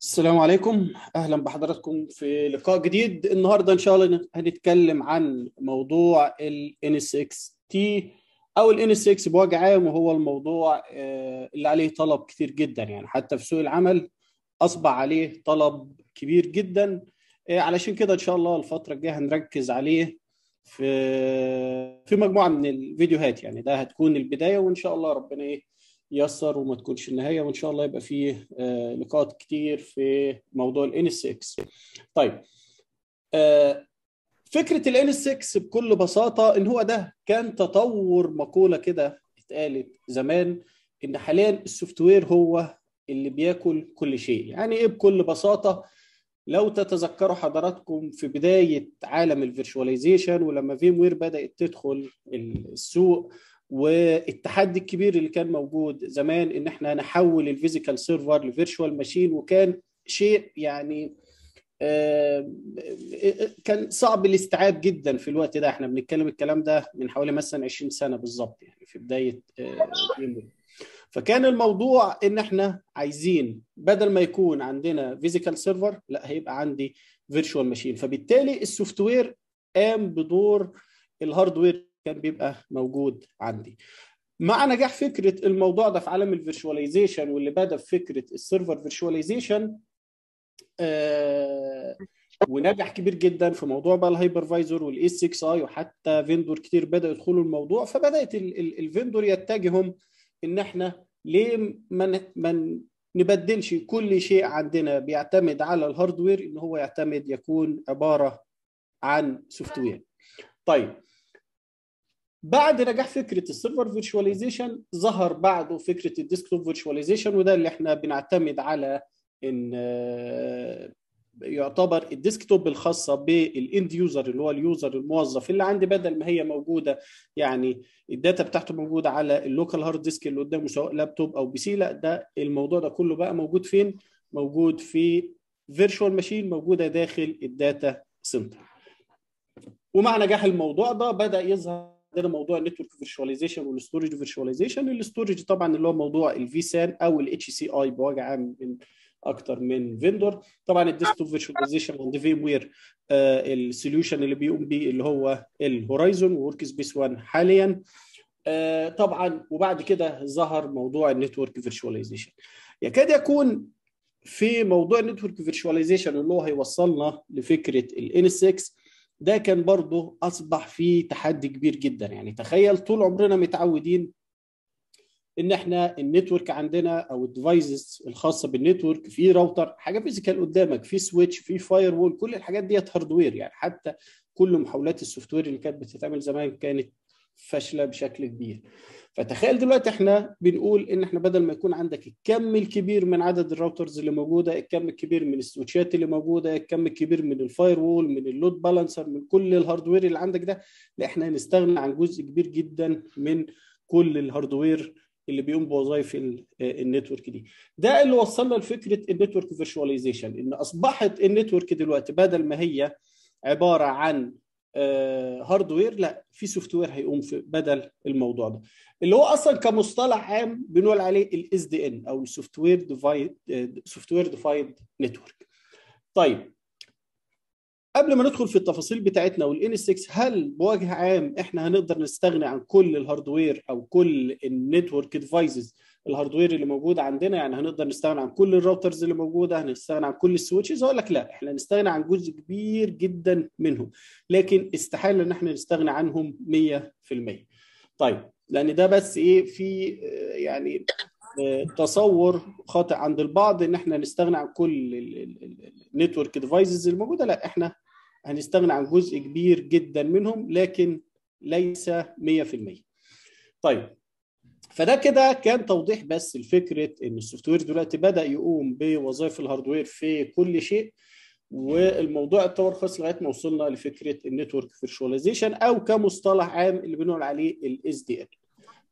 السلام عليكم اهلا بحضراتكم في لقاء جديد النهارده ان شاء الله هنتكلم عن موضوع ال NSXT او ال NSX بوجه عام وهو الموضوع آه، اللي عليه طلب كتير جدا يعني حتى في سوق العمل اصبح عليه طلب كبير جدا آه، علشان كده ان شاء الله الفتره الجايه هنركز عليه في في مجموعه من الفيديوهات يعني ده هتكون البدايه وان شاء الله ربنا ايه يسر وما تكونش النهايه وان شاء الله يبقى فيه آه، نقاط كتير في موضوع الان 6 طيب آه، فكره الان 6 بكل بساطه ان هو ده كان تطور مقوله كده اتقالت زمان ان حاليا السوفت وير هو اللي بياكل كل شيء يعني ايه بكل بساطه لو تتذكروا حضراتكم في بدايه عالم الفيرشواليزيشن ولما فيم وير بدات تدخل السوق والتحدي الكبير اللي كان موجود زمان ان احنا نحول الفيزيكال سيرفر لفيرتشوال ماشين وكان شيء يعني آه، كان صعب الاستيعاب جدا في الوقت ده احنا بنتكلم الكلام ده من حوالي مثلا 20 سنه بالظبط يعني في بدايه آه، فكان الموضوع ان احنا عايزين بدل ما يكون عندنا فيزيكال سيرفر لا هيبقى عندي فيرتشوال ماشين فبالتالي السوفت وير قام بدور الهاردوير كان بيبقى موجود عندي مع نجاح فكره الموضوع ده في عالم الفيرشواليزيشن واللي بدا بفكره السيرفر فيرشواليزيشن آه ونجح كبير جدا في موضوع بقى الهايبرفايزر والاي 6 اي وحتى فيندور كتير بدا يدخلوا الموضوع فبدات الفيندور يتجههم ان احنا ليه ما نبدلش كل شيء عندنا بيعتمد على الهاردوير ان هو يعتمد يكون عباره عن سوفت وير طيب بعد نجاح فكره السيرفر فيرتشواليزيشن ظهر بعده فكره الديسكتوب فيرتشواليزيشن وده اللي احنا بنعتمد على ان آه، يعتبر الديسكتوب الخاصه بالاند يوزر اللي هو اليوزر الموظف اللي عندي بدل ما هي موجوده يعني الداتا بتاعته موجوده على اللوكال هارد ديسك اللي قدامه سواء لابتوب او بي سي لا ده الموضوع ده كله بقى موجود فين؟ موجود في فيرتشوال ماشين موجوده داخل الداتا سنتر. ومع نجاح الموضوع ده بدا يظهر عندنا موضوع النتورك فيرشواليزيشن والستورج فيرشواليزيشن الاستورج طبعا اللي هو موضوع الفي سان او الاتش سي اي بوجه عام من اكتر من فيندور طبعا الديسكتوب فيرشواليزيشن اند في وير السوليوشن اللي بيقوم بيه اللي هو الهورايزون وورك سبيس 1 حاليا آه، طبعا وبعد كده ظهر موضوع النتورك فيرشواليزيشن يكاد يكون في موضوع النتورك فيرشواليزيشن اللي هو هيوصلنا لفكره الان 6 ده كان برضه اصبح فيه تحدي كبير جدا يعني تخيل طول عمرنا متعودين ان احنا النتورك عندنا او الديفايسز الخاصه بالنتورك في راوتر حاجه فيزيكال قدامك في سويتش في فاير وول كل الحاجات ديت هاردوير يعني حتى كل محاولات السوفت وير اللي كانت بتتعمل زمان كانت فاشله بشكل كبير فتخيل دلوقتي احنا بنقول ان احنا بدل ما يكون عندك الكم الكبير من عدد الراوترز اللي موجوده الكم الكبير من السويتشات اللي موجوده الكم الكبير من الفاير وول من اللود بالانسر من كل الهاردوير اللي عندك ده لا احنا هنستغنى عن جزء كبير جدا من كل الهاردوير اللي بيقوم بوظائف النتورك دي ده اللي وصلنا لفكره النتورك فيرشواليزيشن ان اصبحت النتورك دلوقتي بدل ما هي عباره عن هاردوير آه، لا في سوفت وير هيقوم في بدل الموضوع ده اللي هو اصلا كمصطلح عام بنقول عليه الاس دي ان او السوفت وير ديفايد سوفت وير ديفايد نتورك طيب قبل ما ندخل في التفاصيل بتاعتنا والان 6 هل بوجه عام احنا هنقدر نستغني عن كل الهاردوير او كل النتورك ديفايسز الهاردوير اللي موجود عندنا يعني هنقدر نستغنى عن كل الراوترز اللي موجوده هنستغنى عن كل السويتشز اقول لك لا احنا نستغنى عن جزء كبير جدا منهم لكن استحاله ان احنا نستغنى عنهم 100% طيب لان ده بس ايه في آه، يعني آه، تصور خاطئ عند البعض ان احنا نستغنى عن كل النتورك ديفايسز الموجوده لا احنا هنستغنى عن جزء كبير جدا منهم لكن ليس 100% طيب فده كده كان توضيح بس لفكره ان السوفت وير دلوقتي بدا يقوم بوظائف الهاردوير في كل شيء والموضوع اتطور خالص لغايه ما وصلنا لفكره النتورك فيرشواليزيشن او كمصطلح عام اللي بنقول عليه الاس دي ال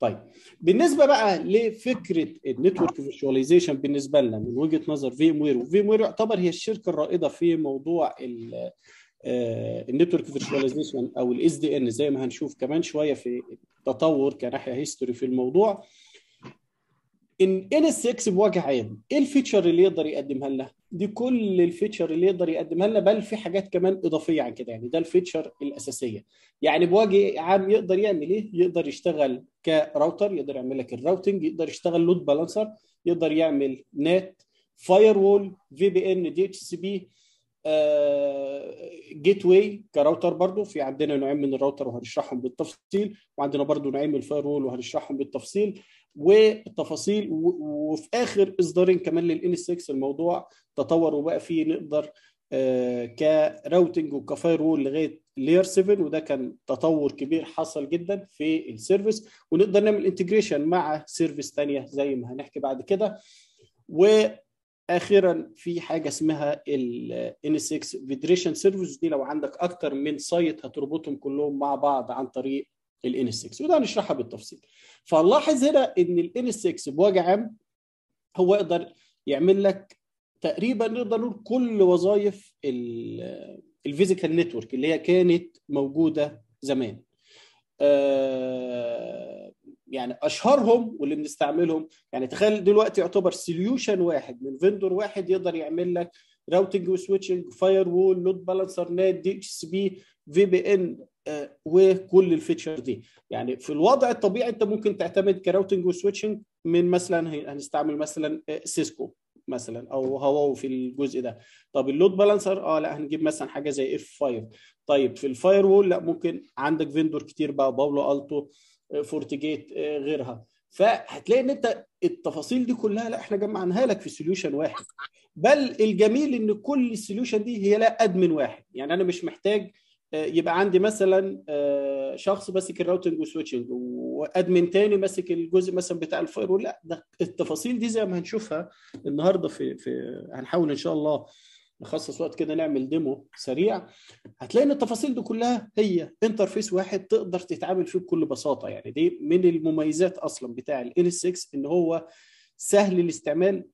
طيب بالنسبه بقى لفكره النتورك فيرشواليزيشن بالنسبه لنا من وجهه نظر فيم وير وفيم وير يعتبر هي الشركه الرائده في موضوع آه، النتورك فيرتشواليزيشن او الاس دي ان زي ما هنشوف كمان شويه في التطور كناحيه هيستوري في الموضوع ان ان اس اكس بوجه عام ايه الفيتشر اللي يقدر يقدمها لنا دي كل الفيتشر اللي يقدر يقدمها لنا بل في حاجات كمان اضافيه عن كده يعني ده الفيتشر الاساسيه يعني بوجه عام يقدر يعمل ايه يقدر يشتغل كراوتر يقدر يعمل لك الراوتنج يقدر يشتغل لود بالانسر يقدر يعمل نت فاير وول في بي ان دي اتش سي بي جيت آه، واي كراوتر برضو في عندنا نوعين من الراوتر وهنشرحهم بالتفصيل وعندنا برضو نوعين من الفاير وول وهنشرحهم بالتفصيل والتفاصيل وفي اخر اصدارين كمان للان 6 الموضوع تطور وبقى فيه نقدر آه، كراوتنج وكفاير وول لغايه لير 7 وده كان تطور كبير حصل جدا في السيرفيس ونقدر نعمل انتجريشن مع سيرفيس ثانيه زي ما هنحكي بعد كده و اخيرا في حاجه اسمها ال N6 فيدريشن سيرفيس دي لو عندك اكتر من سايت هتربطهم كلهم مع بعض عن طريق ال N6 وده هنشرحها بالتفصيل فنلاحظ هنا ان ال N6 بوجه عام هو يقدر يعمل لك تقريبا نقدر نقول كل وظائف الفيزيكال نتورك اللي هي كانت موجوده زمان آه يعني اشهرهم واللي بنستعملهم يعني تخيل دلوقتي يعتبر سوليوشن واحد من فيندور واحد يقدر يعمل لك راوتنج وسويتشنج فاير وول لود بالانسر نت دي اتش سي بي في بي ان وكل الفيتشر دي يعني في الوضع الطبيعي انت ممكن تعتمد كراوتنج وسويتشنج من مثلا هنستعمل مثلا سيسكو آه، مثلا او هواوي في الجزء ده طب اللود بالانسر اه لا هنجيب مثلا حاجه زي اف 5 طيب في الفاير وول لا ممكن عندك فيندور كتير بقى باولو التو فورتيجيت آه، غيرها فهتلاقي ان انت التفاصيل دي كلها لا احنا جمعناها لك في سوليوشن واحد بل الجميل ان كل السوليوشن دي هي لا ادمن واحد يعني انا مش محتاج آه، يبقى عندي مثلا آه، شخص ماسك الراوتنج وسويتشنج وادمن تاني ماسك الجزء مثلا بتاع الفاير لا ده التفاصيل دي زي ما هنشوفها النهارده في في هنحاول ان شاء الله نخصص وقت كده نعمل ديمو سريع هتلاقي ان التفاصيل دي كلها هي انترفيس واحد تقدر تتعامل فيه بكل بساطه يعني دي من المميزات اصلا بتاع ال 6 ان هو سهل الاستعمال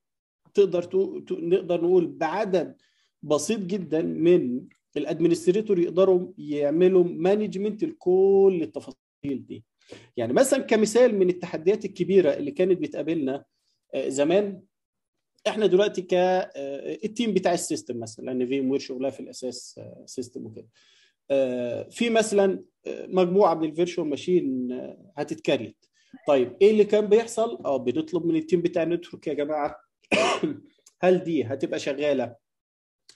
تقدر تو... نقدر نقول بعدد بسيط جدا من الادمنستريتور يقدروا يعملوا مانجمنت لكل التفاصيل دي يعني مثلا كمثال من التحديات الكبيره اللي كانت بتقابلنا آه، زمان احنا دلوقتي ك آه، التيم بتاع السيستم مثلا لان في وير شغلها في الاساس سيستم آه، وكده آه، في مثلا مجموعه من الفيرشوال ماشين هتتكريت طيب ايه اللي كان بيحصل اه بنطلب من التيم بتاع النتورك يا جماعه هل دي هتبقى شغاله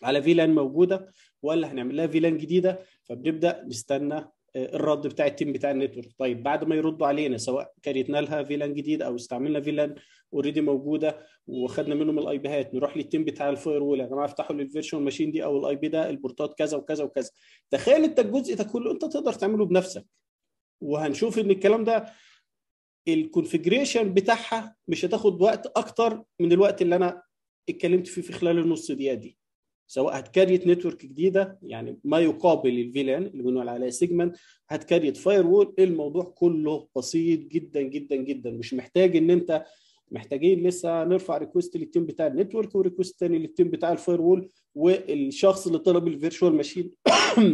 على فيلان موجوده ولا هنعمل لها فيلان جديده فبنبدا نستنى الرد بتاع التيم بتاع النتورك طيب بعد ما يردوا علينا سواء كريتنا لها فيلان جديد او استعملنا فيلان اوريدي موجوده وخدنا منهم الاي بيهات نروح للتيم بتاع الفاير وول يا جماعه افتحوا لي ماشين دي او الاي بي ده البورتات كذا وكذا وكذا تخيل انت الجزء ده كله انت تقدر تعمله بنفسك وهنشوف ان الكلام ده الكونفجريشن بتاعها مش هتاخد وقت اكتر من الوقت اللي انا اتكلمت فيه في خلال النص دقيقه دي سواء هتكريت نتورك جديده يعني ما يقابل الفيلان اللي بنقول عليه سيجمنت هتكريت فاير وول الموضوع كله بسيط جدا جدا جدا مش محتاج ان انت محتاجين لسه نرفع ريكوست للتيم بتاع النتورك وريكوست تاني للتيم بتاع الفاير وول والشخص اللي طلب الفيرشوال ماشين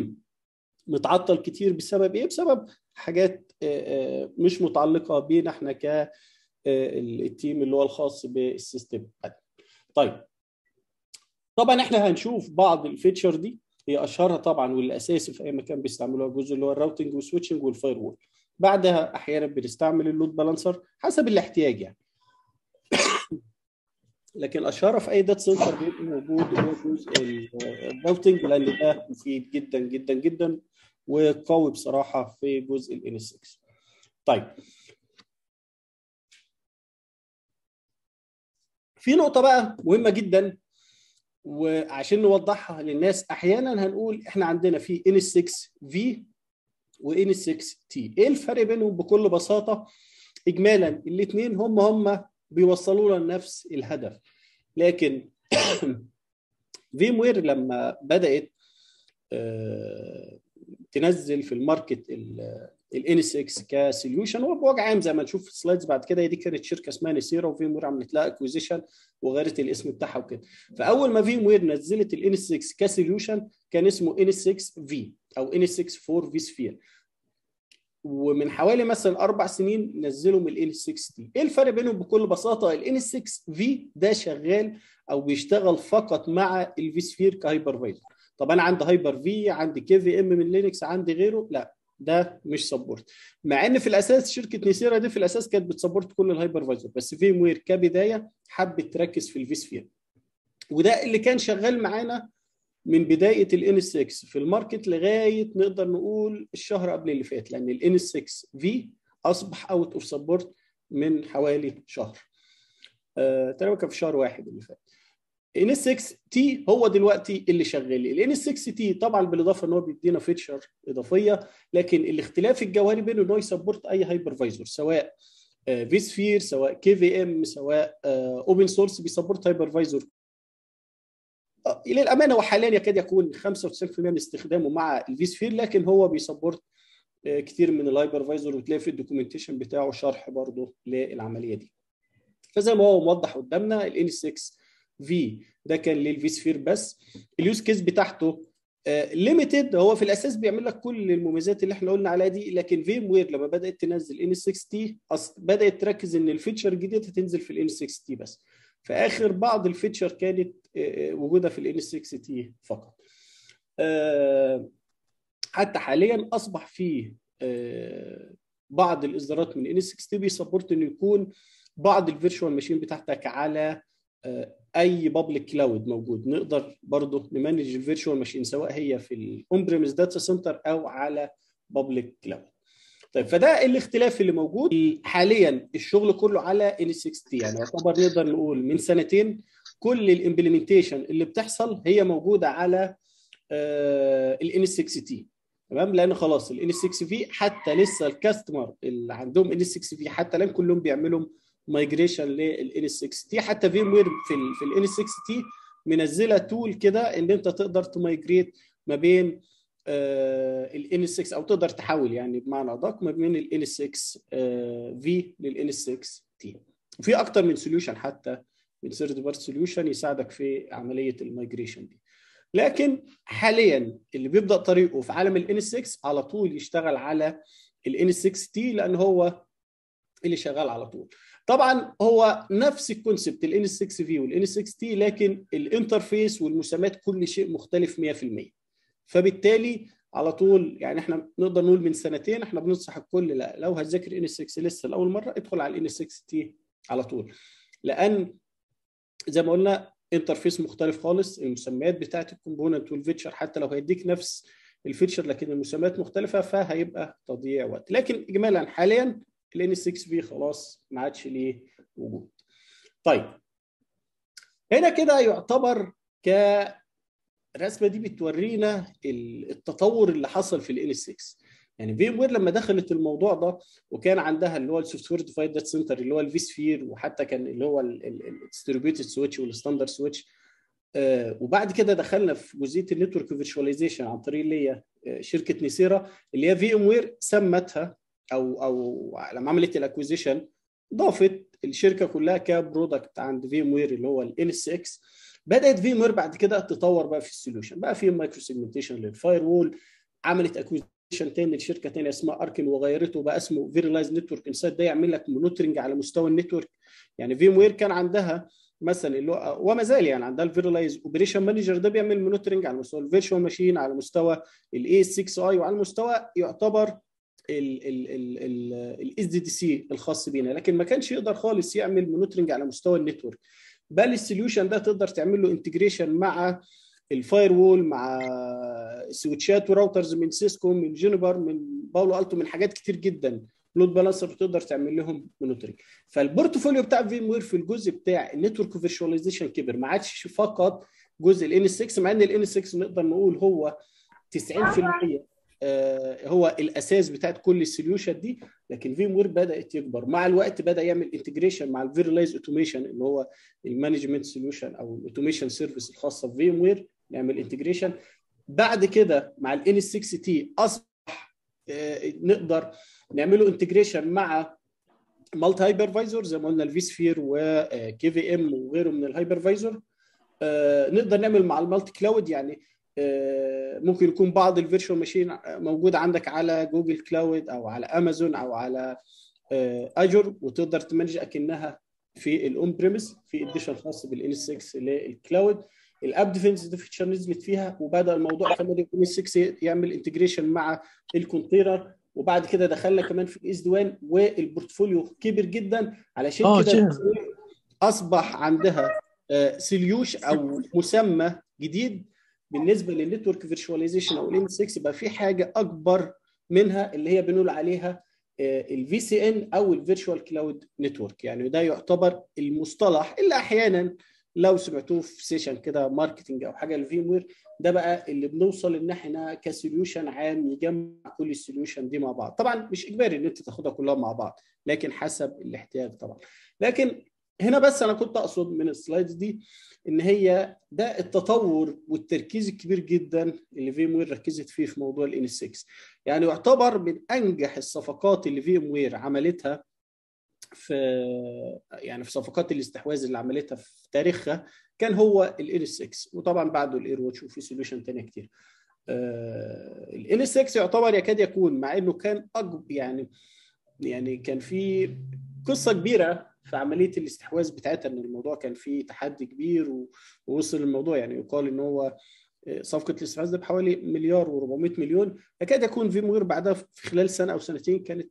متعطل كتير بسبب ايه؟ بسبب حاجات آه، آه، مش متعلقه بينا احنا ك آه، التيم اللي هو الخاص بالسيستم طيب طبعا احنا هنشوف بعض الفيتشر دي هي اشهرها طبعا والاساسي في اي مكان بيستعملوها الجزء اللي هو الراوتنج والسويتشنج والفاير وول بعدها احيانا بنستعمل اللود بالانسر حسب الاحتياج يعني لكن اشهرها في اي دات سنتر بيبقى موجود هو جزء الراوتنج لان ده مفيد جدا جدا جدا وقوي بصراحه في جزء الان 6 طيب في نقطه بقى مهمه جدا وعشان نوضحها للناس احيانا هنقول احنا عندنا في ان 6 في وان 6 تي ايه الفرق بينهم بكل بساطه اجمالا الاثنين هم هم بيوصلوا لنا نفس الهدف لكن فيم وير لما بدات آه، تنزل في الماركت الان اس اكس كسوليوشن وبوجه عام زي ما نشوف في السلايدز بعد كده هي دي كانت شركه اسمها نسيرا وفي مور عملت لها اكوزيشن وغيرت الاسم بتاعها وكده فاول ما فيم وير نزلت الان اس اكس كسوليوشن كان اسمه ان اس اكس في او ان اس اكس 4 في سفير ومن حوالي مثلا اربع سنين نزلوا من الان 6 دي ايه الفرق بينهم بكل بساطه الان 6 في ده شغال او بيشتغل فقط مع كهايبر فايزر طب انا عندي هايبر في عندي كي في ام من لينكس عندي غيره لا ده مش سبورت مع ان في الاساس شركه نيسيرا دي في الاساس كانت بتسبورت كل الهايبرفايزر بس فيم وير كبدايه حبت تركز في الفيسفير وده اللي كان شغال معانا من بدايه الان 6 في الماركت لغايه نقدر نقول الشهر قبل اللي فات لان الان 6 في اصبح اوت اوف سبورت من حوالي شهر آه، تقريبا كان في شهر واحد اللي فات ان اس 6 تي هو دلوقتي اللي شغال الان اس 6 تي طبعا بالاضافه ان هو بيدينا فيتشر اضافيه لكن الاختلاف الجوهري بينه ان هو يسبورت اي هايبرفايزر سواء في آه، سفير سواء كي في ام سواء اوبن آه، سورس بيسبورت هايبرفايزر آه، الى الامانه وحاليا يكاد يكون 95% من استخدامه مع الفي سفير لكن هو بيسبورت كتير من الهايبرفايزر وتلاقي في الدوكيومنتيشن بتاعه شرح برضه للعمليه دي فزي ما هو موضح قدامنا الان 6 في ده كان للفي سفير بس اليوز كيس بتاعته ليميتد آه، uh, هو في الاساس بيعمل لك كل المميزات اللي احنا قلنا عليها دي لكن فيم وير لما بدات تنزل ان 60 بدات تركز ان الفيتشر الجديده هتنزل في الان 60 بس في اخر بعض الفيتشر كانت موجوده آه، آه، في الان 60 فقط حتى حاليا اصبح في بعض الاصدارات من ان 60 بيسبورت انه يكون بعض الفيرتشوال ماشين بتاعتك على آه، اي بابليك كلاود موجود نقدر برضه نمانج الفيرتشوال ماشين سواء هي في الاون بريمز داتا سنتر او على بابليك كلاود طيب فده الاختلاف اللي موجود حاليا الشغل كله على ان 60 يعني يعتبر نقدر نقول من سنتين كل الامبلمنتيشن اللي بتحصل هي موجوده على الان 6 تي تمام لان خلاص الان 6 في حتى لسه الكاستمر اللي عندهم ان 6 في حتى الان كلهم بيعملوا مايجريشن للان اس 6 تي حتى فيم وير في في الان اس 6 تي منزله تول كده ان انت تقدر تمايجريت ما بين الان اس 6 او تقدر تحول يعني بمعنى ادق ما بين الان اس 6 في للان اس 6 تي وفي اكتر من سوليوشن حتى من ثيرد بارت سوليوشن يساعدك في عمليه المايجريشن دي لكن حاليا اللي بيبدا طريقه في عالم الان اس 6 على طول يشتغل على الان اس 6 تي لان هو اللي شغال على طول طبعا هو نفس الكونسبت ال اس 6 في وال اس 6 تي لكن الانترفيس والمسامات كل شيء مختلف 100% فبالتالي على طول يعني احنا نقدر نقول من سنتين احنا بننصح الكل لا لو هتذاكر ان 6 لسه لاول مره ادخل على الان 6 تي على طول لان زي ما قلنا انترفيس مختلف خالص المسميات بتاعت الكومبوننت والفيتشر حتى لو هيديك نفس الفيتشر لكن المسميات مختلفه فهيبقى تضييع وقت لكن اجمالا حاليا ال N6 بي خلاص ما عادش ليه وجود. طيب هنا كده يعتبر ك الرسمه دي بتورينا التطور اللي حصل في ال N6 يعني فيم وير لما دخلت الموضوع ده وكان عندها اللي هو السوفت وير ديفايد سنتر اللي هو الفي سفير وحتى كان اللي هو الديستريبيوتد سويتش والستاندر سويتش وبعد كده دخلنا في جزئيه النتورك فيرشواليزيشن عن طريق اللي هي آه، شركه نسيرا اللي هي في ام وير سمتها او او لما عملت الاكوزيشن ضافت الشركه كلها كبرودكت عند فيم وير اللي هو ال اس اكس بدات فيم وير بعد كده تطور بقى في السوليوشن بقى في مايكرو سيجمنتيشن للفاير وول عملت اكوزيشن تاني لشركه تانية اسمها اركن وغيرته بقى اسمه فيرلايز نتورك انسايد ده يعمل لك مونيتورنج على مستوى النتورك يعني فيم وير كان عندها مثلا اللي هو وما زال يعني عندها الفيرلايز اوبريشن مانجر ده بيعمل مونيتورنج على مستوى الفيرشوال ماشين على مستوى الاي 6 اي وعلى مستوى يعتبر الاس دي سي الخاص بينا لكن ما كانش يقدر خالص يعمل مونيتورنج على مستوى النتورك بل السوليوشن ده تقدر تعمل له انتجريشن مع الفاير وول مع سويتشات وراوترز من سيسكو من جينيبر من باولو التو من حاجات كتير جدا لود بالانسر بتقدر تعمل لهم مونيتورنج فالبورتفوليو بتاع فيم وير في الجزء بتاع النتورك فيرشواليزيشن كبر ما عادش فقط جزء الان 6 مع ان الان 6 نقدر نقول هو 90% آه، هو الاساس بتاعت كل السوليوشن دي لكن فيم وير بدات يكبر مع الوقت بدا يعمل انتجريشن مع الفيرلايز اوتوميشن اللي هو المانجمنت سوليوشن او الاوتوميشن سيرفيس الخاصه بفيم وير نعمل انتجريشن بعد كده مع ال 6 تي اصبح آه، نقدر نعمله انتجريشن مع مالتي هايبرفايزر زي ما قلنا الفي سفير وكي في ام وغيره من الهايبرفايزر آه، نقدر نعمل مع المالتي كلاود يعني آه، ممكن يكون بعض الفيرشوال ماشين موجود عندك على جوجل كلاود او على امازون او على آه، اجر وتقدر تمنج اكنها في الاون بريمس في اديشن خاص بالان 6 للكلاود الاب ديفنس فيتشر نزلت فيها وبدا الموضوع نعم. كمان الان 6 يعمل انتجريشن مع الكونتينر وبعد كده دخلنا كمان في الاس دوان والبورتفوليو كبر جدا علشان آه، كده اصبح عندها سليوش او مسمى جديد بالنسبه للنتورك فيرشواليزيشن او الام 6 يبقى في حاجه اكبر منها اللي هي بنقول عليها الفي سي ان او الفيرتشوال كلاود نتورك يعني ده يعتبر المصطلح اللي احيانا لو سمعتوه في سيشن كده ماركتنج او حاجه الفي وير ده بقى اللي بنوصل ان احنا كسوليوشن عام يجمع كل السوليوشن دي مع بعض طبعا مش اجباري ان انت تاخدها كلها مع بعض لكن حسب الاحتياج طبعا لكن هنا بس انا كنت اقصد من السلايدز دي ان هي ده التطور والتركيز الكبير جدا اللي في ام وير ركزت فيه في موضوع الان 6 يعني يعتبر من انجح الصفقات اللي في ام وير عملتها في يعني في صفقات الاستحواذ اللي عملتها في تاريخها كان هو الان 6 وطبعا بعده الاير واتش وفي سوليوشن ثانيه كتير آه، الان 6 يعتبر يكاد يكون مع انه كان أكبر يعني يعني كان في قصه كبيره في عمليه الاستحواذ بتاعتها ان الموضوع كان فيه تحدي كبير ووصل الموضوع يعني يقال ان هو آه، صفقه الاستحواذ ده بحوالي مليار و400 مليون يكاد يكون مغير بعدها في خلال سنه او سنتين كانت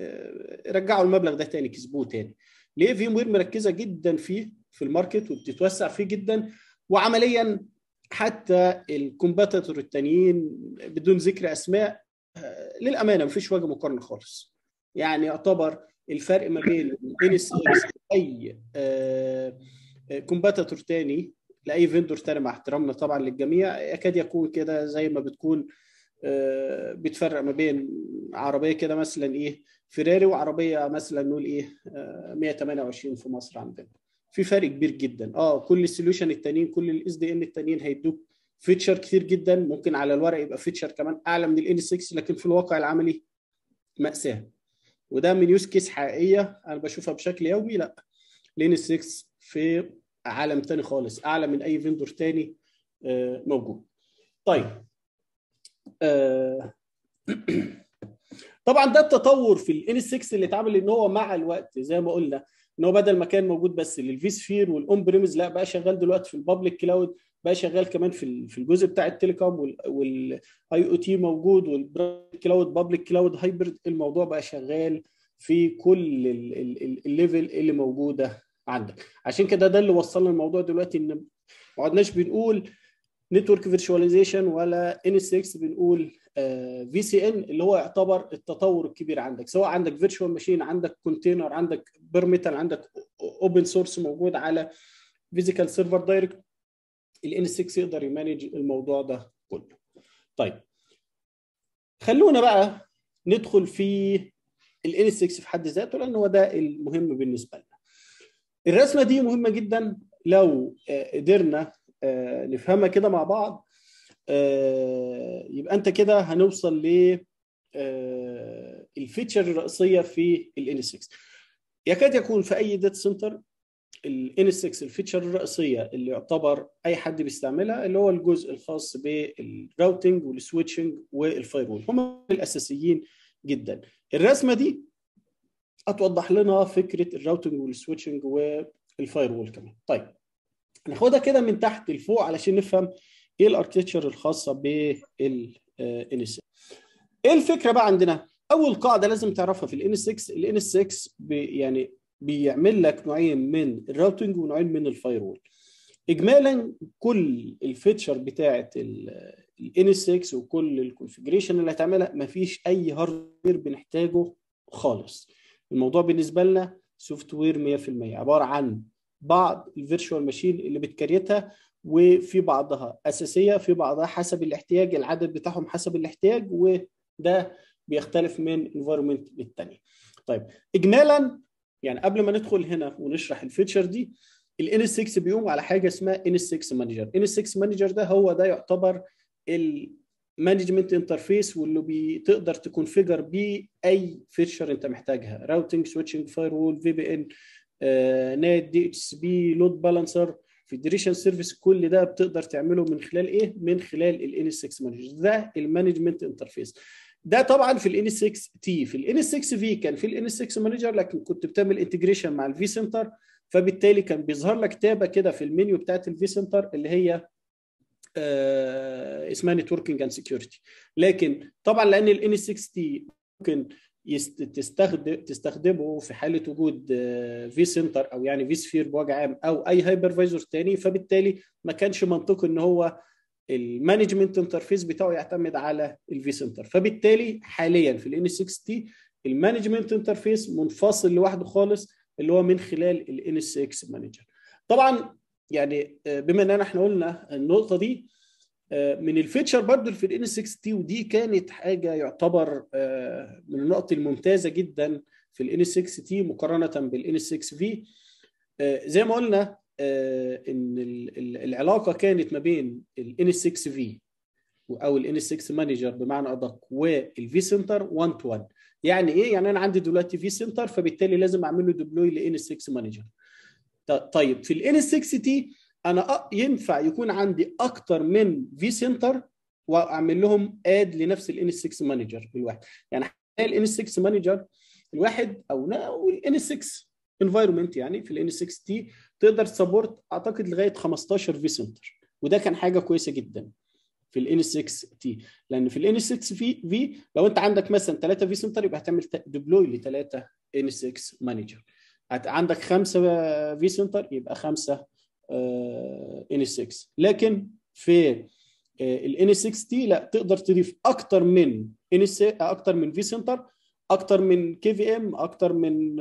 آه، رجعوا المبلغ ده تاني كسبوه تاني ليه في مغير مركزه جدا فيه في الماركت وبتتوسع فيه جدا وعمليا حتى الكومباتيتور التانيين بدون ذكر اسماء آه، للامانه مفيش وجه مقارنه خالص يعني يعتبر الفرق ما بين ان اس اي كومباتور آه، آه، تاني لاي فيندور تاني مع احترامنا طبعا للجميع يكاد يكون كده زي ما بتكون آه، بتفرق ما بين عربيه كده مثلا ايه فيراري وعربيه مثلا نقول ايه 128 في مصر عندنا في فرق كبير جدا اه كل السوليوشن التانيين كل الاس دي ان التانيين هيدوك فيتشر كتير جدا ممكن على الورق يبقى فيتشر كمان اعلى من الان 6 لكن في الواقع العملي ماساه وده من يوز كيس حقيقيه انا بشوفها بشكل يومي لا لين 6 في عالم تاني خالص اعلى من اي فيندور تاني آه، موجود طيب آه، طبعا ده التطور في الان 6 اللي اتعمل ان هو مع الوقت زي ما قلنا ان هو بدل ما كان موجود بس للفي سفير والاون بريمز لا بقى شغال دلوقتي في البابليك كلاود بقى شغال كمان في في الجزء بتاع التليكوم والاي او تي موجود والكلاود بابليك كلاود هايبرد الموضوع بقى شغال في كل الليفل اللي موجوده عندك عشان كده ده اللي وصلنا الموضوع دلوقتي ان ما عدناش بنقول نتورك فيرتشواليزيشن ولا ان 6 بنقول في سي ان اللي هو يعتبر التطور الكبير عندك سواء عندك فيرتشوال ماشين عندك كونتينر عندك بيرميتال عندك اوبن سورس موجود على فيزيكال سيرفر دايركت الان 6 يقدر يمانج الموضوع ده كله طيب خلونا بقى ندخل في الان 6 في حد ذاته لان هو ده المهم بالنسبه لنا الرسمه دي مهمه جدا لو آه، قدرنا آه، نفهمها كده مع بعض آه، يبقى انت كده هنوصل ل الفيتشر الرئيسيه في ال N6 يكاد يكون في اي داتا سنتر الـ N6 الفيتشر الرئيسيه اللي يعتبر اي حد بيستعملها اللي هو الجزء الخاص بالراوتنج والسويتشنج والفايرول هم الاساسيين جدا الرسمه دي هتوضح لنا فكره الراوتنج والسويتشنج والفايرول كمان طيب ناخدها كده من تحت لفوق علشان نفهم ايه الاركتشر الخاصه بال N6 ايه الفكره بقى عندنا اول قاعده لازم تعرفها في الـ N6 الـ N6 يعني بيعمل لك نوعين من الراوتنج ونوعين من الفايرول اجمالا كل الفيتشر بتاعه ال 6 وكل الكونفجريشن اللي هتعملها مفيش اي هاردوير بنحتاجه خالص الموضوع بالنسبه لنا سوفت وير 100% عباره عن بعض الفيرتشوال ماشين اللي بتكريتها وفي بعضها اساسيه في بعضها حسب الاحتياج العدد بتاعهم حسب الاحتياج وده بيختلف من انفايرمنت للتانيه طيب اجمالا يعني قبل ما ندخل هنا ونشرح الفيتشر دي ال N6 بيقوم على حاجه اسمها ان 6 مانجر ان 6 مانجر ده هو ده يعتبر المانجمنت انترفيس واللي بتقدر تكونفيجر بيه اي فيتشر انت محتاجها راوتنج سويتشنج فاير وول في بي ان نات دي اتش بي لود بالانسر فيدريشن سيرفيس كل ده بتقدر تعمله من خلال ايه من خلال ال N6 مانجر ده المانجمنت انترفيس ده طبعا في الان 6 تي في الان 6 في كان في الان 6 مانجر لكن كنت بتعمل انتجريشن مع الفي سنتر فبالتالي كان بيظهر لك تابه كده في المنيو بتاعت الفي سنتر اللي هي آه اسمها نتوركينج اند سكيورتي لكن طبعا لان الان 6 تي ممكن تستخدم تستخدمه في حاله وجود في آه، سنتر او يعني في سفير بوجه عام او اي هايبرفايزر تاني فبالتالي ما كانش منطقي ان هو المانجمنت انترفيس بتاعه يعتمد على الفي سنتر فبالتالي حاليا في الان 60 المانجمنت انترفيس منفصل لوحده خالص اللي هو من خلال الان اس اكس مانجر طبعا يعني آه، بما ان احنا قلنا النقطه دي آه، من الفيتشر برضو في الان 60 ودي كانت حاجه يعتبر آه، من النقط الممتازه جدا في الان 6 تي مقارنه بالان 6 في زي ما قلنا آه، ان العلاقه كانت ما بين ال N6 في او ال N6 مانجر بمعنى ادق والفي سنتر 1 تو 1 يعني ايه؟ يعني انا عندي دلوقتي في سنتر فبالتالي لازم اعمل له ديبلوي لان 6 مانجر. طيب في الان 6 تي انا ينفع يكون عندي اكتر من في سنتر واعمل لهم اد لنفس الان 6 مانجر الواحد. يعني الان 6 مانجر الواحد او ان 6 انفايرمنت يعني في ال n 6 تي تقدر تسبورت اعتقد لغايه 15 في سنتر وده كان حاجه كويسه جدا في ال n 6 تي لان في ال N6 في في لو انت عندك مثلا 3 في سنتر يبقى هتعمل ديبلوي ل 3 N6 مانجر عندك 5 في سنتر يبقى 5 آه، N6 لكن في آه، ال n 6 تي لا تقدر تضيف اكتر من N اكتر من في سنتر اكتر من كي في ام اكتر من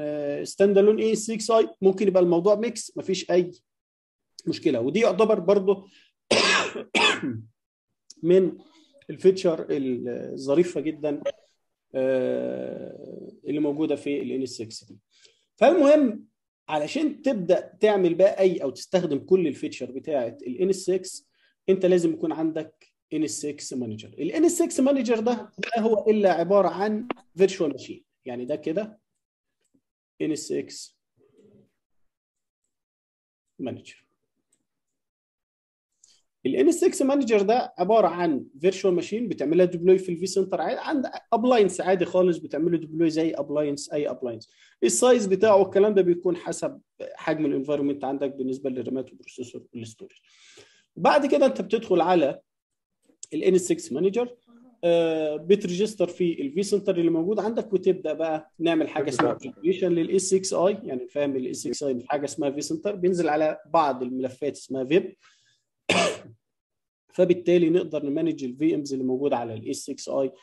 ستاند الون اي 6 اي ممكن يبقى الموضوع ميكس مفيش اي مشكله ودي يعتبر برضه من الفيتشر الظريفه جدا آه، اللي موجوده في الان 6 دي فالمهم علشان تبدا تعمل بقى اي او تستخدم كل الفيتشر بتاعه الان 6 انت لازم يكون عندك ان اس 6 مانجر الان اس 6 مانجر ده لا هو الا عباره عن فيرتشوال ماشين يعني ده كده ان اس 6 مانجر الان اس 6 مانجر ده عباره عن فيرتشوال ماشين بتعملها ديبلوي في الفي سنتر عند ابلاينس عادي خالص بتعمله ديبلوي زي ابلاينس اي ابلاينس السايز بتاعه والكلام ده بيكون حسب حجم الانفايرمنت عندك بالنسبه للرامات والبروسيسور والستورج بعد كده انت بتدخل على الان آه، 6 مانجر بتريجستر في الفي سنتر اللي موجود عندك وتبدا بقى نعمل حاجه اسمها بريبريشن للاس 6 اي يعني فاهم الاس 6 اي حاجه اسمها في سنتر بينزل على بعض الملفات اسمها فيب فبالتالي نقدر نمانج الفي امز اللي موجوده على الاس 6 اي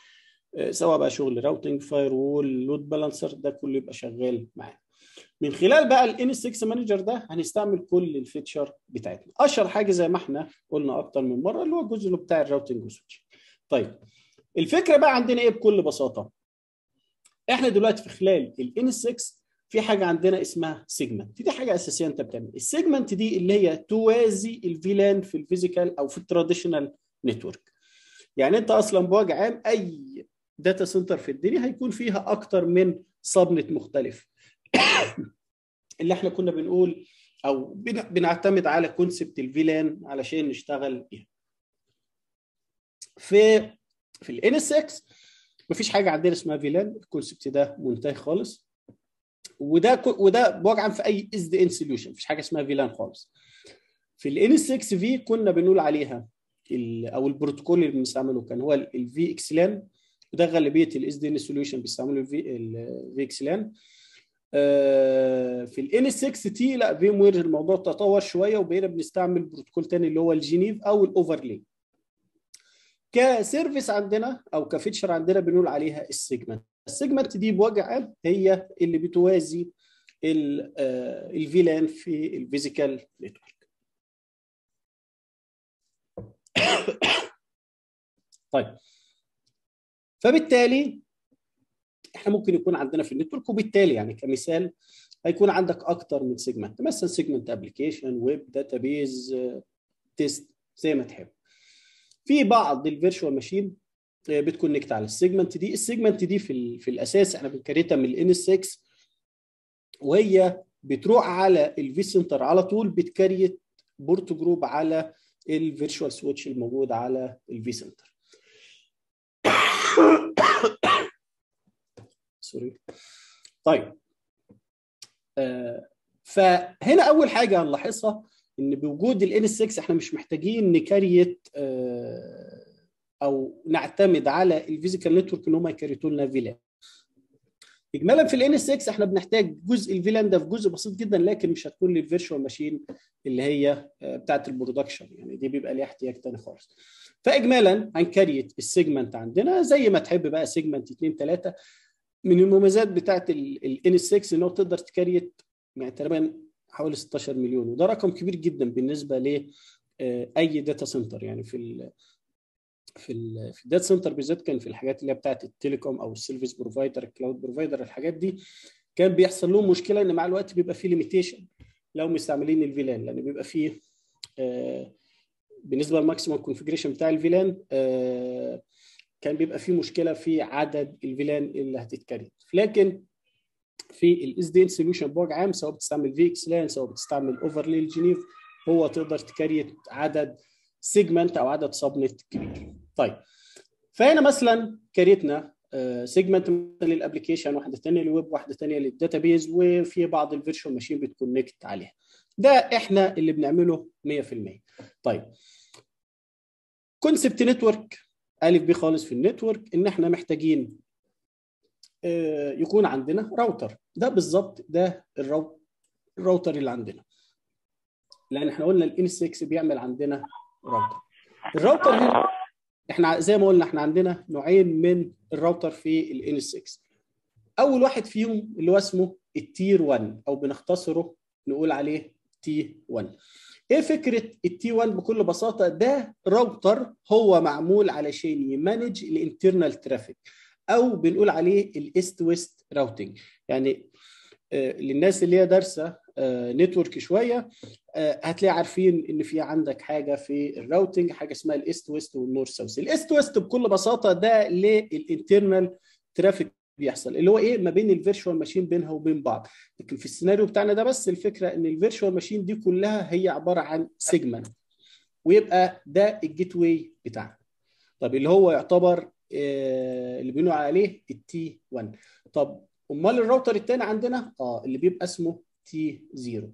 سواء بقى شغل راوتنج فاير وول لود بالانسر ده كله يبقى شغال معانا من خلال بقى الان 6 مانجر ده هنستعمل كل الفيتشر بتاعتنا اشهر حاجه زي ما احنا قلنا اكتر من مره اللي هو الجزء بتاع الراوتنج وسويتش طيب الفكره بقى عندنا ايه بكل بساطه احنا دلوقتي في خلال الان 6 في حاجه عندنا اسمها سيجمنت دي حاجه اساسيه انت بتعمل السيجمنت دي اللي هي توازي الفيلان في الفيزيكال او في التراديشنال نتورك يعني انت اصلا بوجه عام اي داتا سنتر في الدنيا هيكون فيها اكتر من سبنت مختلف اللي احنا كنا بنقول او بنعتمد على كونسبت الفيلان علشان نشتغل بيها في في الان اس اكس مفيش حاجه عندنا اسمها فيلان الكونسبت ده منتهي خالص وده وده واقعا في اي اس دي ان سوليوشن مفيش حاجه اسمها فيلان خالص في الان اس اكس في كنا بنقول عليها او البروتوكول اللي بنستعمله كان هو الفي اكس لان وده غالبيه الاس دي ان سوليوشن بيستعملوا الفي اكس لان آه، في ال N6 تي لا فيم وير الموضوع تطور شويه وبقينا بنستعمل بروتوكول تاني اللي هو الجنيف او الاوفرلي كسيرفيس عندنا او كفيتشر عندنا بنقول عليها السيجمنت السيجمنت دي بوجه عام هي اللي بتوازي الفيلان آه، في الفيزيكال نتورك طيب فبالتالي احنا ممكن يكون عندنا في النتورك وبالتالي يعني كمثال هيكون عندك اكتر من سيجمنت مثلا سيجمنت ابلكيشن ويب داتابيز تيست زي ما تحب في بعض الفيرشوال ماشين بتكونكت على السيجمنت دي السيجمنت دي في في الاساس احنا بنكريتها من الان 6 وهي بتروح على الفي سنتر على طول بتكريت بورت جروب على الفيرشوال سويتش الموجود على الفي سنتر سوري طيب آه فهنا اول حاجه هنلاحظها ان بوجود ال N6 احنا مش محتاجين نكريت آه او نعتمد على الفيزيكال نتورك ان هم يكريتوا لنا فيلان اجمالا في ال N6 احنا بنحتاج جزء الفيلان ده في جزء بسيط جدا لكن مش هتكون للفيرشوال ماشين اللي هي آه، بتاعه البرودكشن يعني دي بيبقى ليها احتياج تاني خالص فاجمالا هنكريت السيجمنت عندنا زي ما تحب بقى سيجمنت 2 3 من المميزات بتاعت n 6 ان هو بتقدر تكريت يعني تقريبا حوالي 16 مليون وده رقم كبير جدا بالنسبه ل آه، اي داتا سنتر يعني في ال في ال في الداتا سنتر بالذات كان في الحاجات اللي هي بتاعت التليكوم او السيرفيس بروفايدر الكلاود بروفايدر الحاجات دي كان بيحصل لهم مشكله ان مع الوقت بيبقى فيه ليميتيشن لو مستعملين الفيلان لان بيبقى فيه آه، بالنسبه للماكسيمم كونفجريشن بتاع الفيلان آه كان بيبقى في مشكله في عدد الفيلان اللي هتتكريت لكن في الاس دي ان سوليوشن بوج عام سواء بتستعمل في لان سواء بتستعمل اوفرلي الجنيف هو تقدر تكريت عدد سيجمنت او عدد سبنت كبير طيب فهنا مثلا كريتنا سيجمنت آه، للابلكيشن واحده ثانيه للويب واحده ثانيه للداتابيز وفي بعض الفيرشوال ماشين بتكونكت عليها ده احنا اللي بنعمله 100% طيب كونسبت نتورك ا ب خالص في النتورك ان احنا محتاجين آه، يكون عندنا راوتر ده بالظبط ده الراوتر اللي عندنا لان احنا قلنا الان 6 بيعمل عندنا راوتر الراوتر هنا احنا زي ما قلنا احنا عندنا نوعين من الراوتر في الان 6 اول واحد فيهم اللي هو اسمه التير 1 او بنختصره نقول عليه تي 1 ايه فكره التي 1 بكل بساطه ده راوتر هو معمول علشان يمانج الانترنال ترافيك او بنقول عليه الايست ويست راوتنج يعني آه، للناس اللي هي دارسه نتورك آه، شويه آه، هتلاقي عارفين ان في عندك حاجه في الراوتنج حاجه اسمها الايست ويست والنورث ساوث الايست ويست بكل بساطه ده للانترنال ترافيك بيحصل اللي هو ايه ما بين الفيرتشوال ماشين بينها وبين بعض لكن في السيناريو بتاعنا ده بس الفكره ان الفيرتشوال ماشين دي كلها هي عباره عن سيجمنت ويبقى ده الجيت واي بتاعنا طب اللي هو يعتبر آه، اللي بنقول عليه التي 1 طب امال الراوتر الثاني عندنا اه اللي بيبقى اسمه تي 0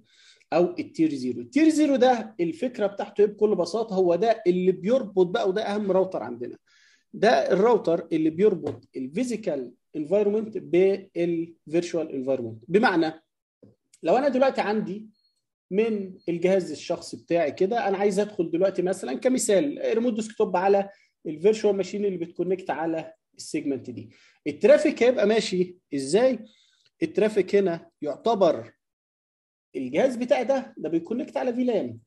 او التير 0 التير 0 ده الفكره بتاعته ايه بكل بساطه هو ده اللي بيربط بقى وده اهم راوتر عندنا ده الراوتر اللي بيربط الفيزيكال environment بالفيرتشوال environment بمعنى لو انا دلوقتي عندي من الجهاز الشخصي بتاعي كده انا عايز ادخل دلوقتي مثلا كمثال ريموت ديسكتوب على الفيرتشوال ماشين اللي بتكونكت على السيجمنت دي الترافيك هيبقى ماشي ازاي الترافيك هنا يعتبر الجهاز بتاعي ده ده بيكونكت على فيلان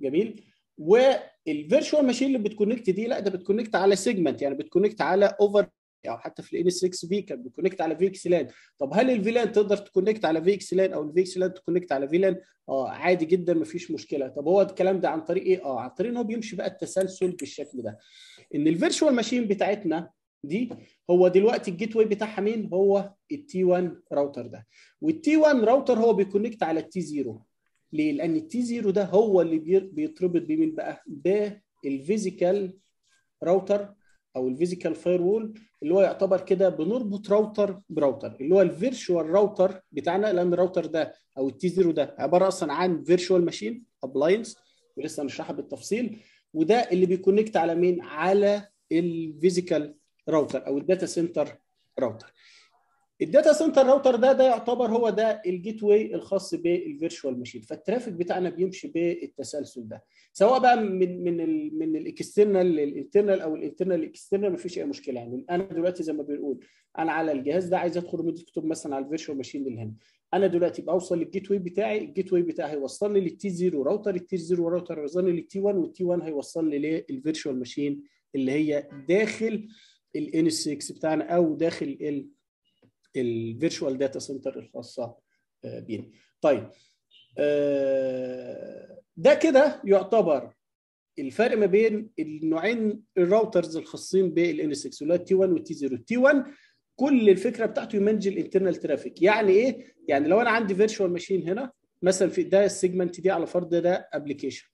جميل والفيرشوال ماشين اللي بتكونكت دي لا ده بتكونكت على سيجمنت يعني بتكونكت على اوفر او حتى في الان 6 بي كان بيكونكت على في اكس لان طب هل الفيلان تقدر تكونكت على في اكس لان او الفي اكس لان تكونكت على فيلان اه عادي جدا ما فيش مشكله طب هو الكلام ده عن طريق ايه اه عن طريق ان هو بيمشي بقى التسلسل بالشكل ده ان الفيرشوال ماشين بتاعتنا دي هو دلوقتي الجيت واي بتاعها مين هو التي 1 راوتر ده والتي 1 راوتر هو بيكونكت على التي 0 ليه؟ لان التي زيرو ده هو اللي بيتربط بمين بقى؟ بالفيزيكال راوتر او الفيزيكال فاير وول اللي هو يعتبر كده بنربط راوتر براوتر اللي هو الفيرشوال راوتر بتاعنا لان الراوتر ده او التي زيرو ده عباره اصلا عن فيرشوال ماشين ابلاينس ولسه هنشرحها بالتفصيل وده اللي بيكونكت على مين؟ على الفيزيكال راوتر او الداتا سنتر راوتر. الداتا سنتر راوتر ده ده يعتبر هو ده الجيت واي الخاص بالفيرشوال ماشين فالترافيك بتاعنا بيمشي بالتسلسل ده سواء بقى من من الـ من الاكسترنال للانترنال او الانترنال للاكسترنال مفيش اي مشكله يعني انا دلوقتي زي ما بنقول انا على الجهاز ده عايز ادخل من الديسكتوب مثلا على الفيرشوال ماشين اللي هنا انا دلوقتي بوصل للجيت واي بتاعي الجيت واي بتاعي هيوصلني للتي 0 راوتر التي 0 راوتر هيوصلني للتي 1 والتي 1 هيوصلني للفيرشوال ماشين اللي هي داخل الان 6 بتاعنا او داخل ال الفيرتشوال داتا سنتر الخاصه آه، بينا طيب آه، ده كده يعتبر الفرق ما بين النوعين الراوترز الخاصين بالان 6 اللي هو تي 1 والتي 0 تي 1 كل الفكره بتاعته يمانج الانترنال ترافيك يعني ايه يعني لو انا عندي فيرتشوال ماشين هنا مثلا في ده السيجمنت دي على فرض ده ابلكيشن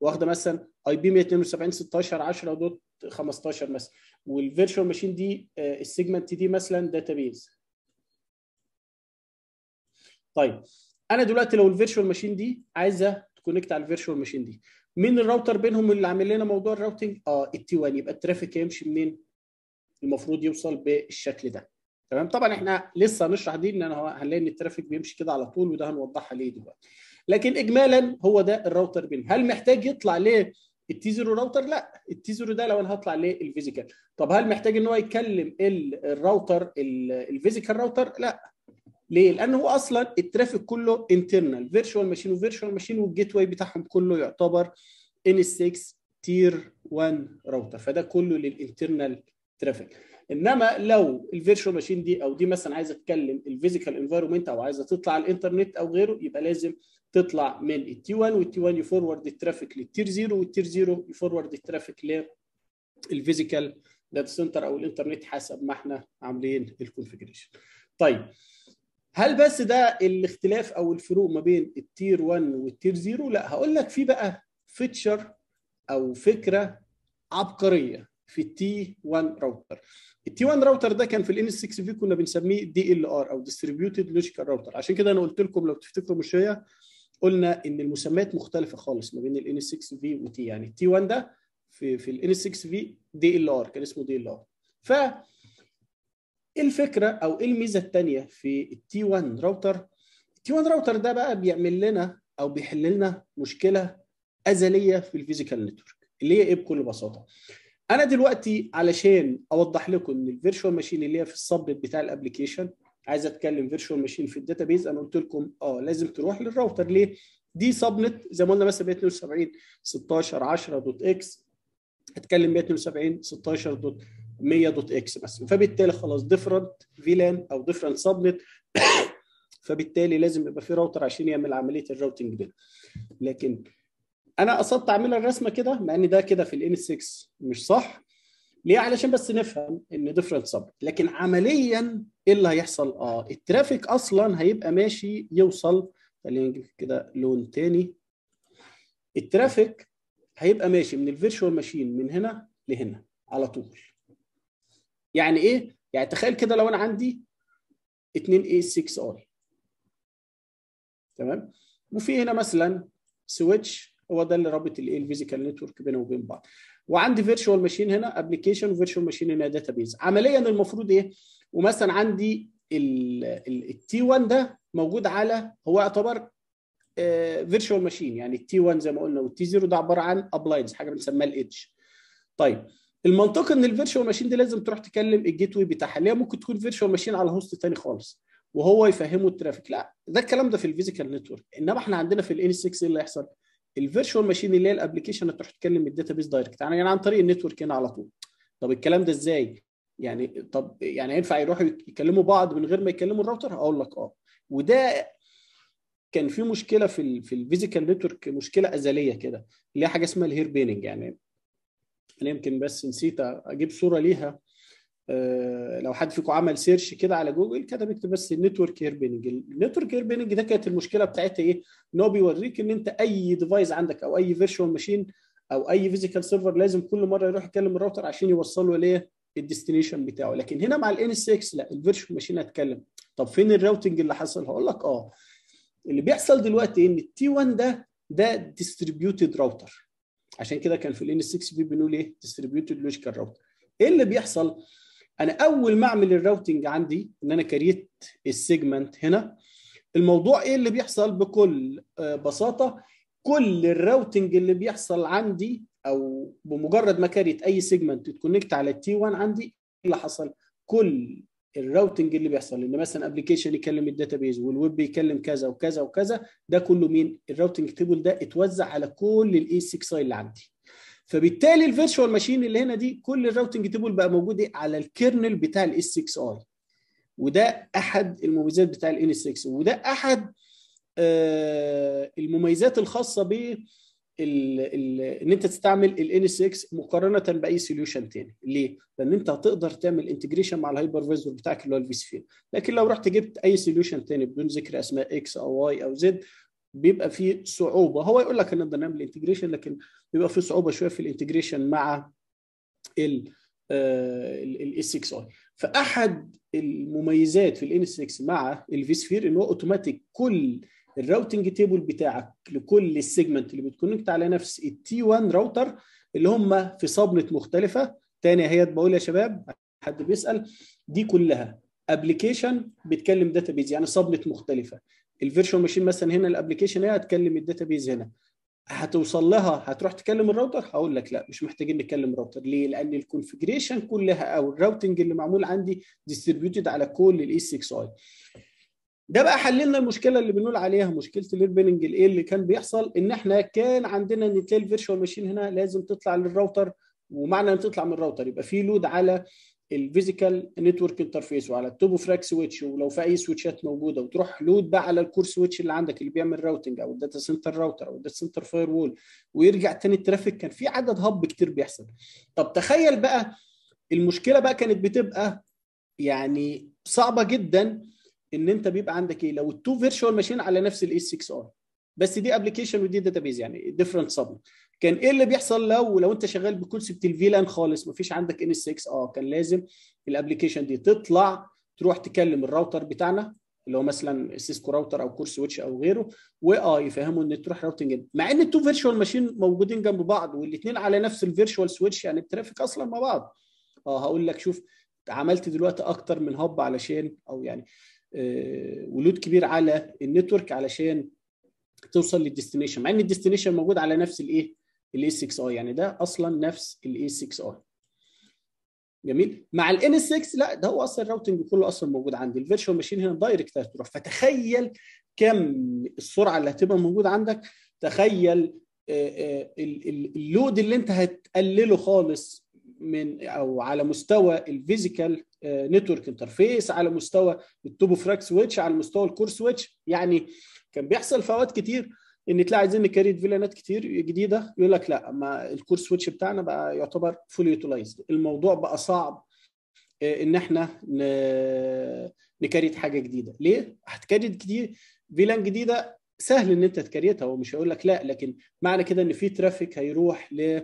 واخده مثلا اي بي 172 16 10 دوت 15 مثلا والفيرتشوال ماشين دي آه، السيجمنت دي مثلا داتابيز طيب انا دلوقتي لو الفيرتشوال ماشين دي عايزه تكونكت على الفيرتشوال ماشين دي مين الراوتر بينهم اللي عامل لنا موضوع الراوتنج اه التي 1 يبقى الترافيك هيمشي منين المفروض يوصل بالشكل ده تمام طبعا احنا لسه هنشرح دي ان انا هنلاقي ان الترافيك بيمشي كده على طول وده هنوضحها ليه دلوقتي لكن اجمالا هو ده الراوتر بين هل محتاج يطلع ليه التيزر راوتر لا التيزر ده لو انا هطلع للفيزيكال طب هل محتاج ان هو يكلم الراوتر الفيزيكال راوتر لا ليه؟ لان هو اصلا الترافيك كله انترنال فيرتشوال ماشين وفيرتشوال ماشين والجيت واي بتاعهم كله يعتبر ان 6 تير 1 راوتر فده كله للانترنال ترافيك انما لو الفيرتشوال ماشين دي او دي مثلا عايزه تتكلم الفيزيكال انفايرمنت او عايزه تطلع على الانترنت او غيره يبقى لازم تطلع من التي 1 والتي 1 يفورورد الترافيك للتير 0 والتير 0 يفورورد الترافيك للفيزيكال داتا سنتر او الانترنت حسب ما احنا عاملين الكونفجريشن. طيب هل بس ده الاختلاف او الفروق ما بين التير 1 والتير 0 لا هقول لك في بقى فيتشر او فكره عبقريه في التي 1 راوتر التي 1 راوتر ده كان في الان 6 في كنا بنسميه دي ال ار او ديستريبيوتد لوجيكال راوتر عشان كده انا قلت لكم لو تفتكروا مش شويه قلنا ان المسميات مختلفه خالص ما بين الان 6 في وتي يعني تي 1 ده في في الان 6 في دي ال ار كان اسمه دي ال ار ف إيه الفكره او ايه الميزه الثانيه في التي 1 راوتر التي 1 راوتر ده بقى بيعمل لنا او بيحل لنا مشكله ازليه في الفيزيكال نتورك اللي هي ايه بكل بساطه انا دلوقتي علشان اوضح لكم ان الفيرشوال ماشين اللي هي في السبت بتاع الابلكيشن عايز اتكلم فيرتشوال ماشين في الداتابيز انا قلت لكم اه لازم تروح للراوتر ليه؟ دي سبنت زي ما قلنا مثلا 172 16 10 دوت اكس اتكلم 172 16 دوت 100 دوت اكس بس فبالتالي خلاص ديفرنت فيلان او ديفرنت سبنت فبالتالي لازم يبقى في راوتر عشان يعمل عمليه الراوتنج دي لكن انا قصدت اعملها الرسمه كده مع ان ده كده في الان 6 مش صح ليه علشان بس نفهم ان ديفرنت سبنت لكن عمليا ايه اللي هيحصل اه الترافيك اصلا هيبقى ماشي يوصل خلينا نجيب كده لون تاني الترافيك هيبقى ماشي من الفيرشوال ماشين من هنا لهنا على طول يعني ايه يعني تخيل كده لو انا عندي 2 اي 6 اي تمام وفي هنا مثلا سويتش هو ده اللي رابط الايه الفيزيكال نتورك بينه وبين بعض وعندي فيرتشوال ماشين هنا ابلكيشن وفيرتشوال ماشين هنا داتا بيز عمليا المفروض ايه ومثلا عندي التي 1 ده موجود على هو يعتبر فيرتشوال آه، ماشين يعني التي 1 زي ما قلنا والتي 0 ده عباره عن ابلاينز حاجه بنسميها الاتش طيب المنطقي ان الفيرتشوال ماشين دي لازم تروح تكلم الجيت واي بتاعها اللي هي ممكن تكون فيرتشوال ماشين على هوست ثاني خالص وهو يفهمه الترافيك لا ده الكلام ده في الفيزيكال نتورك انما احنا عندنا في الان 6 ايه اللي هيحصل؟ الفيرتشوال ماشين اللي هي الابلكيشن هتروح تكلم الداتا بيس دايركت يعني عن طريق النتورك هنا على طول طب الكلام ده ازاي؟ يعني طب يعني ينفع يروحوا يكلموا بعض من غير ما يكلموا الراوتر هقول لك اه وده كان في مشكله في في الفيزيكال نتورك مشكله ازليه كده اللي هي حاجه اسمها الهير بيننج يعني انا يمكن بس نسيت اجيب صوره ليها أه لو حد فيكم عمل سيرش كده على جوجل كتب بيكتب بس النتورك هير بيننج النتورك هير بيننج ده كانت المشكله بتاعتها ايه ان هو بيوريك ان انت اي ديفايس عندك او اي فيرشوال ماشين او اي فيزيكال سيرفر لازم كل مره يروح يكلم الراوتر عشان يوصله ليه الديستنيشن بتاعه لكن هنا مع ان اس 6 لا الفيرشوال ماشين هتكلم طب فين الراوتنج اللي حصل هقول لك اه اللي بيحصل دلوقتي ان التي 1 ده ده ديستريبيوتد راوتر عشان كده كان في اس 6 بي بنقول ايه ديستريبيوتد لوجيكال راوتر ايه اللي بيحصل انا اول ما اعمل الراوتنج عندي ان انا كريت السيجمنت هنا الموضوع ايه اللي بيحصل بكل آه، بساطه كل الراوتنج اللي بيحصل عندي او بمجرد ما كاريت اي سيجمنت تكونكت على التي 1 عندي إيه اللي حصل كل الراوتنج اللي بيحصل ان مثلا ابلكيشن يكلم الداتا بيز والويب بيكلم كذا وكذا وكذا ده كله مين الراوتنج تيبل ده اتوزع على كل الاي 6 اي اللي عندي فبالتالي الفيرشوال ماشين اللي هنا دي كل الراوتنج تيبل بقى موجود إيه؟ على الكيرنل بتاع الاس 6 اي وده احد المميزات بتاع الان 6 وده احد آه، المميزات الخاصه بيه ال ال ان انت تستعمل ال N6 مقارنه باي سوليوشن تاني ليه؟ لان انت هتقدر تعمل انتجريشن مع الهايبرفايزر بتاعك اللي هو سفير لكن لو رحت جبت اي سوليوشن تاني بدون ذكر اسماء اكس او واي او زد بيبقى فيه صعوبه هو يقول لك نقدر نعمل انتجريشن لكن بيبقى فيه صعوبه شويه في الانتجريشن مع ال آه، ال اس 6 اي فاحد المميزات في ال N6 مع سفير ان هو اوتوماتيك كل الراوتنج تيبل بتاعك لكل السيجمنت اللي بتكونكت على نفس التي 1 راوتر اللي هم في صابنه مختلفه تاني هي بقول يا شباب حد بيسال دي كلها ابلكيشن بتكلم داتا بيز يعني صابنه مختلفه الفيرشوال ماشين مثلا هنا الابلكيشن هي هتكلم بيز هنا هتوصل لها هتروح تكلم الراوتر هقول لك لا مش محتاجين نتكلم الراوتر ليه لان الكونفجريشن كلها او الراوتنج اللي معمول عندي ديستريبيوتد على كل الاي 6 اي ده بقى حللنا المشكله اللي بنقول عليها مشكله الايربننج الايه اللي كان بيحصل ان احنا كان عندنا ان تلاقي الفيرشوال ماشين هنا لازم تطلع للراوتر ومعنى ان تطلع من الراوتر يبقى في لود على الفيزيكال نتورك انترفيس وعلى التوبو فراك سويتش ولو في اي سويتشات موجوده وتروح لود بقى على الكور سويتش اللي عندك اللي بيعمل راوتنج او الداتا سنتر راوتر او الداتا سنتر فاير وول ويرجع تاني الترافيك كان في عدد هب كتير بيحصل طب تخيل بقى المشكله بقى كانت بتبقى يعني صعبه جدا ان انت بيبقى عندك ايه لو التو فيرتشوال ماشين على نفس الاي 6 ار بس دي ابلكيشن ودي داتابيز يعني ديفرنت سب كان ايه اللي بيحصل لو لو انت شغال بكونسبت الفيلان خالص مفيش عندك ان 6 اه كان لازم الابلكيشن دي تطلع تروح تكلم الراوتر بتاعنا اللي هو مثلا سيسكو راوتر او كور سويتش او غيره واه يفهموا ان تروح راوتنج مع ان التو فيرتشوال ماشين موجودين جنب بعض والاثنين على نفس الفيرتشوال سويتش يعني الترافيك اصلا مع بعض اه هقول لك شوف عملت دلوقتي اكتر من هوب علشان او يعني آه، ولود كبير على النتورك علشان توصل للديستنيشن مع ان الديستنيشن موجود على نفس الايه الاي 6 اي يعني ده اصلا نفس الاي 6 اي جميل مع الان 6 لا ده هو اصلا الراوتنج كله اصلا موجود عندي الفيرتشوال ماشين هنا دايركت هتروح فتخيل كم السرعه اللي هتبقى موجوده عندك تخيل آه، آه، اللود اللي انت هتقلله خالص من او على مستوى الفيزيكال نتورك آه، انترفيس على مستوى التوبو فراك سويتش على مستوى الكور سويتش يعني كان بيحصل فوات كتير ان تلاقي عايزين نكريت فيلانات كتير جديده يقول لك لا ما الكور سويتش بتاعنا بقى يعتبر فول يوتيلايزد الموضوع بقى صعب آه، ان احنا نكريت حاجه جديده ليه هتكريت كتير فيلان جديده سهل ان انت تكريتها هو مش هيقول لك لا لكن معنى كده ان في ترافيك هيروح ل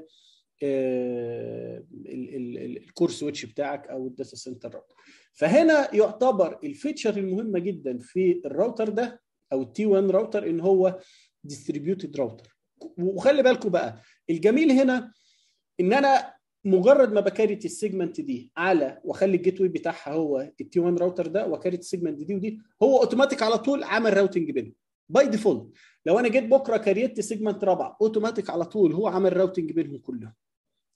آه، الكور سويتش بتاعك او الداتا سنتر راوتر فهنا يعتبر الفيتشر المهمه جدا في الراوتر ده او التي 1 راوتر ان هو ديستريبيوتد راوتر وخلي بالكم بقى الجميل هنا ان انا مجرد ما بكاريت السيجمنت دي على واخلي الجيت واي بتاعها هو التي 1 راوتر ده وكاريت السيجمنت دي ودي هو اوتوماتيك على طول عمل راوتنج بينهم باي ديفولت لو انا جيت بكره كريت سيجمنت رابعه اوتوماتيك على طول هو عمل راوتنج بينهم كلهم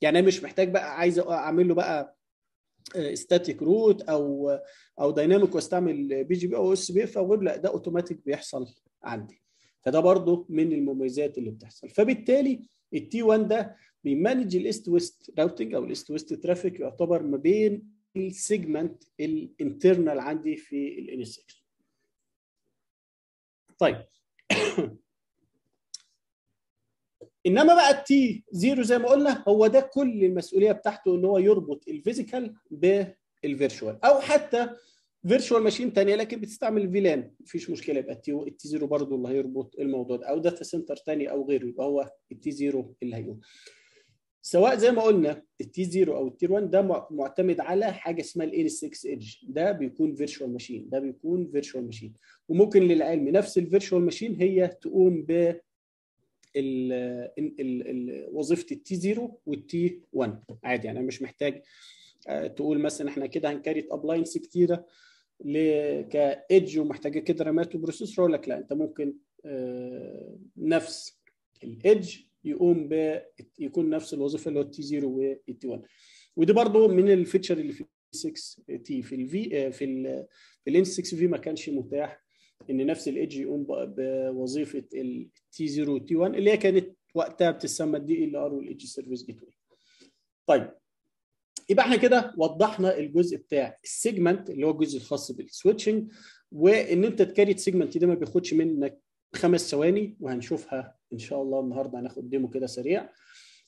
يعني انا مش محتاج بقى عايز اعمل له بقى ستاتيك آه، روت او او دايناميك واستعمل بي جي بي او اس بي اف او لا ده اوتوماتيك بيحصل عندي فده برضو من المميزات اللي بتحصل فبالتالي التي 1 ده بيمانج الايست ويست راوتنج او الايست ويست ترافيك يعتبر ما بين السيجمنت الانترنال عندي في الانستكشن طيب انما بقى التي زيرو زي ما قلنا هو ده كل المسؤوليه بتاعته ان هو يربط الفيزيكال بالفيرشوال او حتى فيرشوال ماشين ثانيه لكن بتستعمل فيلان مفيش مشكله يبقى التي التي زيرو برضه اللي هيربط الموضوع ده او داتا سنتر ثاني او غيره يبقى هو التي زيرو اللي هيقوم سواء زي ما قلنا التي زيرو او التير 1 ده معتمد على حاجه اسمها ال 6 ايدج ده بيكون فيرشوال ماشين ده بيكون فيرشوال ماشين وممكن للعلم نفس الفيرشوال ماشين هي تقوم ب وظيفه التي 0 والتي 1 عادي يعني انا مش محتاج آه، تقول مثلا احنا كده هنكريت ابلاينس كتيره كايدج ومحتاجه كده رامات وبروسيسور اقول لك لا انت ممكن آه، نفس الايدج يقوم ب يكون نفس الوظيفه اللي هو التي 0 والتي 1 ودي برضو من الفيتشر اللي في 6 تي في الفي آه، في ال في الان 6 في ما كانش متاح ان نفس الايدج يقوم بوظيفه التي 0 تي 1 اللي هي كانت وقتها بتسمى الدي ال ار والايدج سيرفيس جيت طيب يبقى احنا كده وضحنا الجزء بتاع السيجمنت اللي هو الجزء الخاص بالسويتشنج وان انت تكاري سيجمنت ده ما بياخدش منك خمس ثواني وهنشوفها ان شاء الله النهارده هناخد ديمو كده سريع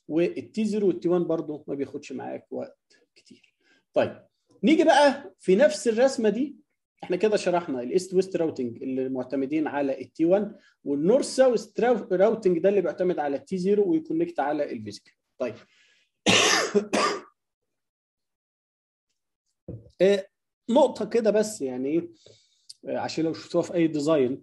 والتي 0 والتي 1 برضه ما بياخدش معاك وقت كتير. طيب نيجي بقى في نفس الرسمه دي احنا كده شرحنا الايست ويست راوتنج اللي معتمدين على التي 1 والنورث ساوث راوتنج ده اللي بيعتمد على التي 0 ويكونكت على الفيزيكال طيب آه، نقطة كده بس يعني آه، عشان لو شفتوها في أي ديزاين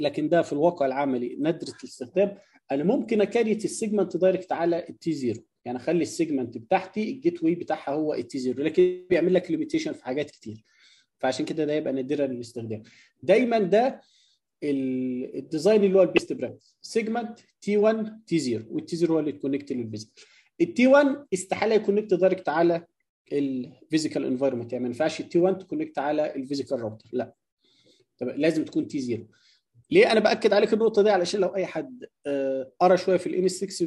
لكن ده في الواقع العملي ندرة الاستخدام أنا ممكن أكريت السيجمنت دايركت على التي 0 يعني أخلي السيجمنت بتاعتي الجيت واي بتاعها هو التي 0 لكن بيعمل لك ليميتيشن في حاجات كتير فعشان كده ده يبقى نادرا الاستخدام دايما ده الديزاين اللي هو البيست براكتس سيجمنت تي 1 تي 0 والتي 0 هو اللي كونكت للفيزيكال التي 1 استحاله يكونكت دايركت على الفيزيكال انفايرمنت يعني ما ينفعش التي 1 تكونكت على الفيزيكال راوتر لا طب لازم تكون تي 0 ليه انا باكد عليك النقطه دي علشان لو اي حد آه، قرا شويه في الان 6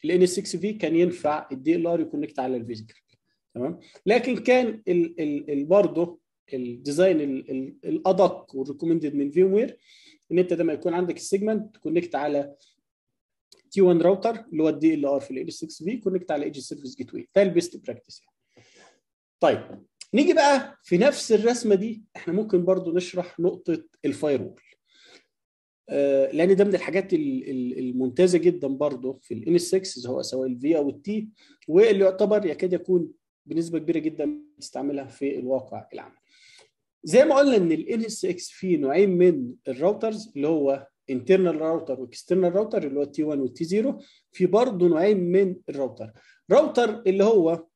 في الان 6 في كان ينفع الدي ال ار يكونكت على الفيزيكال تمام لكن كان برضه الديزاين الادق والريكومندد من فيم وير ان انت لما يكون عندك السيجمنت تكونكت على تي 1 راوتر اللي هو الدي ال ار في ال 6 في كونكت على ايجي سيرفيس جيت واي ده البيست براكتس يعني. طيب نيجي بقى في نفس الرسمه دي احنا ممكن برضو نشرح نقطه الفاير آه، وول لان ده من الحاجات الممتازه جدا برضو في الان 6 هو سواء الفي او التي واللي يعتبر يكاد يكون بنسبه كبيره جدا بتستعملها في الواقع العملي زي ما قلنا ان ال NSX فيه نوعين من الراوترز اللي هو router راوتر واكسترنال راوتر اللي هو t 1 والt 0 في برضه نوعين من الراوتر راوتر اللي هو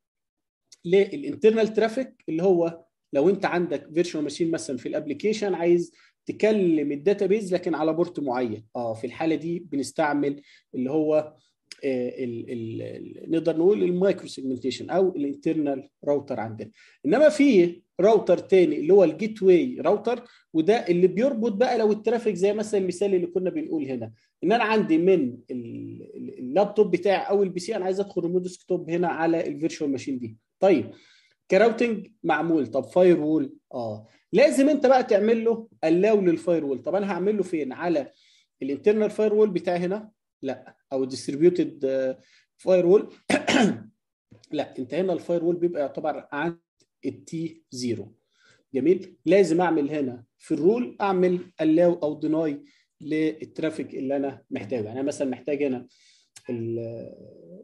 للانترنال ترافيك اللي هو لو انت عندك فيرتشوال ماشين مثلا في الابلكيشن عايز تكلم الداتابيز لكن على بورت معين اه في الحاله دي بنستعمل اللي هو آه، ال ال نقدر نقول المايكرو سيجمنتيشن او الانترنال راوتر عندنا انما في راوتر تاني اللي هو الجيت واي راوتر وده اللي بيربط بقى لو الترافيك زي مثلا المثال اللي كنا بنقول هنا ان انا عندي من اللابتوب بتاعي او البي سي انا عايز ادخل ريموت ديسكتوب هنا على الفيرتشوال ماشين دي طيب كراوتنج معمول طب فاير وول اه لازم انت بقى تعمل له الاو للفاير وول طب انا هعمل له فين على الانترنال فاير وول بتاعي هنا لا او ديستريبيوتد فاير وول لا انت هنا الفاير وول بيبقى يعتبر عند التي زيرو جميل لازم اعمل هنا في الرول اعمل الاو او ديناي للترافيك اللي انا محتاجه يعني انا مثلا محتاج هنا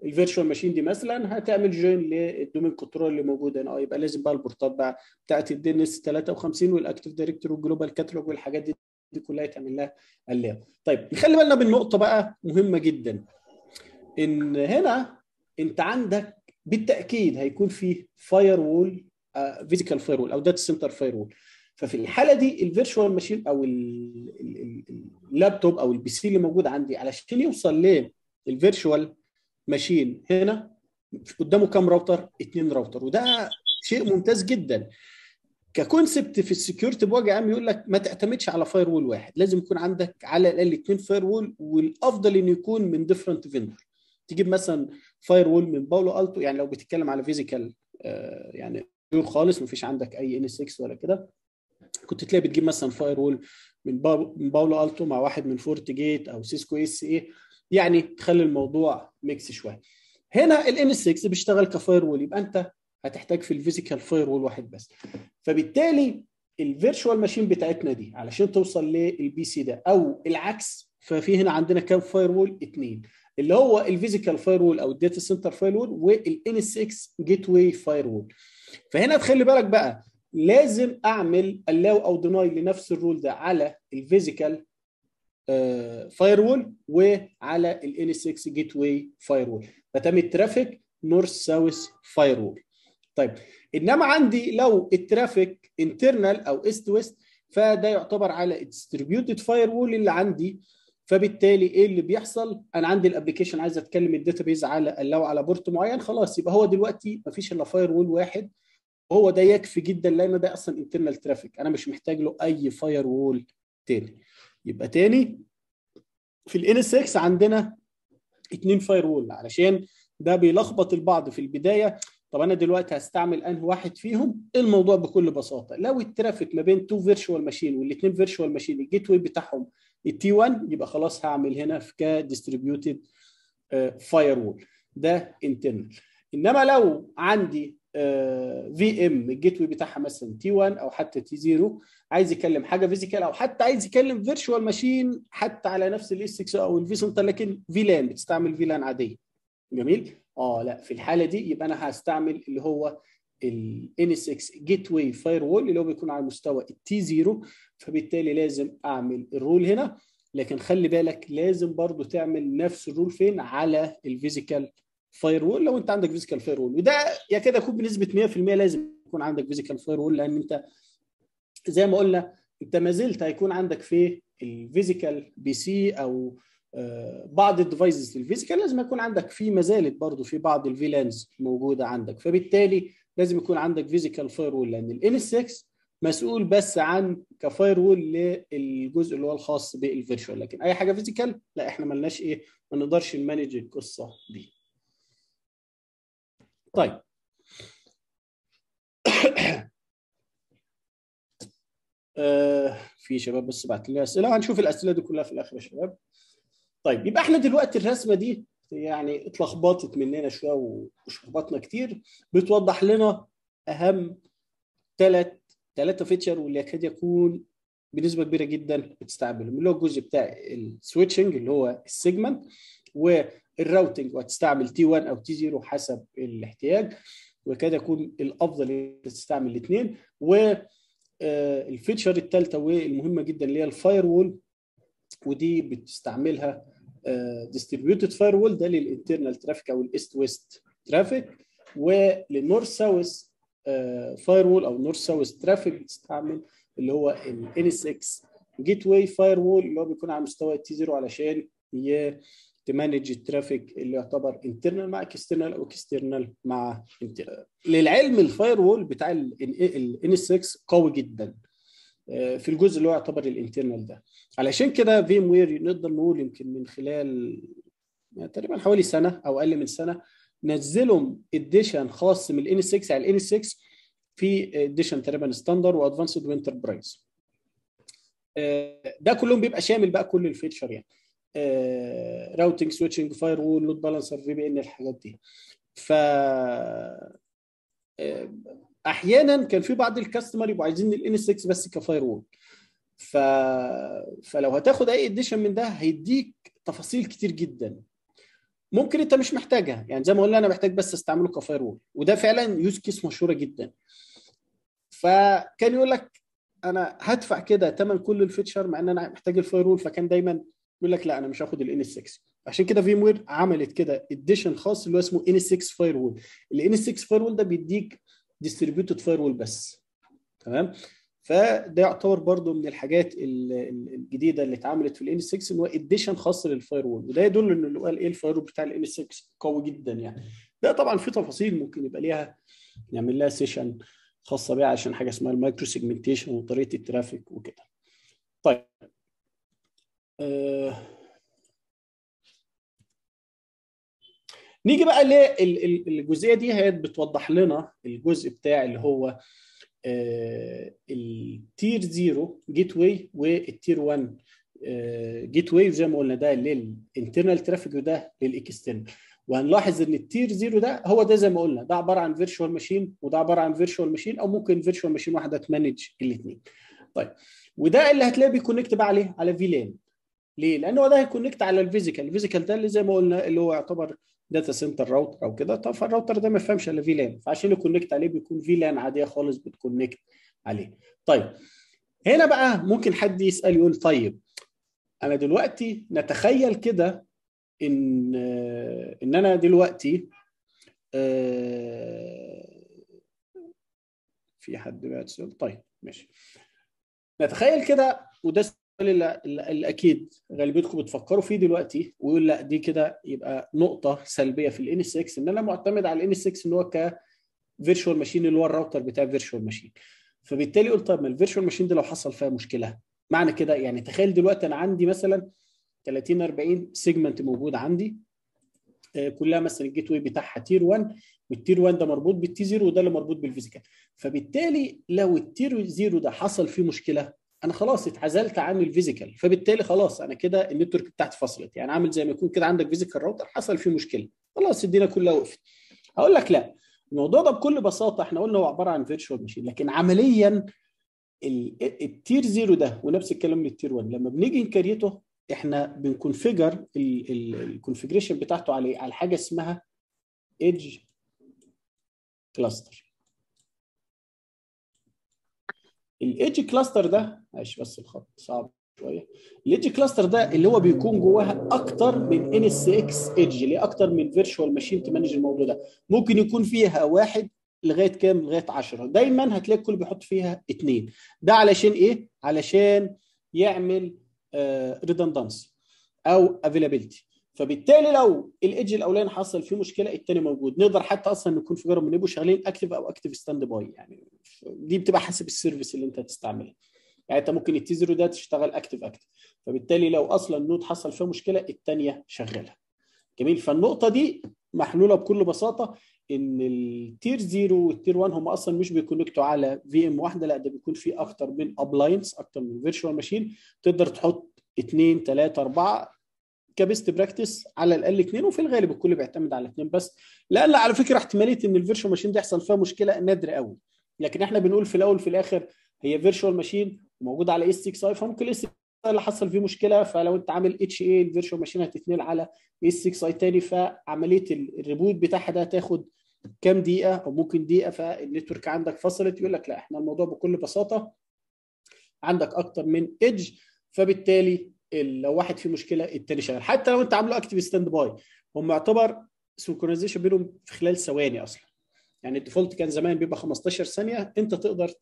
الفيرتشوال ماشين آه، دي مثلا هتعمل جوين للدومين كنترول اللي موجود هنا آه، يبقى لازم بقى البورتات بقى بتاعت الدي ان اس 53 والاكتف دايركتور والجلوبال كاتلوج والحاجات دي دي كلها يتعمل لها اللاب طيب نخلي بالنا من نقطه بقى مهمه جدا ان هنا انت عندك بالتاكيد هيكون في فاير وول فيزيكال فاير وول او داتا سنتر فاير وول ففي الحاله دي الفيرشوال ماشين او اللابتوب او البي سي اللي موجود عندي علشان يوصل ليه ماشين هنا قدامه كام راوتر؟ اثنين راوتر وده شيء ممتاز جدا ككونسبت في السكيورتي بوجه عام يقول لك ما تعتمدش على فاير وول واحد لازم يكون عندك على الاقل اثنين فاير وول والافضل انه يكون من ديفرنت فيندر تجيب مثلا فاير وول من باولو التو يعني لو بتتكلم على فيزيكال آه، يعني خالص ما فيش عندك اي ان 6 ولا كده كنت تلاقي بتجيب مثلا فاير وول من باولو التو مع واحد من فورت جيت او سيسكو اس اي يعني تخلي الموضوع ميكس شويه هنا الان 6 بيشتغل كفاير وول يبقى انت هتحتاج في الفيزيكال فاير وول واحد بس فبالتالي الفيرشوال ماشين بتاعتنا دي علشان توصل للبي سي ده او العكس ففي هنا عندنا كام فاير وول اثنين اللي هو الفيزيكال فاير وول او الداتا سنتر فاير وول والان 6 جيت واي فاير وول فهنا تخلي بالك بقى لازم اعمل الاو او ديناي لنفس الرول ده على الفيزيكال فاير وول وعلى الان 6 جيت واي فاير وول فتم الترافيك نورث ساوث فاير وول طيب انما عندي لو الترافيك انترنال او ايست ويست فده يعتبر على الديستريبيوتد فاير وول اللي عندي فبالتالي ايه اللي بيحصل انا عندي الابلكيشن عايز اتكلم الداتابيز على لو على بورت معين خلاص يبقى هو دلوقتي مفيش الا فاير وول واحد وهو ده يكفي جدا لان ده اصلا انترنال ترافيك انا مش محتاج له اي فاير وول تاني يبقى تاني في الان اس اكس عندنا اتنين فاير وول علشان ده بيلخبط البعض في البدايه طب انا دلوقتي هستعمل انهي واحد فيهم الموضوع بكل بساطه لو الترافيك ما بين تو فيرتشوال ماشين والاثنين فيرتشوال ماشين الجيت واي بتاعهم التي 1 يبقى خلاص هعمل هنا في ديستريبيوتد فاير وول ده انترنال انما لو عندي في آه، ام الجيت واي بتاعها مثلا تي 1 او حتى تي 0 عايز يكلم حاجه فيزيكال او حتى عايز يكلم فيرتشوال ماشين حتى على نفس الاس 6 او الفي سنتر لكن في لان بتستعمل في لان عاديه جميل اه لا في الحاله دي يبقى انا هستعمل اللي هو ال N6 Gateway Firewall اللي هو بيكون على مستوى التي 0 فبالتالي لازم اعمل الرول هنا لكن خلي بالك لازم برضو تعمل نفس الرول فين على الفيزيكال فاير وول لو انت عندك فيزيكال فاير وول وده كده يكون بنسبه 100% لازم يكون عندك فيزيكال فاير وول لان انت زي ما قلنا انت ما زلت هيكون عندك في الفيزيكال بي سي او آه، بعض الديفايسز للفيزيكال لازم يكون عندك في ما زالت برضه في بعض الفيلانز موجوده عندك فبالتالي لازم يكون عندك فيزيكال فاير وول لان الان 6 مسؤول بس عن كفاير وول للجزء اللي هو الخاص بالفيرشوال لكن اي حاجه فيزيكال لا احنا ما لناش ايه ما نقدرش نمانج القصه دي طيب آه في شباب بس بعت لي اسئله هنشوف الاسئله دي كلها في الاخر يا شباب طيب يبقى احنا دلوقتي الرسمه دي يعني اتلخبطت مننا شويه وشخبطنا كتير بتوضح لنا اهم ثلاث ثلاثه فيتشر واللي يكاد يكون بنسبه كبيره جدا بتستعملهم اللي هو الجزء بتاع السويتشنج اللي هو السيجمنت والراوتنج وهتستعمل تي 1 او تي 0 حسب الاحتياج ويكاد يكون الافضل انك تستعمل الاثنين و الفيتشر آه، الثالثه والمهمه جدا اللي هي الفاير وول ودي بتستعملها ديستريبيوتد فاير وول ده للانترنال ترافيك او الايست ويست ترافيك وللنورث ساوث فاير وول او نورث ساوث ترافيك بتستعمل اللي هو ال ان 6 جيت فاير وول اللي هو بيكون على مستوى تي 0 علشان تمانج الترافيك اللي يعتبر انترنال مع اكسترنال او اكسترنال مع انترنال آه، للعلم الفاير وول بتاع ال ان 6 قوي جدا في الجزء اللي هو يعتبر الانترنال ده علشان كده فيم وير نقدر نقول يمكن من خلال تقريبا حوالي سنه او اقل من سنه نزلوا اديشن خاص من الان 6 على الان 6 في اديشن تقريبا ستاندر وادفانسد وينتر برايز ده كلهم بيبقى شامل بقى كل الفيتشر يعني راوتنج سويتشنج فاير وول لود بالانسر في بي ان الحاجات دي ف آه، احيانا كان في بعض الكاستمر يبقوا عايزين الان 6 بس كفاير وول ف... فلو هتاخد اي اديشن من ده هيديك تفاصيل كتير جدا ممكن انت مش محتاجها يعني زي ما قلنا انا محتاج بس استعمله كفاير وول وده فعلا يوز كيس مشهوره جدا فكان يقول لك انا هدفع كده ثمن كل الفيتشر مع ان انا محتاج الفاير وول فكان دايما يقول لك لا انا مش هاخد الان 6 عشان كده فيم وير عملت كده اديشن خاص اللي هو اسمه ان 6 فاير وول الان 6 فاير وول ده بيديك ديستريبيوتد فاير وول بس تمام فده يعتبر برضو من الحاجات الجديده اللي اتعملت في الان 6 ان هو اديشن خاص للفاير وول وده يدل ان اللي قال ايه وول بتاع الان 6 قوي جدا يعني ده طبعا في تفاصيل ممكن يبقى ليها نعمل لها سيشن خاصه بيها عشان حاجه اسمها المايكرو سيجمنتيشن وطريقه الترافيك وكده طيب آه نيجي بقى للجزئيه دي هي بتوضح لنا الجزء بتاع اللي هو التير 0 جيت واي والتير 1 جيت واي زي ما قلنا ده للانترنال ترافيك وده للاكسترنال وهنلاحظ ان التير 0 ده هو ده زي ما قلنا ده عباره عن فيرتشوال ماشين وده عباره عن فيرتشوال ماشين او ممكن فيرتشوال ماشين واحده تمانج الاثنين طيب وده اللي هتلاقيه بيكونكت بقى عليه على فيلان ليه؟ لان هو ده هيكونكت على الفيزيكال، الفيزيكال ده اللي زي ما قلنا اللي هو يعتبر داتا سنتر راوتر او كده طب فالراوتر ده ما يفهمش الا في لان فعشان يكونكت عليه بيكون في لان عاديه خالص بتكونكت عليه طيب هنا بقى ممكن حد يسال يقول طيب انا دلوقتي نتخيل كده ان ان انا دلوقتي آه، في حد بقى تسال طيب ماشي نتخيل كده وده الاكيد غالبيتكم بتفكروا فيه دلوقتي ويقول لا دي كده يبقى نقطه سلبيه في الان 6 ان انا معتمد على الان 6 ان هو ك فيرتشوال ماشين اللي هو الراوتر بتاع فيرتشوال ماشين فبالتالي قلت طب ما الفيرتشوال ماشين دي لو حصل فيها مشكله معنى كده يعني تخيل دلوقتي انا عندي مثلا 30 40 سيجمنت موجود عندي آه، كلها مثلا الجيت واي بتاعها تير 1 والتير 1 ده مربوط بالتي 0 وده اللي مربوط بالفيزيكال فبالتالي لو التير 0 ده حصل فيه مشكله انا خلاص اتعزلت عن الفيزيكال فبالتالي خلاص انا كده النتورك بتاعتي فصلت يعني عامل زي ما يكون كده عندك فيزيكال راوتر حصل فيه مشكله خلاص الدنيا كلها وقفت هقول لك لا الموضوع ده بكل بساطه احنا قلنا هو عباره عن فيرتشوال ماشين لكن عمليا التير زيرو ده ونفس الكلام للتير 1 لما بنيجي نكريته احنا بنكونفيجر الكونفيجريشن بتاعته على على حاجه اسمها ايدج كلاستر الايدج كلاستر ده معلش بس الخط صعب شويه الايدج كلاستر ده اللي هو بيكون جواها اكتر من ان اس اكس ايدج ليه اكتر من فيرتشوال ماشين تمانج الموضوع ده ممكن يكون فيها واحد لغايه كام لغايه 10 دايما هتلاقي الكل بيحط فيها اثنين ده علشان ايه علشان يعمل ريدندنسي آه، او افيلابيلتي فبالتالي لو الايدج الاولاني حصل فيه مشكله الثاني موجود نقدر حتى اصلا نكون في جرم نبقوا شغالين اكتف او اكتف ستاند باي يعني دي بتبقى حسب السيرفيس اللي انت هتستعملها يعني انت ممكن التي ده تشتغل اكتف اكتف فبالتالي لو اصلا نود حصل فيها مشكله الثانيه شغاله جميل فالنقطه دي محلوله بكل بساطه ان التير 0 والتير 1 هم اصلا مش بيكونكتوا على في ام واحده لا ده بيكون في اكتر من ابلاينس اكتر من فيرتشوال ماشين تقدر تحط 2 3 اربعه كبيست براكتس على الاقل اثنين وفي الغالب الكل بيعتمد على اثنين بس لان على فكره احتماليه ان الفيرشوال ماشين دي يحصل فيها مشكله نادره قوي لكن احنا بنقول في الاول في الاخر هي فيرشوال ماشين وموجوده على اس 6 اي فممكن اس اللي حصل فيه مشكله فلو انت عامل اتش اي الفيرشوال ماشين هتتنقل على اس 6 اي تاني فعمليه الريبوت بتاعها ده هتاخد كام دقيقه او ممكن دقيقه فالنتورك عندك فصلت يقول لك لا احنا الموضوع بكل بساطه عندك اكتر من ايدج فبالتالي لو واحد فيه مشكله التاني شغال حتى لو انت عامله اكتف ستاند باي هم يعتبر سنكرونايزيشن بينهم في خلال ثواني اصلا يعني الديفولت كان زمان بيبقى 15 ثانيه انت تقدر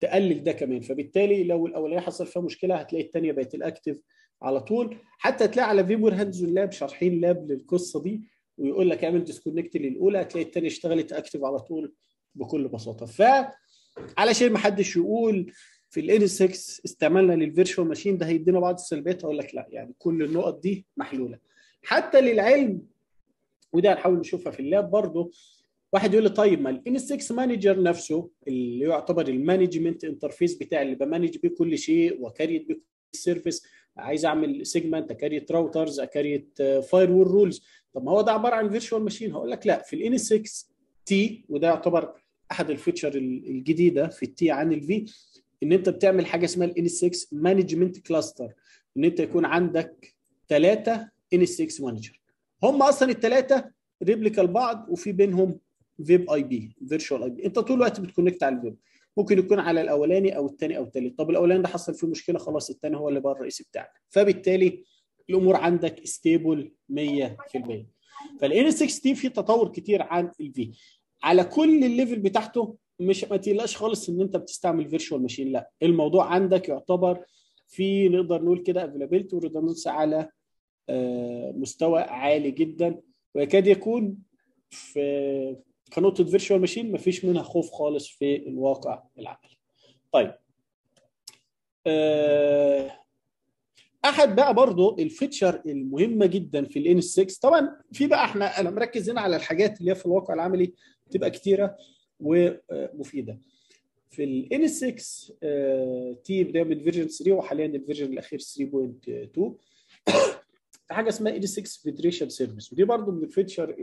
تقلل ده كمان فبالتالي لو الاولانيه حصل فيها مشكله هتلاقي الثانيه بقت الاكتف على طول حتى تلاقي على فيبور هاندز لاب شارحين لاب للقصه دي ويقول لك اعمل ديسكونكت للاولى هتلاقي الثانيه اشتغلت اكتف على طول بكل بساطه ف علشان ما حدش يقول في ال 6 استعمالنا للفيرشوال ماشين ده هيدينا بعض السلبيات اقول لك لا يعني كل النقط دي محلوله حتى للعلم وده هنحاول نشوفها في اللاب برضه واحد يقول لي طيب ما الان 6 مانجر نفسه اللي يعتبر المانجمنت انترفيس بتاعي اللي بمانج بيه كل شيء وكريت بيه السيرفيس عايز اعمل سيجمنت اكاريت راوترز اكاريت فاير وول رولز طب ما هو ده عباره عن فيرتشوال ماشين هقول لك لا في الان 6 تي وده يعتبر احد الفيتشر الجديده في التي عن الفي ان انت بتعمل حاجه اسمها الان 6 مانجمنت كلاستر ان انت يكون عندك ثلاثه ان 6 مانجر هم اصلا الثلاثه ريبليكا لبعض وفي بينهم فيب اي بي فيرتشوال اي بي انت طول الوقت بتكونكت على الفيب ممكن يكون على الاولاني او الثاني او الثالث طب الاولاني ده حصل فيه مشكله خلاص الثاني هو اللي بقى الرئيسي بتاعك فبالتالي الامور عندك ستيبل 100% فالان 6 تي فيه تطور كتير عن الفي على كل الليفل بتاعته مش ما تقلقش خالص ان انت بتستعمل فيرتشوال ماشين لا الموضوع عندك يعتبر في نقدر نقول كده افيلابيلتي وريدندنس على آه، مستوى عالي جدا ويكاد يكون في كنقطه فيرتشوال ماشين ما فيش منها خوف خالص في الواقع العملي. طيب آه، احد بقى برضو الفيتشر المهمه جدا في الان 6 طبعا في بقى احنا انا مركز هنا على الحاجات اللي هي في الواقع العملي بتبقى كتيره ومفيده في ال N6 تي بنعمل فيرجن 3 وحاليا الفيرجن الاخير 3.2 في حاجه اسمها N6 فيدريشن سيرفيس ودي برضو من الفيتشر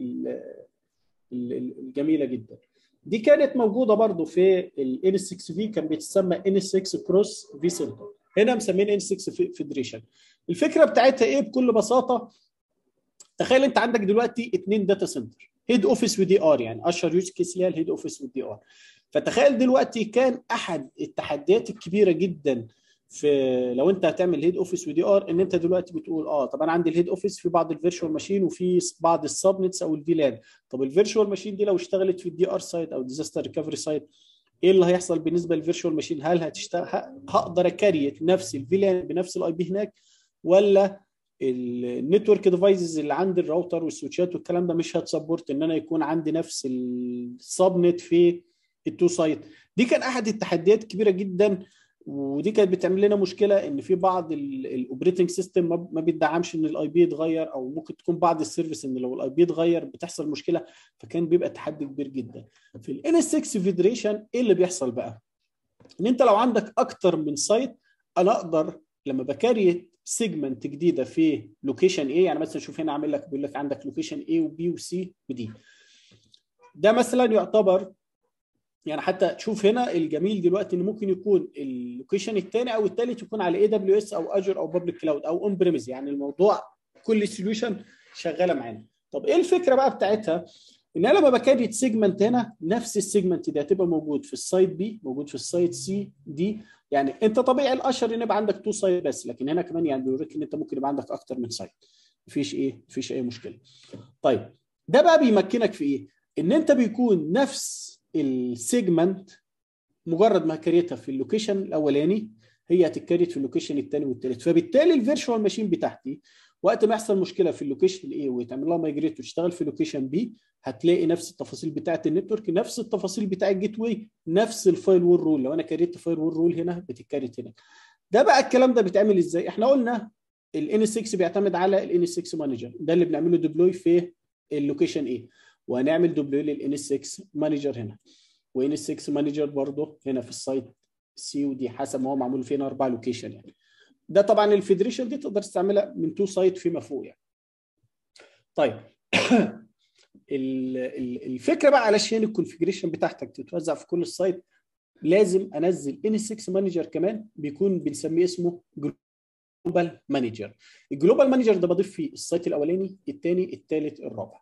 الجميله جدا دي كانت موجوده برضو في ال N6 في كان بيتسمي n N6 كروس في سنتر هنا مسمين N6 فيدريشن الفكره بتاعتها ايه بكل بساطه تخيل انت عندك دلوقتي اثنين داتا سنتر هيد اوفيس ودي ار يعني اشهر يوز كيس ليها الهيد اوفيس والدي ار فتخيل دلوقتي كان احد التحديات الكبيره جدا في لو انت هتعمل هيد اوفيس ودي ار ان انت دلوقتي بتقول اه طب انا عندي الهيد اوفيس في بعض الفيرشوال ماشين وفي بعض السبنتس او الفيلان طب الفيرشوال ماشين دي لو اشتغلت في الدي ار سايت او ديزاستر ريكفري سايت ايه اللي هيحصل بالنسبه للفيرشوال ماشين هل هتشتغل هقدر اكريت نفس الفيلان بنفس الاي بي هناك ولا النتورك ديفايسز اللي عند الراوتر والسويتشات والكلام ده مش هتسبورت ان انا يكون عندي نفس السب نت في التو سايت دي كان احد التحديات الكبيره جدا ودي كانت بتعمل لنا مشكله ان في بعض الاوبريتنج سيستم ما بيدعمش ان الاي بي يتغير او ممكن تكون بعض السيرفيس ان لو الاي بي اتغير بتحصل مشكله فكان بيبقى تحدي كبير جدا في ال ال 6 فيدريشن ايه اللي بيحصل بقى ان انت لو عندك اكتر من سايت انا اقدر لما بكريت سيجمنت جديده في لوكيشن ايه يعني مثلا شوف هنا عامل لك بيقول لك عندك لوكيشن ايه وبي وسي ودي ده مثلا يعتبر يعني حتى تشوف هنا الجميل دلوقتي ان ممكن يكون اللوكيشن الثاني او الثالث يكون على اي دبليو اس او اجر او بابليك كلاود او اون بريمز يعني الموضوع كل سوليوشن شغاله معانا طب ايه الفكره بقى بتاعتها ان انا لما بكريت سيجمنت هنا نفس السيجمنت دي هتبقى موجود في السايت بي موجود في السايت سي دي يعني انت طبيعي الاشهر ان يبقى عندك تو سايت بس لكن هنا كمان يعني بيوريك ان انت ممكن يبقى عندك اكتر من سايت مفيش ايه مفيش اي مشكله طيب ده بقى بيمكنك في ايه ان انت بيكون نفس السيجمنت مجرد ما كريتها في اللوكيشن الاولاني هي هتتكريت في اللوكيشن الثاني والثالث فبالتالي الفيرشوال ماشين بتاعتي وقت ما يحصل مشكله في اللوكيشن الاي وتعمل لها مايجريت وتشتغل في لوكيشن بي هتلاقي نفس التفاصيل بتاعه النتورك نفس التفاصيل بتاعه الجيت واي نفس الفاير وول رول لو انا كريت فاير وول رول هنا بتتكريت هنا ده بقى الكلام ده بيتعمل ازاي احنا قلنا الان 6 بيعتمد على الان 6 مانجر ده اللي بنعمله ديبلوي في اللوكيشن ايه وهنعمل ديبلوي للان 6 مانجر هنا وان 6 مانجر برضه هنا في السايت سي ودي حسب ما هو معمول فينا اربع لوكيشن يعني ده طبعا الفيدريشن دي تقدر تستعملها من تو سايت فيما فوق يعني طيب الفكره بقى علشان الكونفجريشن بتاعتك تتوزع في كل السايت لازم انزل ان 6 مانجر كمان بيكون بنسميه اسمه جلوبال مانجر الجلوبال مانجر ده بضيف فيه السايت الاولاني الثاني الثالث الرابع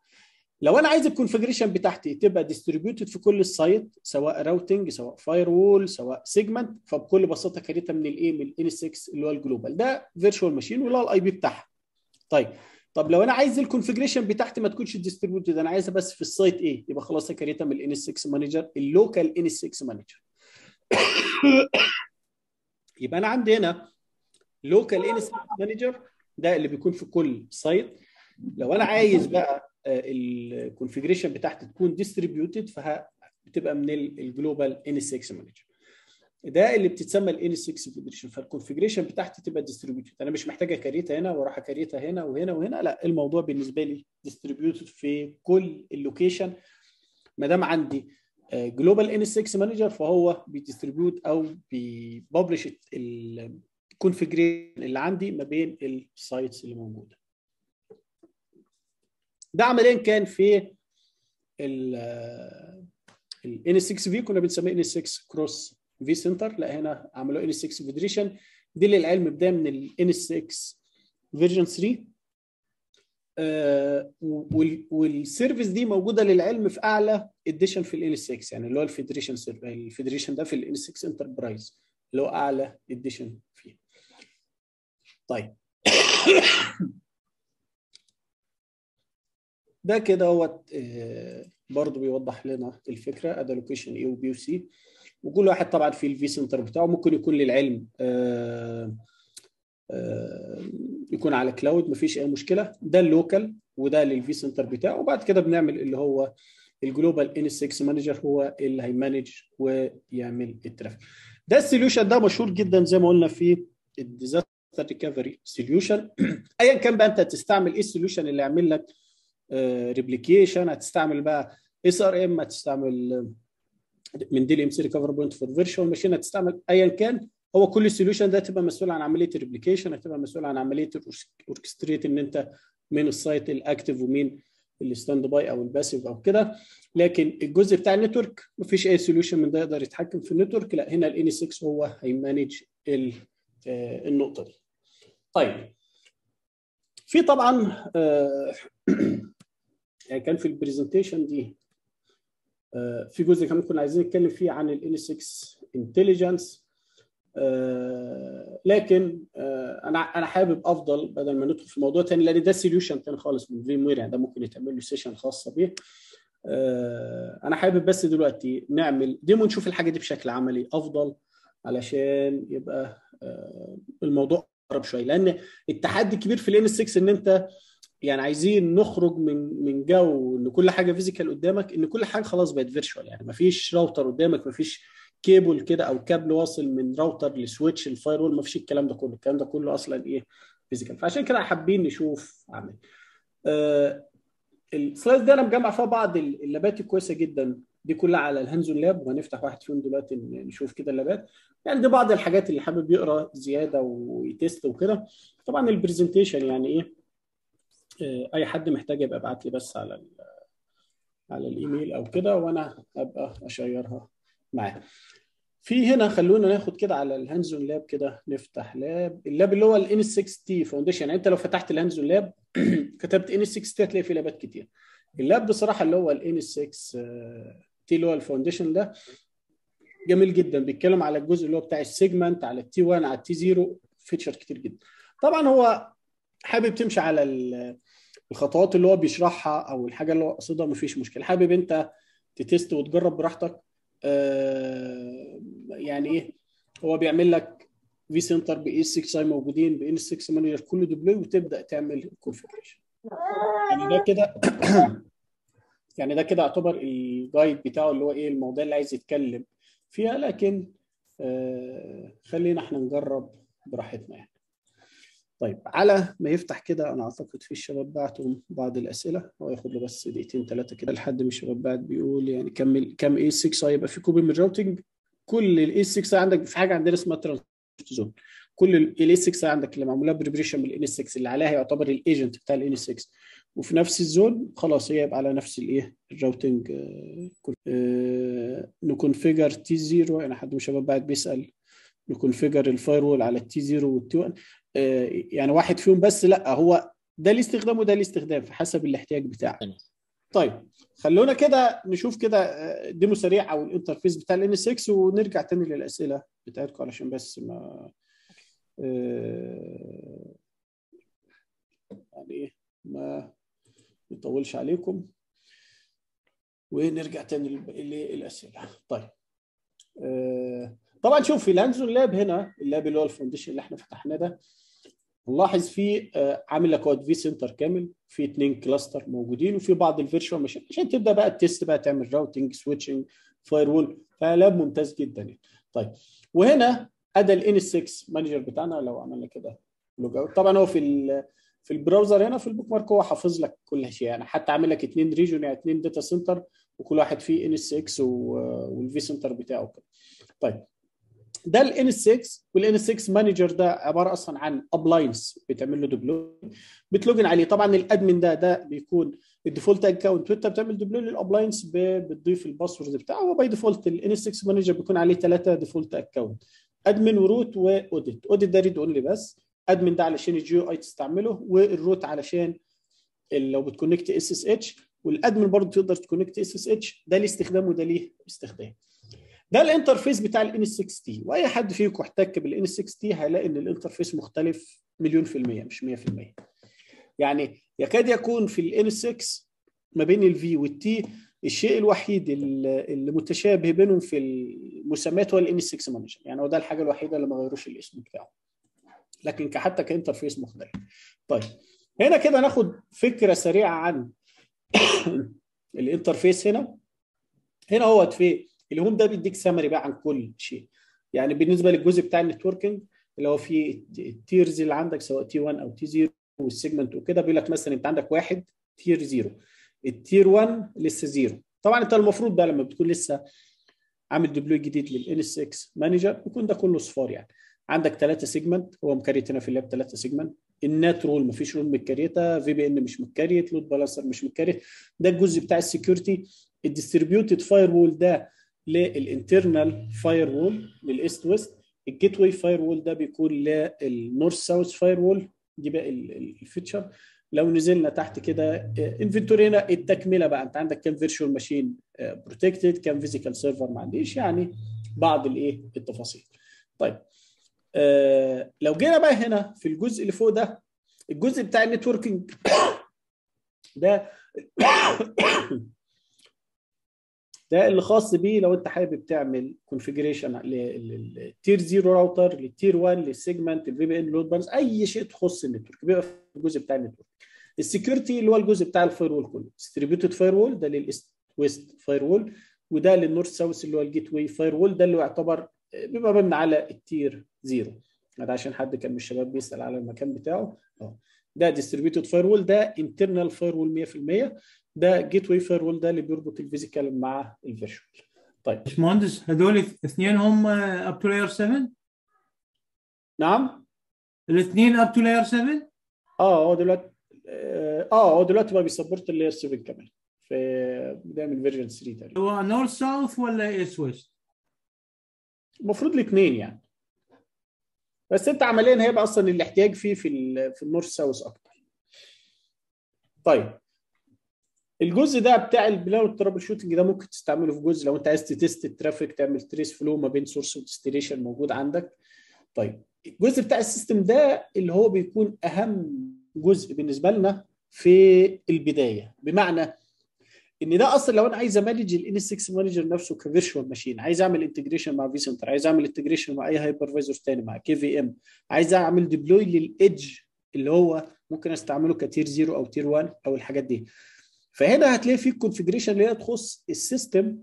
لو انا عايز الكونفجريشن بتاعتي تبقى ديستريبيوتد في كل السايت سواء راوتنج سواء فاير وول سواء سيجمنت فبكل بساطه كريتها من الايه من الان 6 اللي هو الجلوبال ده فيرتشوال ماشين ولا الاي بي بتاعها طيب طب لو انا عايز الكونفجريشن بتاعتي ما تكونش ديستريبيوتد انا عايزها بس في السايت ايه يبقى خلاص كريتها من الان 6 مانجر اللوكال ان 6 مانجر يبقى انا عندي هنا لوكال ان 6 مانجر ده اللي بيكون في كل سايت لو انا عايز بقى آه، الكونفجريشن بتاعتي تكون ديستريبيوتد فبتبقى من الجلوبال ان 6 مانجر ده اللي بتتسمى الان 6 فيدريشن فالكونفجريشن بتاعتي تبقى ديستريبيوتد انا مش محتاجه كاريتا هنا وراح كاريتا هنا وهنا وهنا لا الموضوع بالنسبه لي ديستريبيوتد في كل اللوكيشن ما دام عندي جلوبال ان 6 مانجر فهو بيديستريبيوت او بيببلش الكونفجريشن اللي عندي ما بين السايتس اللي موجوده ده عمليا إيه كان في ال آه، ال N6V كنا بنسميه N6 كروس في سنتر لا هنا عملوه N6 فيدريشن دي للعلم بدايه من ال N6 فيرجن 3 والسيرفيس دي موجوده للعلم في اعلى اديشن في ال N6 يعني اللي هو الفيدريشن الفيدريشن ده في ال N6 انتربرايز اللي هو اعلى اديشن فيه. طيب ده كده هو آه، برضه بيوضح لنا الفكره ادا لوكيشن اي وبي وسي وكل واحد طبعا في الفي سنتر بتاعه ممكن يكون للعلم آه، آه، يكون على كلاود مفيش اي مشكله ده اللوكال وده للفي سنتر بتاعه وبعد كده بنعمل اللي هو الجلوبال ان اكس مانجر هو اللي هيمانج ويعمل الترافيك ده السوليوشن ده مشهور جدا زي ما قلنا في الديزاستر ريكفري سوليوشن ايا كان بقى انت تستعمل ايه السوليوشن اللي يعمل لك ريبليكيشن هتستعمل بقى اس ار ام هتستعمل آه، من دي ام سي ريكفر بوينت فور فيرتشوال ماشين هتستعمل ايا كان هو كل السوليوشن ده هتبقى مسؤول عن عمليه الريبليكيشن هتبقى مسؤول عن عمليه الاوركستريت ان انت مين السايت الاكتف ومين الستاند باي او الباسيف او كده لكن الجزء بتاع النتورك مفيش اي سوليوشن من ده يقدر يتحكم في النتورك لا هنا الاني 6 هو هيمانج آه، النقطه دي طيب في طبعا آه، يعني كان في البرزنتيشن دي آه، في جزء كمان كنا عايزين نتكلم فيه عن ال N6 intelligence آه، لكن آه، انا انا حابب افضل بدل ما ندخل في موضوع ثاني لان ده سوليوشن ثاني خالص من فيم وير يعني ده ممكن يتعمل له سيشن خاصه بيه انا حابب بس دلوقتي نعمل ديمو نشوف الحاجه دي بشكل عملي افضل علشان يبقى الموضوع اقرب شويه لان التحدي الكبير في الان 6 ان انت يعني عايزين نخرج من من جو ان كل حاجه فيزيكال قدامك ان كل حاجه خلاص بقت فيرتشوال يعني مفيش راوتر قدامك مفيش كيبل كده او كابل واصل من راوتر لسويتش الفاير وول مفيش الكلام ده كله الكلام ده كله اصلا ايه فيزيكال فعشان كده حابين نشوف عمل آه السلايد ده انا مجمع فيها بعض اللابات الكويسه جدا دي كلها على الهانزون لاب وهنفتح واحد فيهم دلوقتي نشوف كده اللابات يعني دي بعض الحاجات اللي حابب يقرا زياده ويتست وكده طبعا البرزنتيشن يعني ايه آه، اي حد محتاج يبقى ابعت لي بس على على الايميل او كده وانا ابقى اشيرها معاه في هنا خلونا ناخد كده على اون لاب كده نفتح لاب اللاب اللي هو الان 6 تي فاونديشن يعني انت لو فتحت اون لاب كتبت ان 6 تي هتلاقي فيه لابات كتير اللاب بصراحه اللي هو الان 6 تي اللي هو الفاونديشن ده جميل جدا بيتكلم على الجزء اللي هو بتاع السيجمنت على التي 1 على التي 0 فيتشر كتير جدا طبعا هو حابب تمشي على الخطوات اللي هو بيشرحها او الحاجه اللي هو قصدها مفيش مشكله حابب انت تتست وتجرب براحتك آه، يعني ايه هو بيعمل لك في سنتر باي 6 اي موجودين بان 6 مانجر كل دبلوي وتبدا تعمل كونفجريشن يعني ده كده يعني ده كده يعتبر الجايد بتاعه اللي هو ايه المواضيع اللي عايز يتكلم فيها لكن آه، خلينا احنا نجرب براحتنا يعني طيب على ما يفتح كده انا اعتقد في الشباب بعتوا بعض الاسئله هو ياخد له بس دقيقتين ثلاثه كده لحد ما الشباب بعت بيقول يعني كم كم اي آه، 6 هيبقى في كوبي من الراوتنج كل الاي آه 6 عندك في حاجه عندنا اسمها زون كل الاي آه 6 عندك اللي معموله بريبريشن بالان 6 اللي عليها يعتبر الايجنت بتاع الان 6 وفي نفس الزون خلاص هي يبقى على نفس الايه الراوتنج نكونفيجر تي 0 يعني حد من الشباب بعت بيسال نكونفيجر الفاير وول على التي 0 والتي 1 آه، يعني واحد فيهم بس لا هو ده ليه استخدام وده ليه استخدام فحسب الاحتياج بتاعك طيب خلونا كده نشوف كده آه، ديمو سريع او الانترفيس بتاع الان 6 ونرجع تاني للاسئله بتاعتكم علشان بس ما آه، يعني ايه ما نطولش عليكم ونرجع تاني للاسئله طيب طبعا شوف في لانزون لاب هنا اللاب اللي هو الفاونديشن اللي احنا فتحناه ده نلاحظ في آه، عامل لك في سنتر كامل في اثنين كلاستر موجودين وفي بعض الفيرشوال ماشين عشان تبدا بقى التست بقى تعمل راوتنج سويتشنج فاير وول فلاب ممتاز جدا يعني. طيب وهنا ادى الان 6 مانجر بتاعنا لو عملنا كده لوج اوت طبعا هو في في البراوزر هنا في البوك مارك هو حافظ لك كل شيء يعني حتى عامل لك اثنين ريجون يعني اثنين داتا سنتر وكل واحد فيه ان اس اكس والفي سنتر بتاعه كده طيب ده الان 6 والان 6 مانجر ده عباره اصلا عن ابلاينس بتعمل له دبلو بتلوجن عليه طبعا الادمن ده ده بيكون الديفولت اكونت وانت بتعمل دبلو للابلاينس بتضيف الباسورد بتاعه وباي ديفولت الان 6 مانجر بيكون عليه ثلاثه ديفولت اكونت ادمن وروت واوديت اوديت ده ريد اونلي بس ادمن ده علشان الجيو اي تستعمله والروت علشان لو بتكونكت اس اس اتش والادمن برضه تقدر تكونكت اس اس اتش ده ليه استخدام وده ليه استخدام ده الانترفيس بتاع الان 6 تي واي حد فيكم احتك بالان 6 تي هيلاقي ان الانترفيس مختلف مليون في المية مش 100% يعني يكاد يكون في الان 6 ما بين الفي والتي الشيء الوحيد اللي متشابه بينهم في المسميات هو الان 6 مانجر يعني هو ده الحاجه الوحيده اللي ما غيروش الاسم بتاعه لكن حتى كانترفيس مختلف طيب هنا كده ناخد فكره سريعه عن الانترفيس هنا هنا هو في الهوم ده بيديك سمري بقى عن كل شيء يعني بالنسبه للجزء بتاع النتوركينج اللي هو في التيرز اللي عندك سواء تي 1 او تي 0 والسيجمنت وكده بيقول لك مثلا انت عندك واحد تير 0 التير 1 لسه 0 طبعا انت المفروض بقى لما بتكون لسه عامل ديبلوي جديد للان اس 6 مانجر بيكون ده كله صفار يعني عندك ثلاثه سيجمنت هو مكريت هنا في اللاب ثلاثه سيجمنت النات رول مفيش رول متكريته في بي ان مش متكريت لود بالانسر مش متكريت ده الجزء بتاع السكيورتي الديستريبيوتد فاير وول ده للانترنال فاير وول للايست ويست الجيت واي فاير وول ده بيكون للنورث ساوث فاير وول دي بقى الفيتشر لو نزلنا تحت كده انفنتورينا آه، التكمله بقى انت عندك كام فيرتشوال ماشين بروتكتد كام فيزيكال سيرفر ما عنديش يعني بعض الايه التفاصيل طيب آه، لو جينا بقى هنا في الجزء اللي فوق ده الجزء بتاع النتوركينج ده ده اللي خاص بيه لو انت حابب تعمل كونفيجريشن للتير زيرو راوتر للتير 1 للسيجمنت الفي بي ان لود بالانس اي شيء تخص النتورك بيبقى في الجزء بتاع النتورك السكيورتي اللي هو الجزء بتاع الفاير وول كله ديستريبيوتد فاير وول ده للايست ويست فاير وول وده للنورث ساوث اللي هو الجيت واي فاير وول ده اللي يعتبر آه، بيبقى مبني على التير زيرو ده عشان حد كان من الشباب بيسال على المكان بتاعه اه ده ديستريبيوتد فاير وول ده انترنال فاير وول 100% ده جيت واي فاير ده اللي بيربط الفيزيكال مع الفيرشوال طيب باشمهندس هذول الاثنين هم اب تو لاير 7 نعم الاثنين اب تو لاير 7 اه هو دلوقتي اه هو دلوقتي بقى بيسبورت اللاير 7 كمان في بيعمل فيرجن 3 تقريبا هو نورث ساوث ولا ايست ويست؟ المفروض الاثنين يعني بس انت عمليا هيبقى اصلا الاحتياج فيه في في النورث ساوث اكتر طيب الجزء ده بتاع البلان والترابل شوتنج ده ممكن تستعمله في جزء لو انت عايز تيست الترافيك تعمل تريس فلو ما بين سورس وديستنيشن موجود عندك طيب الجزء بتاع السيستم ده اللي هو بيكون اهم جزء بالنسبه لنا في البدايه بمعنى ان ده اصلا لو انا عايز امانج الان 6 مانجر نفسه كفيرشوال ماشين عايز اعمل انتجريشن مع في سنتر عايز اعمل انتجريشن مع اي هايبرفايزر تاني مع كي في ام عايز اعمل ديبلوي للايدج اللي هو ممكن استعمله كتير 0 او تير 1 او الحاجات دي فهنا هتلاقي في الكونفجريشن اللي هي تخص السيستم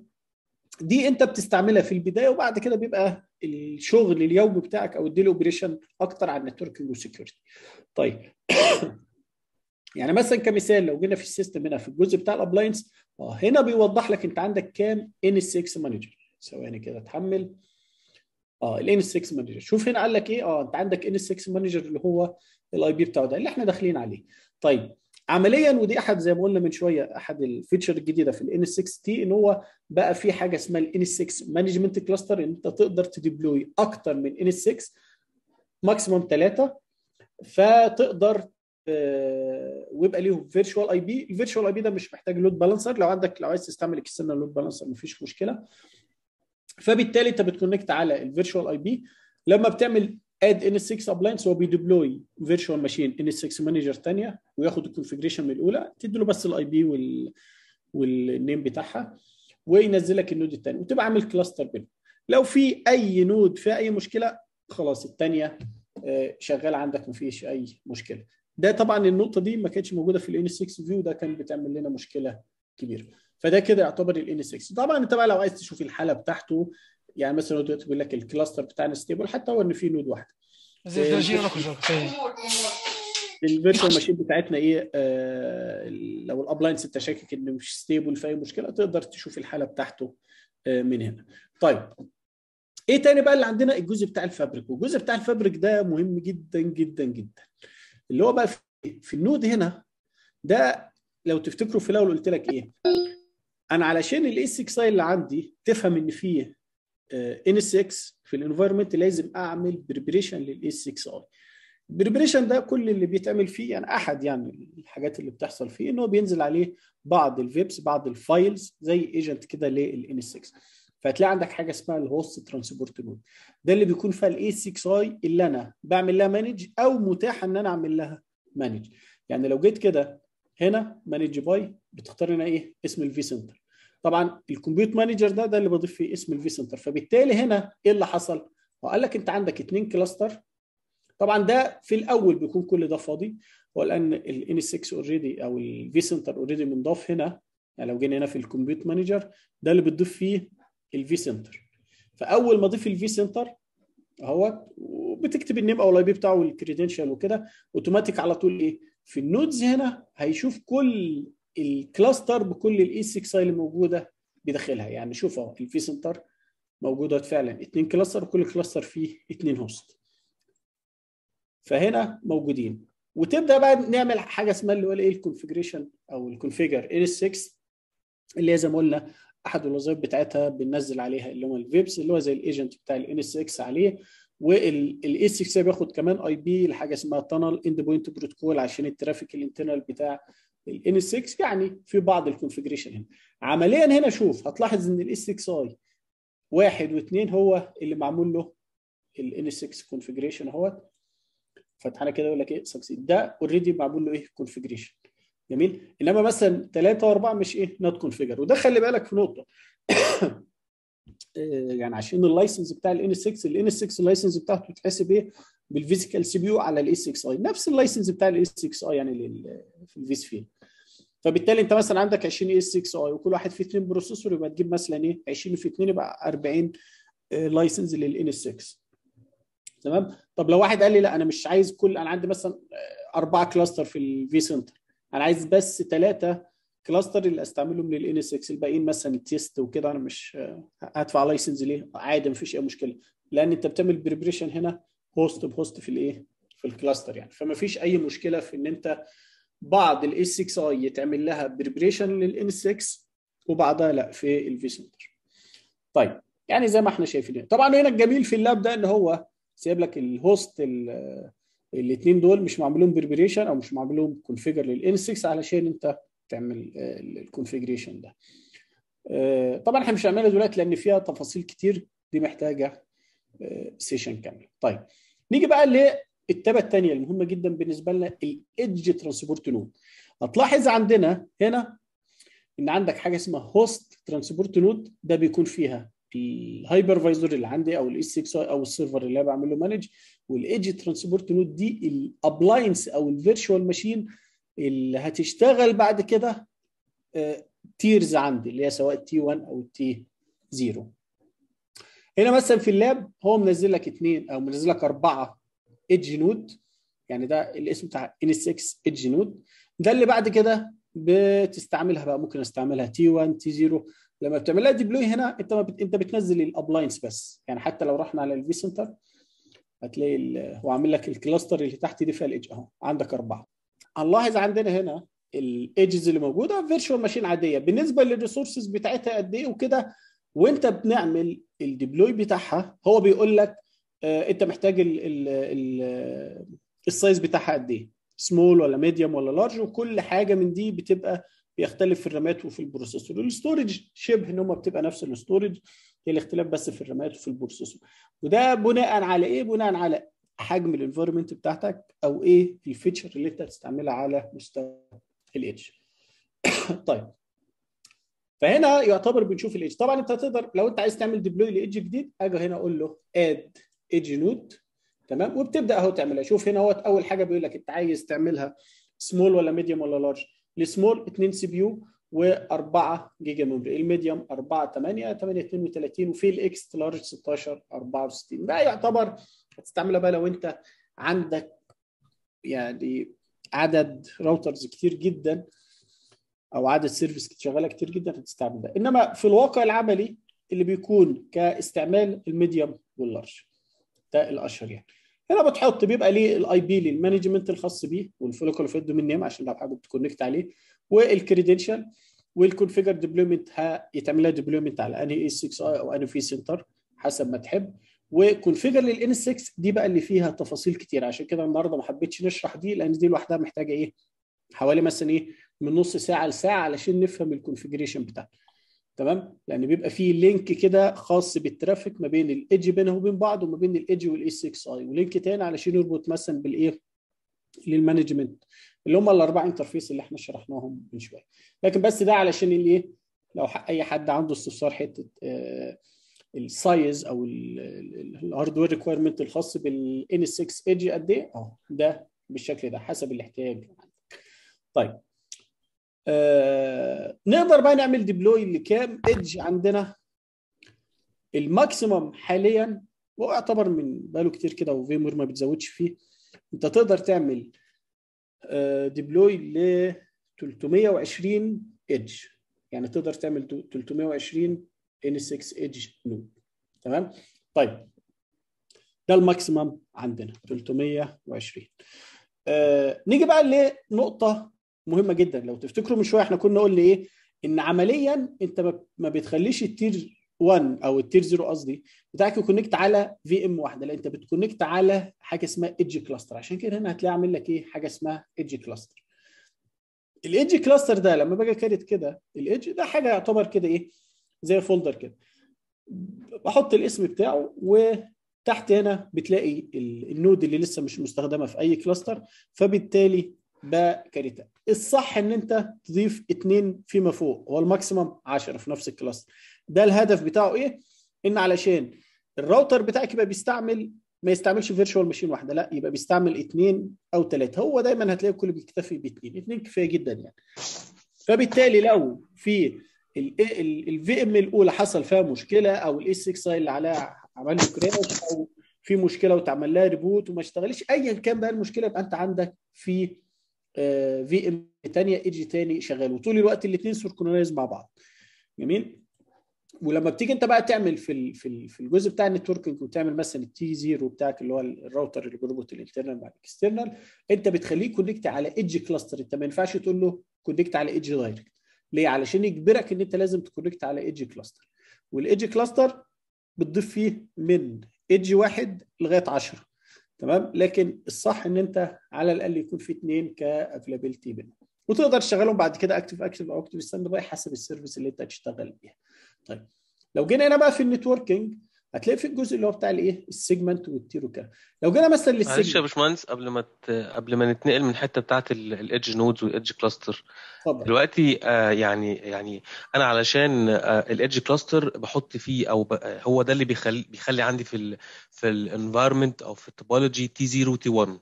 دي انت بتستعملها في البدايه وبعد كده بيبقى الشغل اليومي بتاعك او الديلي اوبريشن اكتر عن النتوركينج وسكيورتي. طيب يعني مثلا كمثال لو جينا في السيستم هنا في الجزء بتاع الابلاينس آه، هنا بيوضح لك انت عندك كام ان 6 مانجر ثواني كده اتحمل اه الان 6 مانجر شوف هنا قال لك ايه اه انت عندك ان 6 مانجر اللي هو الاي بي بتاعه ده اللي احنا داخلين عليه طيب عمليا ودي احد زي ما قلنا من شويه احد الفيتشر الجديده في الان 6 تي ان هو بقى في حاجه اسمها الان 6 مانجمنت كلاستر ان انت تقدر تديبلوي اكتر من ان 6 ماكسيموم ثلاثه فتقدر آه، ويبقى ليهم فيرتشوال اي بي الفيرتشوال اي بي ده مش محتاج لود بالانسر لو عندك لو عايز تستعمل اكسترنال لود بالانسر مفيش مشكله فبالتالي انت بتكونكت على الفيرتشوال اي بي لما بتعمل اد ان اس 6 ابلاينس هو بيديبلوي فيرتشوال ماشين ان اس 6 مانجر ثانيه وياخد الكونفجريشن من الاولى تدي له بس الاي بي وال والنيم بتاعها وينزل لك النود الثاني وتبقى عامل كلاستر بينهم لو في اي نود فيها اي مشكله خلاص الثانيه آه، شغال عندك مفيش اي مشكله ده طبعا النقطه دي ما كانتش موجوده في الان 6 فيو ده كان بتعمل لنا مشكله كبيره فده كده يعتبر الان 6 طبعا انت بقى لو عايز تشوف الحاله بتاعته يعني مثلا دلوقتي بيقول لك الكلاستر بتاعنا ستيبل حتى هو ان في نود واحده إيه، الفيرتشوال ماشين بتاعتنا ايه آه لو الابلاينس انت شاكك ان مش ستيبل في اي مشكله تقدر تشوف الحاله بتاعته آه من هنا طيب ايه تاني بقى اللي عندنا الجزء بتاع الفابريك والجزء بتاع الفابريك ده مهم جدا جدا جدا اللي هو بقى في, في النود هنا ده لو تفتكروا في الاول قلت لك ايه انا علشان اكس اي اللي عندي تفهم ان فيه ان آه، 6 في الانفايرمنت لازم اعمل بريبريشن للاس 6 اي البريبريشن ده كل اللي بيتعمل فيه يعني احد يعني الحاجات اللي بتحصل فيه ان هو بينزل عليه بعض الفيبس بعض الفايلز زي ايجنت كده للان 6 فهتلاقي عندك حاجه اسمها الهوست ترانسبورت نود ده اللي بيكون فيها الاي 6 اي اللي انا بعمل لها مانج او متاح ان انا اعمل لها مانج يعني لو جيت كده هنا مانج باي بتختار لنا ايه اسم الفي سنتر طبعا الكمبيوت مانجر ده ده اللي بضيف فيه اسم الفي سنتر فبالتالي هنا ايه اللي حصل؟ هو قال لك انت عندك اثنين كلاستر طبعا ده في الاول بيكون كل ده فاضي ولان الان 6 اوريدي او الفي سنتر اوريدي منضاف هنا يعني لو جينا هنا في الكمبيوت مانجر ده اللي بتضيف فيه الفي سنتر فاول ما اضيف الفي سنتر اهوت وبتكتب النيم او الاي بي بتاعه والكريدنشال وكده اوتوماتيك على طول ايه في النودز هنا هيشوف كل الكلاستر بكل الاي 6 اللي موجوده بداخلها يعني شوف اهو الفي سنتر موجوده فعلا اثنين كلاستر وكل كلاستر فيه اثنين هوست فهنا موجودين وتبدا بقى نعمل حاجه اسمها اللي هو ايه الكونفجريشن او الكونفيجر ان 6 اللي هي زي ما قلنا احد الوظائف بتاعتها بننزل عليها اللي هم الفيبس اللي هو زي الايجنت بتاع الان اس 6 عليه والاي 6 e بياخد كمان اي بي لحاجه اسمها تانل اند بوينت بروتوكول عشان الترافيك الانترنال بتاع ال N6 يعني في بعض الكونفجريشن هنا عمليا هنا شوف هتلاحظ ان ال S6i واحد واثنين هو اللي معمول له ال N6 كونفجريشن اهوت فتحنا كده يقول لك ايه سكسيد ده اوريدي معمول له ايه كونفجريشن جميل انما مثلا 3 و4 مش ايه نوت كونفجر وده خلي بالك في نقطه آه، يعني عشان اللايسنس بتاع الان 6 الان 6 اللايسنس بتاعته بتحسب ايه بالفيزيكال سي بي يو على الاس اكس اي نفس اللايسنس بتاع الاس اكس اي يعني في الفيس فيل فبالتالي انت مثلا عندك 20 اس اكس اي وكل واحد فيه اثنين بروسيسور يبقى تجيب مثلا ايه 20 في 2 يبقى 40 آه، لايسنس للان اس 6 تمام طب لو واحد قال لي لا انا مش عايز كل انا عندي مثلا آه، اربعه كلاستر في الفي سنتر انا عايز بس ثلاثه كلاستر اللي استعملهم للان اس 6 الباقيين مثلا تيست وكده انا مش آه، هدفع لايسنس ليه عادي مفيش اي مشكله لان انت بتعمل بريبريشن هنا هوست بهوست في الايه في الكلاستر يعني فما فيش اي مشكله في ان انت بعض الاس 6 اي يتعمل لها بريبريشن للان 6 وبعدها لا في الفي سنتر طيب يعني زي ما احنا شايفين طبعا هنا الجميل في اللاب ده ان هو سايب لك الهوست الاثنين دول مش معمول لهم بريبريشن او مش معمول لهم كونفيجر للان 6 علشان انت تعمل الكونفيجريشن ده آه، طبعا احنا مش هنعملها دلوقتي لان فيها تفاصيل كتير دي محتاجه سيشن كامل طيب نيجي بقى للتابه الثانيه المهمه جدا بالنسبه لنا الايدج ترانسبورت نود هتلاحظ عندنا هنا ان عندك حاجه اسمها هوست ترانسبورت نود ده بيكون فيها الهايبرفايزر اللي عندي او الاس 6 او السيرفر اللي انا بعمل له مانج والإدج ترانسبورت نود دي الابلاينس او الفيرشوال ماشين اللي هتشتغل بعد كده تيرز آه، عندي اللي هي سواء تي 1 او تي 0 هنا مثلا في اللاب هو منزل لك اثنين او منزل لك اربعه ايدج نود يعني ده الاسم بتاع ان 6 ايدج نود ده اللي بعد كده بتستعملها بقى ممكن استعملها تي 1 تي 0 لما بتعملها ديبلوي هنا انت ما بت... انت بتنزل الابلاينس بس يعني حتى لو رحنا على الفي سنتر هتلاقي ال... هو عامل لك الكلاستر اللي تحت دي فيها الايدج اهو عندك اربعه هنلاحظ عندنا هنا الايدجز اللي موجوده فيرتشوال ماشين عاديه بالنسبه للريسورسز بتاعتها قد ايه وكده وانت بنعمل الديبلوي بتاعها هو بيقول لك آه، انت محتاج السايز بتاعها قد ايه سمول ولا ميديوم ولا لارج وكل حاجه من دي بتبقى بيختلف في الرامات وفي البروسيسور الاستورج شبه ان هم بتبقى نفس الاستورج هي الاختلاف بس في الرامات وفي البروسيسور وده بناء على ايه بناء على حجم الانفيرمنت بتاعتك او ايه الفيتشر اللي انت هتستعملها على مستوى الاتش طيب فهنا يعتبر بنشوف الايدج طبعا انت تقدر لو انت عايز تعمل ديبلوي لايدج جديد اجي هنا اقول له اد ايدج نود تمام وبتبدا اهو تعملها شوف هنا اهوت اول حاجه بيقول لك انت عايز تعملها سمول ولا ميديوم ولا لارج السمول 2 سي بي يو و4 جيجا ميموري الميديوم 4 8 8 32 وفي الاكس لارج 16 64 ده يعتبر هتستعملها بقى لو انت عندك يعني عدد راوترز كتير جدا او عدد سيرفيس شغاله كتير جدا هتستعمل ده انما في الواقع العملي اللي بيكون كاستعمال الميديوم واللارج ده الاشهر يعني هنا بتحط بيبقى ليه الاي بي للمانجمنت الخاص بيه والفولوكال اوف دومين نيم عشان لو حابب تكونكت عليه والكريدنشال والكونفيجر ديبلويمنت هيتعمل لها ديبلويمنت على انهي اي 6 اي او انهي في سنتر حسب ما تحب وكونفيجر للان 6 دي بقى اللي فيها تفاصيل كتير عشان كده النهارده ما حبيتش نشرح دي لان دي لوحدها محتاجه ايه حوالي مثلا ايه من نص ساعه لساعه علشان نفهم الكونفجريشن بتاعنا تمام لان بيبقى فيه لينك كده خاص بالترافيك ما بين الايدج بينه وبين بعض وما بين الايدج والاي 6 اي ولينك تاني علشان يربط مثلا بالايه للمانجمنت اللي هم الاربع انترفيس اللي احنا شرحناهم من شويه لكن بس ده علشان الايه لو اي حد عنده استفسار حته آه، السايز او الهاردوير ريكويرمنت الخاص بالان 6 ايدج قد ايه اه ده بالشكل ده حسب الاحتياج يعني. طيب آه نقدر بقى نعمل ديبلوي لكام ايدج عندنا الماكسيمم حاليا واعتبر من بقاله كتير كده وفيمور ما بتزودش فيه انت تقدر تعمل آه، ديبلوي ل 320 ايدج يعني تقدر تعمل 320 ان 6 ايدج نود تمام طيب ده الماكسيمم عندنا 320 آه نيجي بقى لنقطه مهمه جدا لو تفتكروا من شويه احنا كنا قلنا ايه ان عمليا انت ما بتخليش التير 1 او التير 0 قصدي بتاعك يكونكت على في ام واحده لا انت بتكونكت على حاجه اسمها ايدج كلاستر عشان كده هنا هتلاقي عامل لك ايه حاجه اسمها ايدج كلاستر الايدج كلاستر ده لما باجي كارت كده الايدج ده حاجه يعتبر كده ايه زي فولدر كده بحط الاسم بتاعه وتحت هنا بتلاقي النود اللي لسه مش مستخدمه في اي كلاستر فبالتالي بكارتها الصح ان انت تضيف اثنين فيما فوق هو الماكسيمم 10 في نفس الكلاستر ده الهدف بتاعه ايه ان علشان الراوتر بتاعك يبقى بيستعمل ما يستعملش فيرتشوال ماشين واحده لا يبقى بيستعمل اثنين او ثلاثه هو دايما هتلاقي الكل بيكتفي باثنين اثنين كفايه جدا يعني فبالتالي لو في الفي ام الاولى حصل فيها مشكله او الاي 6 اللي عليها عمل له كراش او في مشكله وتعمل لها ريبوت وما اشتغلش ايا كان بقى المشكله يبقى انت عندك في آه، في ام ثانيه ايدج ثاني شغال وطول الوقت الاثنين سينكرونايز مع بعض جميل ولما بتيجي انت بقى تعمل في الـ في الـ في الجزء بتاع النتوركينج وتعمل مثلا التي زيرو بتاعك اللي هو الراوتر اللي بيربط الانترنال مع الاكسترنال انت بتخليه كونكت على ايدج كلاستر انت ما ينفعش تقول له كونكت على ايدج دايركت ليه علشان يجبرك ان انت لازم تكونكت على ايدج كلاستر والايدج كلاستر بتضيف فيه من ايدج واحد لغايه 10 تمام لكن الصح ان انت على الاقل يكون في اثنين كافلابيلتي بينهم وتقدر تشغلهم بعد كده اكتف اكتف او اكتف ستاند باي حسب السيرفيس اللي انت هتشتغل بيها طيب لو جينا هنا بقى في النتوركينج هتلاقي في الجزء اللي هو بتاع الايه السيجمنت والتير وكده لو جينا مثلا للسيجمنت معلش يا باشمهندس قبل ما ت... قبل ما نتنقل من الحته بتاعت الايدج نودز والايدج كلاستر دلوقتي آه يعني يعني انا علشان آه الايدج كلاستر بحط فيه او ب... هو ده اللي بيخلي بيخلي عندي في ال... في الانفايرمنت او في التوبولوجي تي 0 تي 1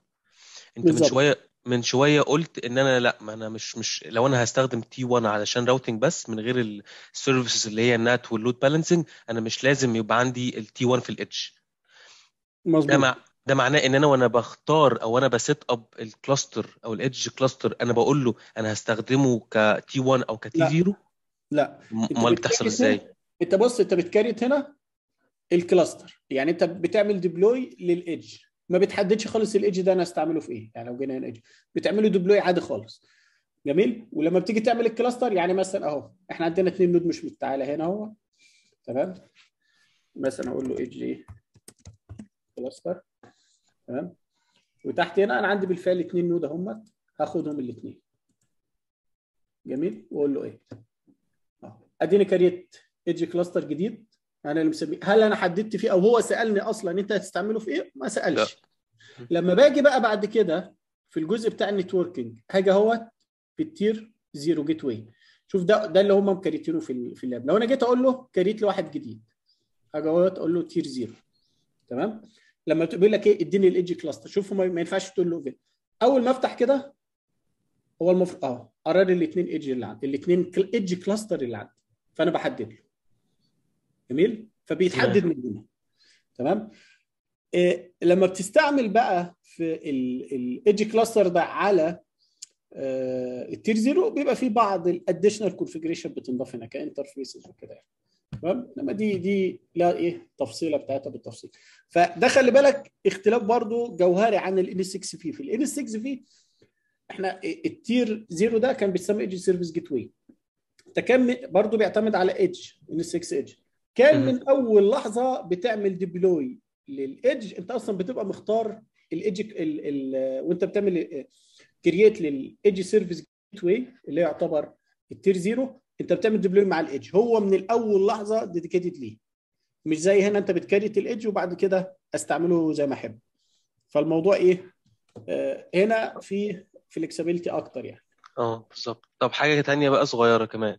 انت بالزبط. من شويه من شويه قلت ان انا لا ما انا مش مش لو انا هستخدم تي 1 علشان راوتنج بس من غير السيرفيسز اللي هي النات واللود بالانسنج انا مش لازم يبقى عندي التي 1 في الادج مظبوط ده مع ده معناه ان انا وانا بختار او انا بسيت اب الكلاستر او الادج كلاستر انا بقول له انا هستخدمه كتي 1 او كتي 0 لا امال بتحصل ازاي؟ انت بص انت بتكريت هنا الكلاستر يعني انت بتعمل ديبلوي للادج ما بتحددش خالص الايدج ده انا استعمله في ايه يعني لو جينا هنا ايدج بتعمله دوبلوي عادي خالص جميل ولما بتيجي تعمل الكلاستر يعني مثلا اهو احنا عندنا اثنين نود مش متعالى هنا اهو تمام مثلا اقول له ايدج كلاستر تمام وتحت هنا انا عندي بالفعل اثنين نود اهمت هاخدهم الاثنين جميل واقول له ايه اديني كريت ايدج كلاستر جديد انا اللي مسميه هل انا حددت فيه او هو سالني اصلا انت هتستعمله في ايه ما سالش لا. لما باجي بقى بعد كده في الجزء بتاع النتوركينج هاجي اهوت في التير زيرو جيت واي شوف ده ده اللي هم مكريتينه في في اللاب لو انا جيت اقول له كريت لي واحد جديد هاجي اهوت اقول له تير زيرو تمام لما بيقول لك ايه اديني الايدج كلاستر شوف ما ينفعش تقول له فين اول ما افتح كده هو المفروض اه قرر الاثنين ايدج اللي عندي الاثنين ايدج كلاستر اللي عندي فانا بحدد له جميل فبيتحدد من هنا تمام إيه لما بتستعمل بقى في الايدج كلاستر ده على آه، التير زيرو بيبقى في بعض الاديشنال كونفجريشن بتنضاف هنا كانترفيسز وكده يعني تمام انما دي دي لا ايه تفصيله بتاعتها بالتفصيل فده خلي بالك اختلاف برضو جوهري عن الان 6 في في الان 6 في احنا التير زيرو ده كان بيتسمى ايدج سيرفيس جيت واي ده كان برضه بيعتمد على ايدج ان 6 ايدج كان من اول لحظه بتعمل ديبلوي للايدج انت اصلا بتبقى مختار الايدج ال ال وانت بتعمل كرييت للايدج سيرفيس جيت واي اللي يعتبر التير زيرو انت بتعمل ديبلوي مع الايدج هو من الاول لحظه ديديكيتد ليه مش زي هنا انت بتكريت الايدج وبعد كده استعمله زي ما احب فالموضوع ايه آه، هنا في فلكسبيليتي اكتر يعني اه بالظبط طب حاجه تانية بقى صغيره كمان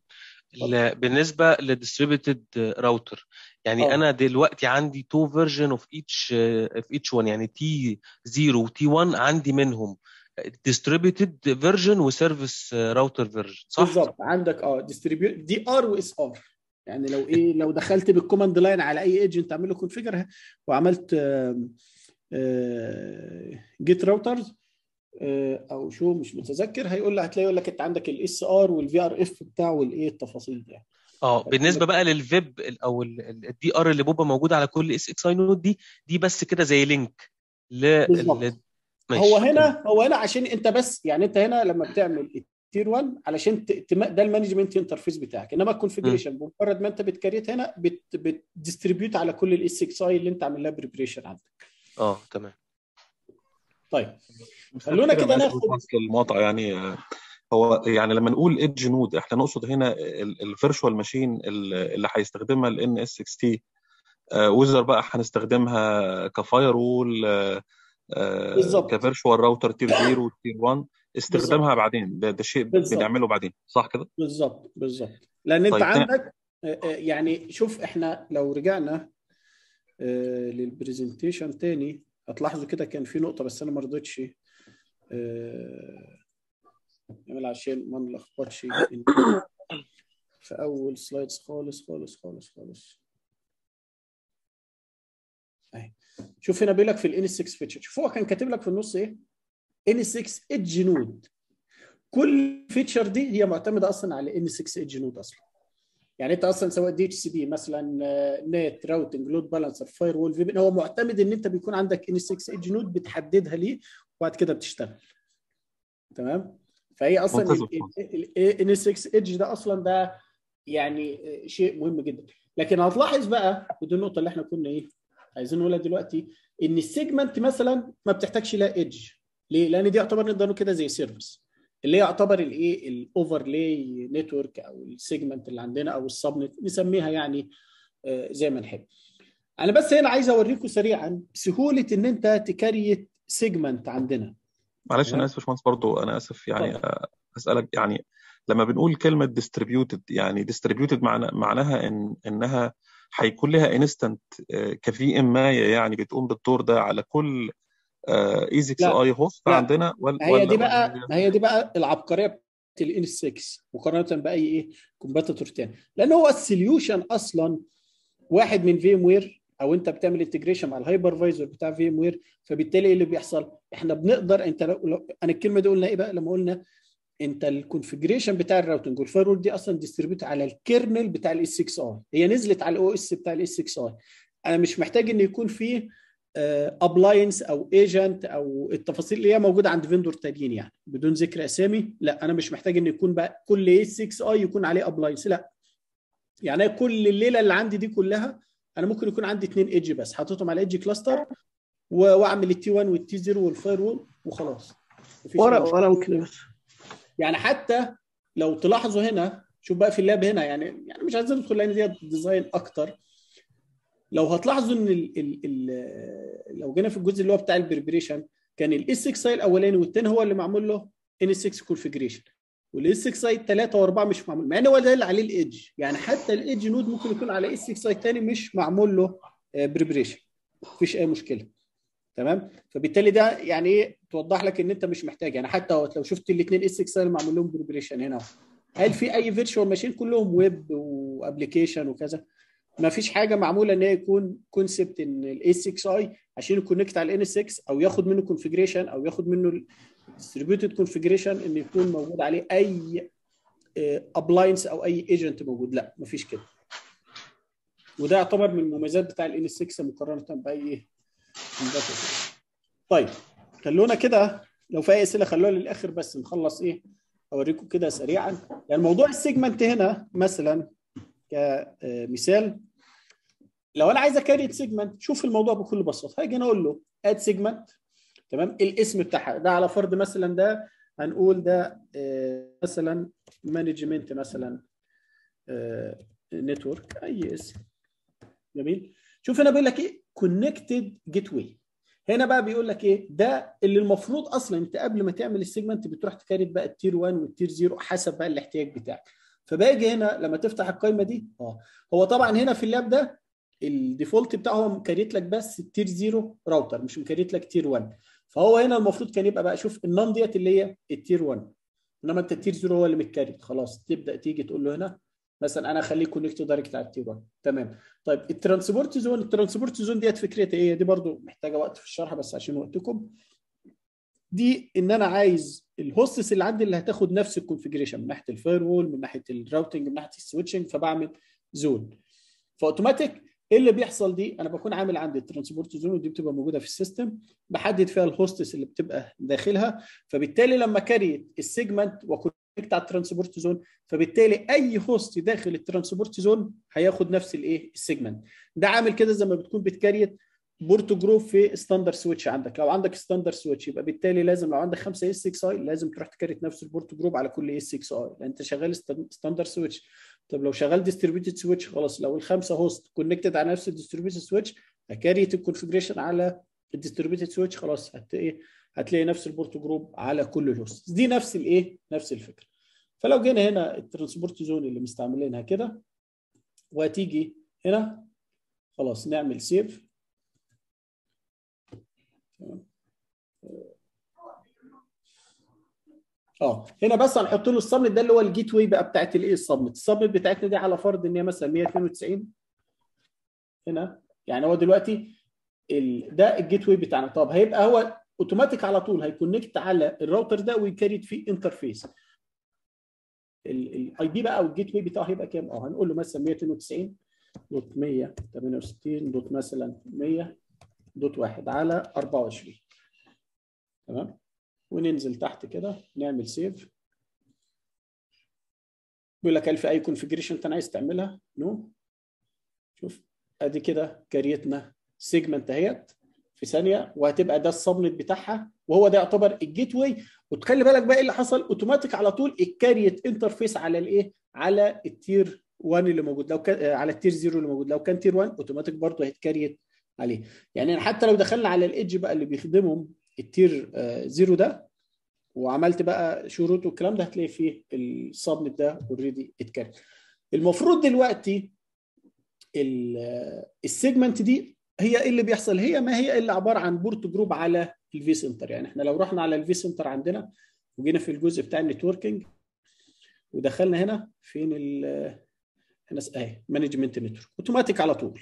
بالنسبه للديستريبيوتد راوتر يعني أوه. انا دلوقتي عندي تو فيرجن اوف ايتش اوف ايتش 1 يعني تي 0 وتي 1 عندي منهم ديستريبيوتد فيرجن وسيرفيس راوتر فيرجن صح بالظبط عندك اه ديستريبيوت دي ار واس ار يعني لو ايه لو دخلت بالكوماند لاين على اي ايجنت اعمل له كونفيجر وعملت جيت راوترز آه، آه، او شو مش متذكر هيقول لك هتلاقي يقول لك انت عندك الاس ار والفي ار اف بتاعه والايه التفاصيل دي يعني. اه بالنسبه بقى للفيب او الدي ار اللي بوبا موجوده على كل اس اكس اي نود دي دي بس كده زي لينك ل هو هنا هو هنا عشان انت بس يعني انت هنا لما بتعمل تير 1 علشان ده المانجمنت انترفيس بتاعك انما الكونفجريشن بمجرد ما انت بتكريت هنا بتديستريبيوت على كل الاس اكس اي اللي انت عامل لها بريبريشن عندك اه تمام طيب خلونا كده ناخد المقاطعه يعني آه، هو يعني لما نقول ايدج نود احنا نقصد هنا الفيرشوال ماشين اللي هيستخدمها ال ان اس آه، 60 ويزر بقى هنستخدمها كفاير وول آه، كفيرشوال راوتر تير 0 تير 1 استخدامها بالزبط. بعدين ده, ده شيء بالزبط. بنعمله بعدين صح كده؟ بالظبط بالظبط لان انت طيب. عندك يعني شوف احنا لو رجعنا للبرزنتيشن تاني هتلاحظوا كده كان في نقطه بس انا ما رضيتش نعمل آه، عشان ما نلخبطش في اول سلايدز خالص خالص خالص خالص اهي شوف هنا بيقول لك في الان 6 فيتشر شوف هو كان كاتب لك في النص ايه ان 6 ايدج نود كل فيتشر دي هي معتمده اصلا على ان 6 ايدج نود اصلا يعني انت اصلا سواء دي اتش سي بي مثلا نت راوتنج لود بالانسر فاير وول هو معتمد ان انت بيكون عندك ان 6 ايدج نود بتحددها ليه وبعد كده بتشتغل تمام فهي اصلا ان 6 ايدج ده اصلا ده يعني شيء مهم جدا لكن هتلاحظ بقى ودي النقطه اللي احنا كنا ايه عايزين نقولها دلوقتي ان السيجمنت مثلا ما بتحتاجش لا ايدج ليه؟ لان دي يعتبر نقدر نقول كده زي سيرفيس اللي هي يعتبر الايه الاوفرلاي نتورك او السيجمنت اللي عندنا او السبنت نسميها يعني آه، زي ما نحب. انا بس هنا عايز اوريكم سريعا سهوله ان انت تكريت سيجمنت عندنا معلش انا اسف يا باشمهندس برضه انا اسف يعني طبعا. اسالك يعني لما بنقول كلمه ديستريبيوتد يعني ديستريبيوتد معنى معناها ان انها هيكون لها انستنت آه، كفي ام يعني بتقوم بالدور ده على كل ايزكس اي هوست عندنا ولا هي دي بقى ولا... هي دي بقى العبقريه الان 6 مقارنه باي ايه كومبيتيتور تاني لان هو السوليوشن اصلا واحد من فيم وير او انت بتعمل انتجريشن مع الهايبرفايزر بتاع في ام وير فبالتالي ايه اللي بيحصل؟ احنا بنقدر انت لو انا الكلمه دي قلنا ايه بقى لما قلنا انت الكونفجريشن بتاع الراوتنج والفايرول دي اصلا ديستريبيوت على الكيرنل بتاع الاس 6 اي هي نزلت على الاو اس بتاع الاس 6 اي انا مش محتاج ان يكون فيه آه، ابلاينس او ايجنت او التفاصيل اللي هي موجوده عند فيندور تانيين يعني بدون ذكر اسامي لا انا مش محتاج ان يكون بقى كل اس 6 اي يكون عليه ابلاينس لا يعني كل الليله اللي عندي دي كلها انا ممكن يكون عندي اثنين ايدج بس حاططهم على ايدج كلاستر واعمل التي 1 والتي 0 والفاير وول وخلاص ورا ورا ممكن يعني حتى لو تلاحظوا هنا شوف بقى في اللاب هنا يعني يعني مش عايزين ندخل لان دي ديزاين اكتر لو هتلاحظوا ان الـ الـ الـ لو جينا في الجزء اللي هو بتاع البريبريشن كان الاس 6 سايل الاولاني والثاني هو اللي معمول له ان 6 كونفجريشن والاس اكس اي 3 و4 مش معمول مع ان هو ده اللي عليه الايدج يعني حتى الايدج نود ممكن يكون على اس اكس اي ثاني مش معمول له بريبريشن آه، مفيش اي مشكله تمام فبالتالي ده يعني ايه توضح لك ان انت مش محتاج يعني حتى لو شفت الاثنين اس اي اللي معمول لهم بريبريشن هنا هل في اي فيرتشوال ماشين كلهم ويب وابلكيشن وكذا ما فيش حاجه معموله ان هي يكون كونسبت ان الاس اكس اي عشان يكونكت على الان 6 او ياخد منه كونفجريشن او ياخد منه ديستريبيوتد كونفجريشن ان يكون موجود عليه اي ابلاينس آه، او اي ايجنت موجود لا مفيش كده وده يعتبر من المميزات بتاع الان 6 مقارنه باي طيب خلونا كده لو في اي اسئله خلونا للاخر بس نخلص ايه اوريكم كده سريعا يعني موضوع السيجمنت هنا مثلا كمثال لو انا عايز اكريت سيجمنت شوف الموضوع بكل بساطه هاجي انا اقول له اد سيجمنت تمام الاسم بتاعها ده على فرض مثلا ده هنقول ده آه، مثلا مانجمنت مثلا نتورك آه، اي اسم جميل شوف هنا بيقول لك ايه كونكتد جيت واي هنا بقى بيقول لك ايه ده اللي المفروض اصلا انت قبل ما تعمل السيجمنت بتروح تكاريت بقى التير 1 والتير 0 حسب بقى الاحتياج بتاعك فباجي هنا لما تفتح القائمه دي اه هو طبعا هنا في اللاب ده الديفولت بتاعهم كاريت لك بس التير 0 راوتر مش مكاريت لك تير 1 فهو هنا المفروض كان يبقى بقى شوف النان ديت اللي هي التير 1 انما انت التير 0 هو اللي متكريت خلاص تبدا تيجي تقول له هنا مثلا انا اخليه كونكت دايركت على التير 1 تمام طيب الترانسبورت زون الترانسبورت زون ديت فكرتها ايه دي برضو محتاجه وقت في الشرح بس عشان وقتكم دي ان انا عايز الهوستس اللي عندي اللي هتاخد نفس الكونفجريشن من ناحيه الفاير وول من ناحيه الراوتنج من ناحيه السويتشنج فبعمل زون فاوتوماتيك ايه اللي بيحصل دي انا بكون عامل عندي الترانسبورت زون ودي بتبقى موجوده في السيستم بحدد فيها الهوستس اللي بتبقى داخلها فبالتالي لما كاري السيجمنت وكونكت على الترانسبورت زون فبالتالي اي هوست داخل الترانسبورت زون هياخد نفس الايه السيجمنت ده عامل كده زي ما بتكون بتكريت بورتو جروب في ستاندر سويتش عندك لو عندك ستاندر سويتش يبقى بالتالي لازم لو عندك 5 اس اكس اي لازم تروح تكريت نفس البورتو جروب على كل اس اكس اي لان انت شغال ستاندر سويتش طب لو شغال ديستريبيوتد سويتش خلاص لو الخمسه هوست كونكتد على نفس الديستريبيوتد سويتش هكاريت الكونفجريشن على الديستريبيوتد سويتش خلاص هت ايه هتلاقي نفس البورت جروب على كل الهوست دي نفس الايه نفس الفكره فلو جينا هنا الترانسبورت زون اللي مستعملينها كده وهتيجي هنا خلاص نعمل سيف اه هنا بس هنحط له الصمت ده اللي هو الجيت واي بقى بتاعت الايه الصمت الصمت بتاعتنا دي على فرض ان هي مثلا 192 هنا يعني هو دلوقتي ال... ده الجيت واي بتاعنا طب هيبقى هو اوتوماتيك على طول هيكونكت على الراوتر ده ويكريت فيه انترفيس الاي بي بقى او الجيت واي بتاعه هيبقى كام اه هنقول له مثلا 192 دوت 168 دوت مثلا 100 دوت 1 على 24 تمام وننزل تحت كده نعمل سيف بيقول لك هل في اي كونفجريشن انت عايز تعملها نو no. شوف ادي كده كاريتنا سيجمنت اهيت في ثانيه وهتبقى ده السبنت بتاعها وهو ده يعتبر الجيت واي وتخلي بالك بقى ايه اللي حصل اوتوماتيك على طول الكاريت انترفيس على الايه على التير 1 اللي موجود لو كان آه، على التير 0 اللي موجود لو كان تير 1 اوتوماتيك برضه هيتكريت عليه يعني حتى لو دخلنا على الايدج بقى اللي بيخدمهم التير آه، زيرو ده وعملت بقى شروط والكلام ده هتلاقي فيه السبنت ده اوريدي اتكتب المفروض دلوقتي السيجمنت آه، دي هي ايه اللي بيحصل هي ما هي الا عباره عن بورت جروب على الفي سنتر يعني احنا لو رحنا على الفي سنتر عندنا وجينا في الجزء بتاع النتوركينج ودخلنا هنا فين ال آه، هنا اهي مانجمنت نتورك اوتوماتيك على طول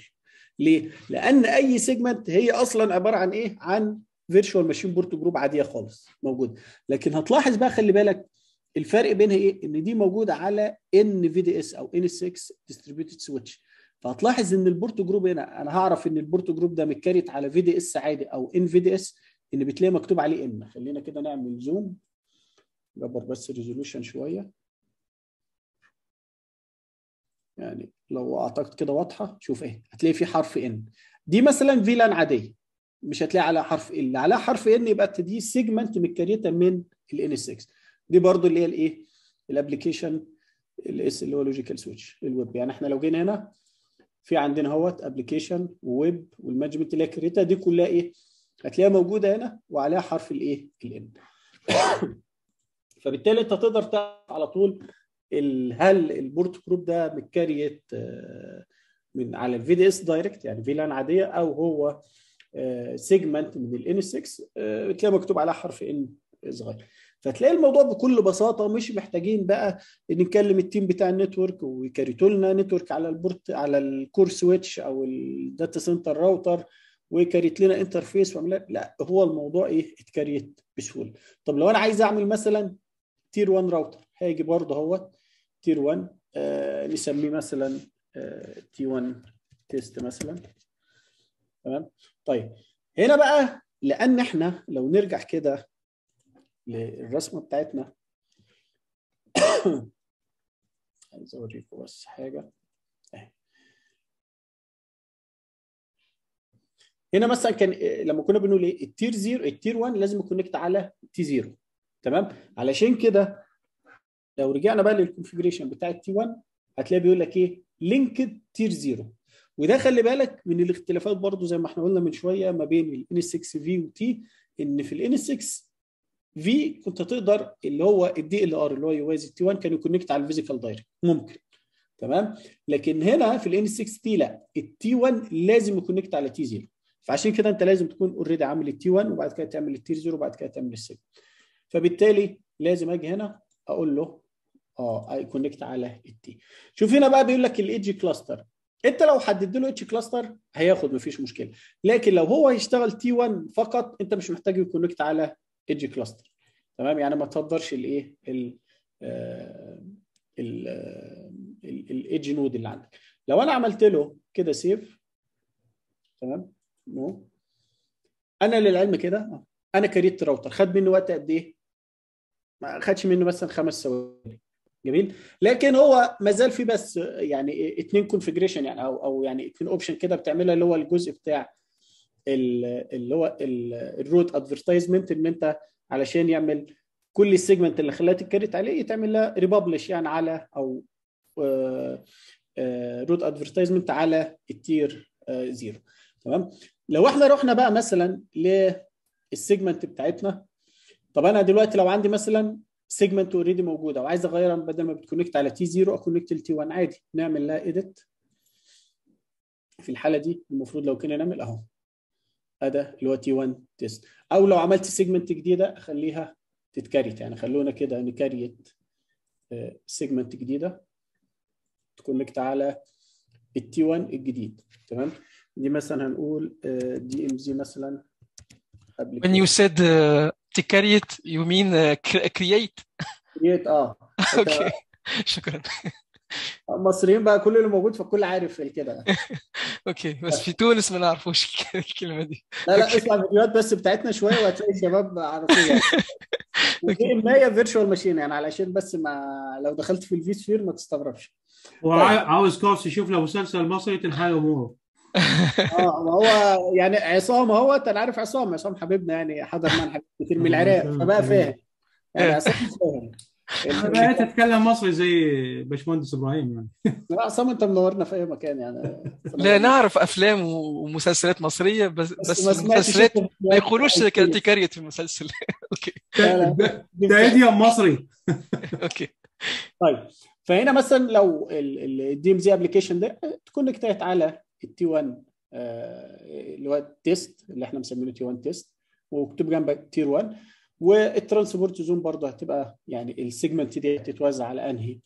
ليه؟ لان اي سيجمنت هي اصلا عباره عن ايه؟ عن فيرتشوال ماشين بورت جروب عاديه خالص موجوده لكن هتلاحظ بقى خلي بالك الفرق بينها ايه ان دي موجوده على ان في دي اس او ان 6 ديستريبيوتد سويتش فهتلاحظ ان البورت جروب هنا انا هعرف ان البورت جروب ده متكريت على في دي اس عادي او ان في دي اس ان بتلاقي مكتوب عليه ان خلينا كده نعمل زوم نكبر بس الريزولوشن شويه يعني لو اعتقد كده واضحه شوف ايه هتلاقي في حرف ان دي مثلا فيلان عاديه مش هتلاقي عليها حرف ال اللي عليها حرف ان يبقى دي سيجمنت متكريته من الان 6 دي برضو اللي هي الايه الابلكيشن الاس اللي هو لوجيكال سويتش الويب يعني احنا لو جينا هنا في عندنا اهوت ابلكيشن ويب والمانجمنت اللي هي كريتا دي كلها ايه هتلاقيها موجوده هنا وعليها حرف الايه الان فبالتالي انت تقدر تعرف على طول هل البورت جروب ده متكريت آه، من على الفي دي اس دايركت يعني في لان عاديه او هو سيجمنت آه، من الان آه، 6 بتلاقي مكتوب عليها حرف ان صغير فتلاقي الموضوع بكل بساطه مش محتاجين بقى ان نكلم التيم بتاع النتورك ويكريتوا لنا نتورك على البورت على الكور سويتش او الداتا سنتر راوتر ويكريت لنا انترفيس وعملها لا هو الموضوع ايه اتكريت بسهوله طب لو انا عايز اعمل مثلا تير 1 راوتر هاجي برضه اهوت تير 1 آه نسميه مثلا آه تي 1 تيست مثلا تمام طيب هنا بقى لان احنا لو نرجع كده للرسمه بتاعتنا عايز اوريكم بس حاجه اهي هنا مثلا كان لما كنا بنقول ايه التير زيرو التير 1 لازم يكونكت على تي زيرو تمام علشان كده لو رجعنا بقى للكونفجريشن بتاع التي 1 هتلاقي بيقول لك ايه لينكد تير زيرو وده خلي بالك من الاختلافات برضو زي ما احنا قلنا من شويه ما بين ال N6V وتي ان في ال N6 في كنت تقدر اللي هو الدي ال ار اللي هو يوازي تي 1 كان يكونكت على الفيزيكال دايركت ممكن تمام لكن هنا في الان 6 تي لا التي 1 لازم يكونكت على تي 0 فعشان كده انت لازم تكون اوريدي عامل التي 1 وبعد كده تعمل التي 0 وبعد كده تعمل 6 فبالتالي لازم اجي هنا اقول له اه اي كونكت على التي شوف هنا بقى بيقول لك الايدج كلاستر انت لو حددت له اتش كلاستر هياخد مفيش مشكله لكن لو هو هيشتغل تي 1 فقط انت مش محتاج يكونكت على اتش كلاستر تمام يعني ما تفضلش الايه ال الايدج نود اللي عندك لو انا عملت له كده سيف تمام نو انا للعلم كده انا كريت راوتر خد مني وقت قد ايه ما خدش منه مثلا خمس ثواني جميل لكن هو ما زال في بس يعني اثنين كونفجريشن يعني او او يعني اثنين اوبشن كده بتعملها اللي هو الجزء بتاع اللي هو الروت ادفرتايزمنت ان انت علشان يعمل كل السيجمنت اللي خلاها تتكريت عليه يتعمل لها ريبابلش يعني على او روت آه، ادفرتايزمنت آه، على التير زيرو آه، تمام لو احنا رحنا بقى مثلا للسيجمنت بتاعتنا طب انا دلوقتي لو عندي مثلا سيجمنت اوريدي موجوده وعايز اغيرها بدل ما بتكونكت على تي 0 اكونكت لتي 1 عادي نعمل لها ايديت في الحاله دي المفروض لو كنا نعمل اهو ادا اللي هو تي 1 تيست او لو عملت سيجمنت جديده اخليها تتكريت يعني خلونا كده نكريت سيجمنت آه، جديده تكونكت على التي 1 الجديد تمام دي مثلا هنقول دي ام زي مثلا قبل When you said uh, تكريت يو مين كرييت كرييت اه اوكي شكرا المصريين بقى كل اللي موجود فالكل عارف كده اوكي بس في تونس ما نعرفوش الكلمه دي لا لا اسمع فيديوهات بس بتاعتنا شويه وهتلاقي الشباب يعني ما هي فيرتشوال ماشين يعني علشان بس ما لو دخلت في الفي سفير ما تستغربش هو عاوز كورس يشوف له مسلسل مصري تنحل اموره اه ما هو يعني عصام اهوت انا عارف عصام عصام حبيبنا يعني حضر معنا حبيب كتير من العراق فبقى فاهم يعني عصام فاهم بقيت اتكلم مصري زي باشمهندس ابراهيم يعني لا عصام انت منورنا في اي مكان يعني لا نعرف افلام ومسلسلات مصريه بس بس, بس مسلسلات ما يقولوش كاريت في المسلسل اوكي ده ايديوم مصري اوكي طيب فهنا مثلا لو الدي ام زي ابلكيشن ده تكونكتات على التي آه، 1 اللي هو التيست اللي احنا مسمينه تي 1 تيست واكتب جنبك تير 1 والترانسبورت زون برضه هتبقى يعني السيجمنت دي هتتوزع على انهي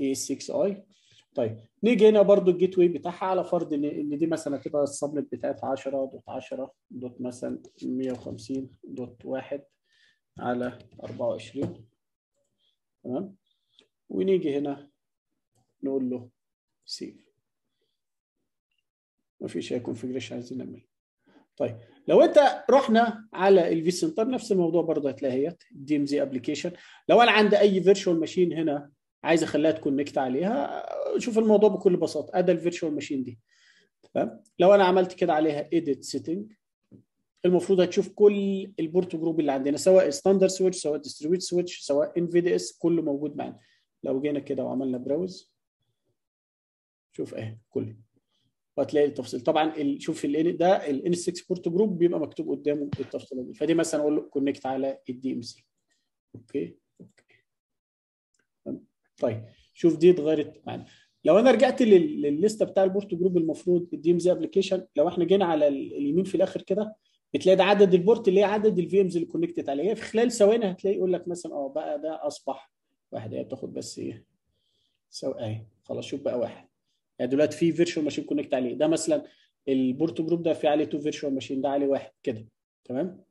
اي 6 اي طيب نيجي هنا برضه الجيت واي بتاعها على فرض ان ان دي مثلا هتبقى السبنت بتاعت 10 دوت 10 دوت مثلا 150 دوت 1 على 24 تمام ونيجي هنا نقول له سيف ما فيش اي كونفجريشن عايزين نعملها طيب لو انت رحنا على الفي سنتر نفس الموضوع برضه هتلاقي هي دي ام زي ابلكيشن لو انا عندي اي فيرتشوال ماشين هنا عايز اخليها تكونكت عليها شوف الموضوع بكل بساطه ادي الفيرتشوال ماشين دي تمام لو انا عملت كده عليها ايديت سيتنج المفروض هتشوف كل البورت جروب اللي عندنا سواء ستاندرد سويتش سواء ديستريبيوت سويتش سواء ان في دي اس كله موجود معانا لو جينا كده وعملنا براوز شوف اهي كله وهتلاقي التفصيل طبعا شوف الان ده ال 6 بورت جروب بيبقى مكتوب قدامه التفصيله دي فدي مثلا اقول له كونكت على الدي ام سي اوكي اوكي طيب شوف دي اتغيرت معانا لو انا رجعت للليسته بتاع البورت جروب المفروض الدي ام زي ابلكيشن لو احنا جينا على اليمين في الاخر كده بتلاقي ده عدد البورت اللي هي عدد الفي امز اللي كونكتت عليها في خلال ثواني هتلاقي يقول لك مثلا اه بقى ده اصبح واحد هي بتاخد بس ايه سو اهي خلاص شوف بقى واحد يعني دلوقتي في فيرتشوال ماشين كونكت عليه ده مثلا البورتو جروب ده في عليه تو فيرتشوال ماشين ده عليه واحد كده تمام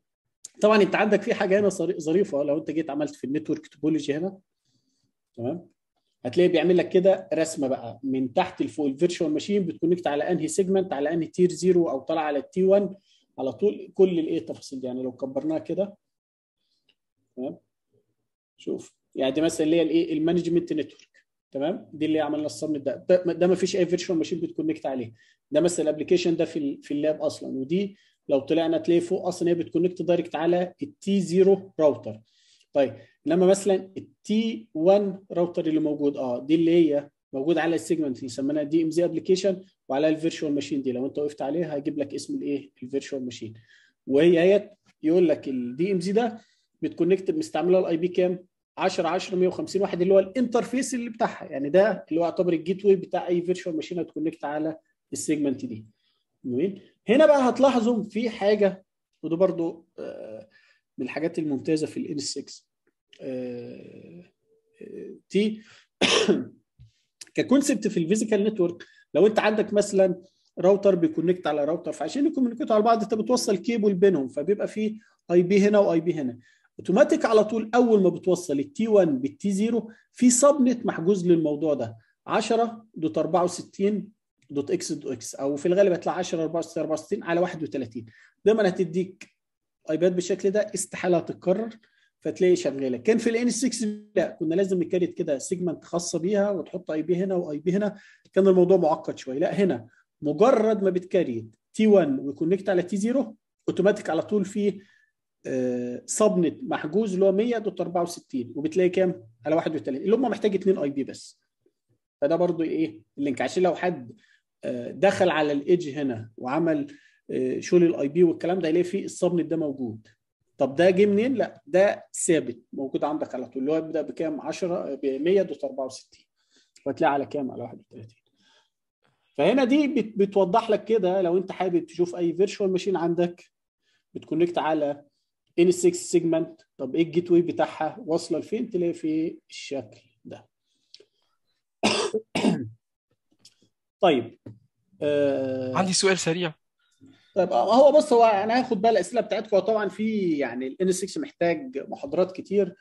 طبعا انت عندك في حاجه هنا ظريفه لو انت جيت عملت في النتورك توبولوجي هنا تمام هتلاقي بيعمل لك كده رسمه بقى من تحت لفوق الفيرتشوال ماشين بتكونكت على انهي سيجمنت على انهي تير 0 او طالع على التي 1 على طول كل الايه التفاصيل دي يعني لو كبرناها كده تمام شوف يعني دي مثلا اللي هي الايه المانجمنت نتورك تمام دي اللي عملنا الصمت ده ده, ما فيش اي فيرتشوال ماشين بتكونكت عليه ده مثلا الابلكيشن ده في في اللاب اصلا ودي لو طلعنا تلاقي فوق اصلا هي بتكونكت دايركت على التي 0 راوتر طيب انما مثلا التي 1 راوتر اللي موجود اه دي اللي هي موجود على السيجمنت اللي سميناها دي ام زي ابلكيشن وعلى الفيرتشوال ماشين دي لو انت وقفت عليها هيجيب لك اسم الايه الفيرتشوال ماشين وهي هي يقول لك الدي ام زي ده بتكونكت مستعمله الاي بي كام 10 10 150 واحد اللي هو الانترفيس اللي بتاعها يعني ده اللي هو يعتبر الجيت واي بتاع اي فيرتشوال ماشين هتكونكت على السيجمنت دي جميل هنا بقى هتلاحظوا في حاجه وده برضو آه، من الحاجات الممتازه في الان 6 تي ككونسبت في الفيزيكال نتورك لو انت عندك مثلا راوتر بيكونكت على راوتر فعشان يكونكتوا على بعض انت بتوصل كيبل بينهم فبيبقى في اي بي هنا واي بي هنا اوتوماتيك على طول اول ما بتوصل التي 1 بالتي 0 في سبنت محجوز للموضوع ده 10 دوت 64 دوت اكس دوت اكس او في الغالب هتلاقي 10 64 64 على 31 دايما هتديك ايباد بالشكل ده استحاله هتتكرر فتلاقي شغاله كان في الان 6 لا كنا لازم نكريت كده سيجمنت خاصه بيها وتحط اي بي هنا واي بي هنا كان الموضوع معقد شويه لا هنا مجرد ما بتكريت تي 1 وكونكت على تي 0 اوتوماتيك على طول في صبنت محجوز اللي هو 100 دوت 64 وبتلاقي كام؟ على 31 اللي هم محتاج 2 اي بي بس فده برضو ايه اللينك عشان لو حد آه، دخل على الايدج هنا وعمل شول الاي بي والكلام ده هيلاقي فيه الصبنت ده موجود طب ده جه منين؟ لا ده ثابت موجود عندك على طول اللي هو يبدا بكام؟ 10 آه، ب 100 دوت 64 وهتلاقي على كام؟ على 31 فهنا دي بتوضح لك كده لو انت حابب تشوف اي فيرتشوال ماشين عندك بتكونكت على ان 6 سيجمنت طب ايه الجيت واي بتاعها واصله لفين تلاقي في الشكل ده طيب آه... عندي سؤال سريع طيب آه، هو بص هو انا هاخد بقى الاسئله بتاعتكم طبعا في يعني الان 6 محتاج محاضرات كتير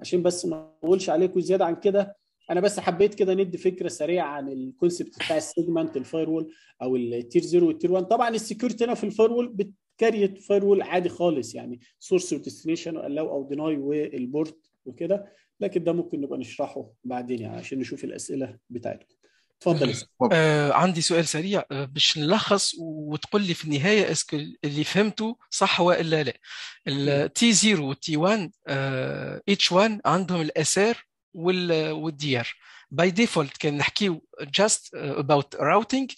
عشان بس ما اقولش عليكم زياده عن كده انا بس حبيت كده ندي فكره سريعه عن الكونسبت بتاع السيجمنت الفاير وول او التير 0 والتير 1 طبعا السكيورتي هنا في الفاير وول كارية فايرول عادي خالص يعني سورس وديستنيشن الاو او ديناي والبورت وكده لكن ده ممكن نبقى نشرحه بعدين يعني عشان نشوف الاسئله بتاعتكم اتفضل آه عندي سؤال سريع آه، باش نلخص وتقول لي في النهايه اسكو اللي فهمته صح والا لا التي 0 والتي 1 اتش 1 عندهم الاسار والديار باي ديفولت كان نحكيو جاست اباوت راوتينج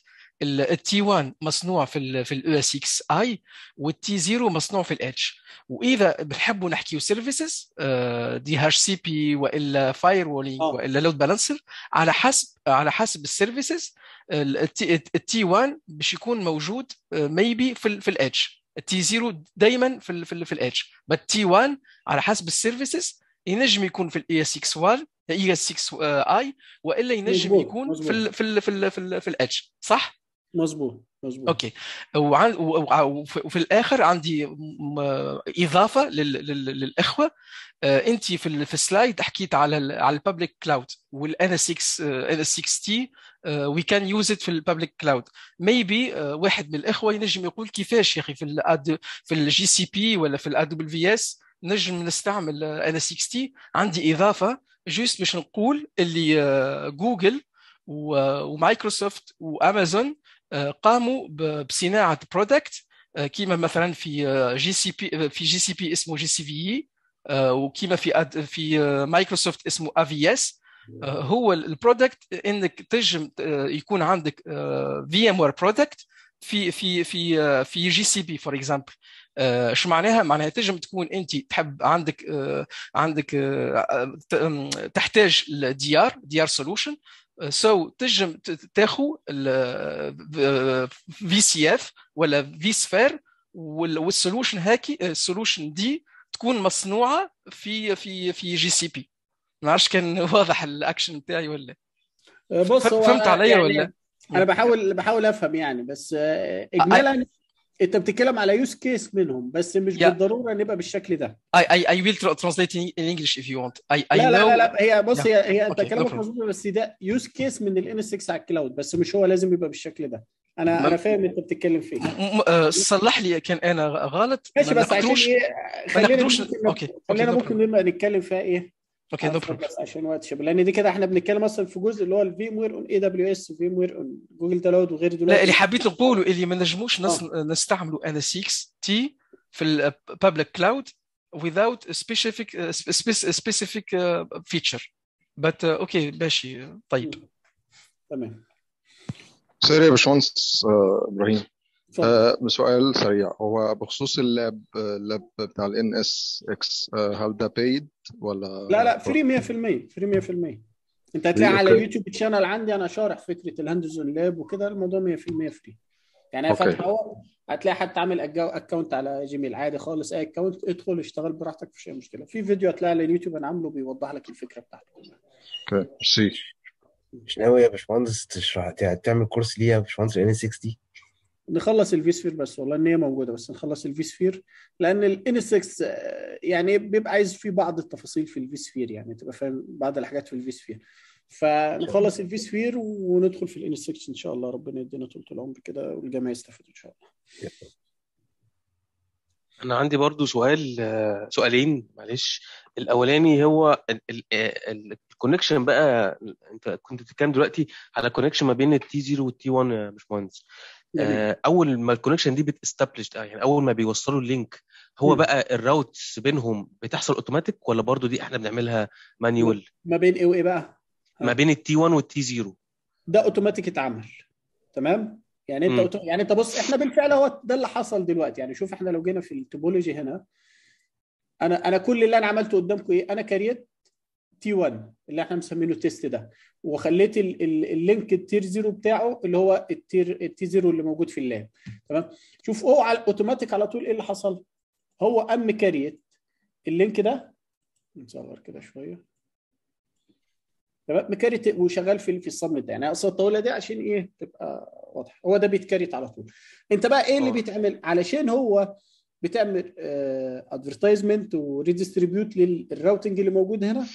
التي 1 مصنوع في في الاو اس اكس اي والتي 0 مصنوع في الاتش واذا بنحبوا نحكيو سيرفيسز آه، دي هاش سي بي والا فاير آه. وولينج والا لود بالانسر على حسب على حسب السيرفيسز التي 1 باش يكون موجود ميبي في في الاتش التي 0 دائما في الـ في, ال في الاتش بس تي 1 على حسب السيرفيسز ينجم يكون في الاي اس اكس 1 اي اس 6 اي والا ينجم يكون في الـ في الـ في الـ في الاتش صح مظبوط مظبوط اوكي وعن... وفي الاخر عندي اضافه للاخوه آه، انت في في السلايد حكيت على على الببليك كلاود والان اس 6 ان اس 6 تي وي كان يوز ات في الببليك كلاود ميبي واحد من الاخوه ينجم يقول كيفاش يا اخي في الاد في الجي سي بي ولا في الاد دبليو في اس نجم نستعمل 6 آه، تي عندي اضافه جوست باش نقول اللي جوجل آه، ومايكروسوفت وامازون آه، قاموا بصناعه برودكت آه، كيما مثلا في آه، جي سي بي في جي سي بي اسمه جي سي في وكيما في في مايكروسوفت اسمه افي اس هو البرودكت انك تجم يكون عندك في ام وير برودكت في في في في جي سي بي فور اكزامبل اش معناها معناها تجم تكون انت تحب عندك عندك تحتاج الدي ار دي ار سولوشن سو تنجم تاخو في سي اف ولا في سفير والسولوشن هاكي السولوشن آه، دي تكون مصنوعه في في في جي سي بي ما نعرفش كان واضح الاكشن بتاعي ولا آه، بص فهمت عليا يعني ولا انا بحاول بحاول افهم يعني بس آه، اجمالا انت بتتكلم على يوز كيس منهم بس مش yeah. بالضروره نبقى بالشكل ده اي اي اي ويل ترانسليت ان انجلش اف يو وانت اي اي لا لا لا هي بص yeah. هي هي انت okay. كلامك no مظبوط بس ده يوز كيس من الان 6 على الكلاود بس مش هو لازم يبقى بالشكل ده انا انا فاهم انت بتتكلم فيه أه صلح لي كان انا غلط ماشي بس عشان ايه خلينا ممكن اوكي خلينا ممكن نبقى نتكلم فيها ايه اوكي نو نفرض عشان وقت شباب لان دي كده احنا بنتكلم اصلا في جزء اللي هو الفيم وير اون اي دبليو اس فيم وير اون جوجل داونلود وغير دلوقتي لا اللي حبيت نقوله اللي ما نجموش آه. نستعملوا انا 6 تي في الببليك كلاود without a specific uh, specific uh, feature but uh, okay ماشي طيب تمام سوري يا باشمهندس آه، ابراهيم آه سؤال سريع هو بخصوص اللاب اللاب بتاع الان اس آه، اكس هل ده بيد ولا لا لا فري 100% فري 100% انت هتلاقي على اليوتيوب تشانل عندي انا شارح فكره الهاندزون لاب وكده الموضوع 100% فري يعني انا فاتح اهو هتلاقي حد عامل اكونت على جيميل عادي خالص اي اكونت ادخل اشتغل براحتك مفيش اي مشكله في فيديو هتلاقي على اليوتيوب انا عامله بيوضح لك الفكره بتاعته اوكي مش ناوي يا باشمهندس تشرح يعني تعمل كورس ليها يا باشمهندس ال 60 نخلص الفيسفير بس والله ان هي موجوده بس نخلص الفيسفير لان الانسكس آه، يعني بيبقى عايز في بعض التفاصيل في الفيسفير يعني تبقى فاهم بعض الحاجات في الفيسفير فنخلص الفيسفير وندخل في الانسكس ان شاء الله ربنا يدينا طول العمر كده والجميع يستفيدوا ان شاء الله انا عندي برضو سؤال آه، سؤالين معلش الاولاني هو الكونكشن آه، بقى انت كنت بتتكلم دلوقتي على كونكشن ما بين التي 0 والتي 1 يا باشمهندس آه، اول ما الكونكشن دي بتستبلش آه، يعني اول ما بيوصلوا اللينك هو بقى الراوتس بينهم بتحصل اوتوماتيك ولا برضو دي احنا بنعملها مانيوال ما بين ايه وايه بقى آه. ما بين التي 1 والتي 0 ده اوتوماتيك اتعمل تمام يعني انت أوتو... يعني انت بص احنا بالفعل هو ده اللي حصل دلوقتي يعني شوف احنا لو جينا في التوبولوجي هنا انا انا كل اللي انا عملته قدامكم ايه انا كريت تي 1 اللي احنا مسمينه تيست ده وخليت اللينك التير زيرو بتاعه اللي هو التير التي زيرو اللي موجود في اللاب تمام شوف اوعى اوتوماتيك على طول ايه اللي حصل هو ام كاريت اللينك ده نصغر كده شويه تمام مكاريت وشغال في في الصمت ده يعني اقصد الطاوله دي عشان ايه تبقى واضحه هو ده بيتكاريت على طول انت بقى ايه اللي آه. بيتعمل علشان هو بتعمل ادفرتايزمنت وريديستريبيوت للراوتنج اللي موجود هنا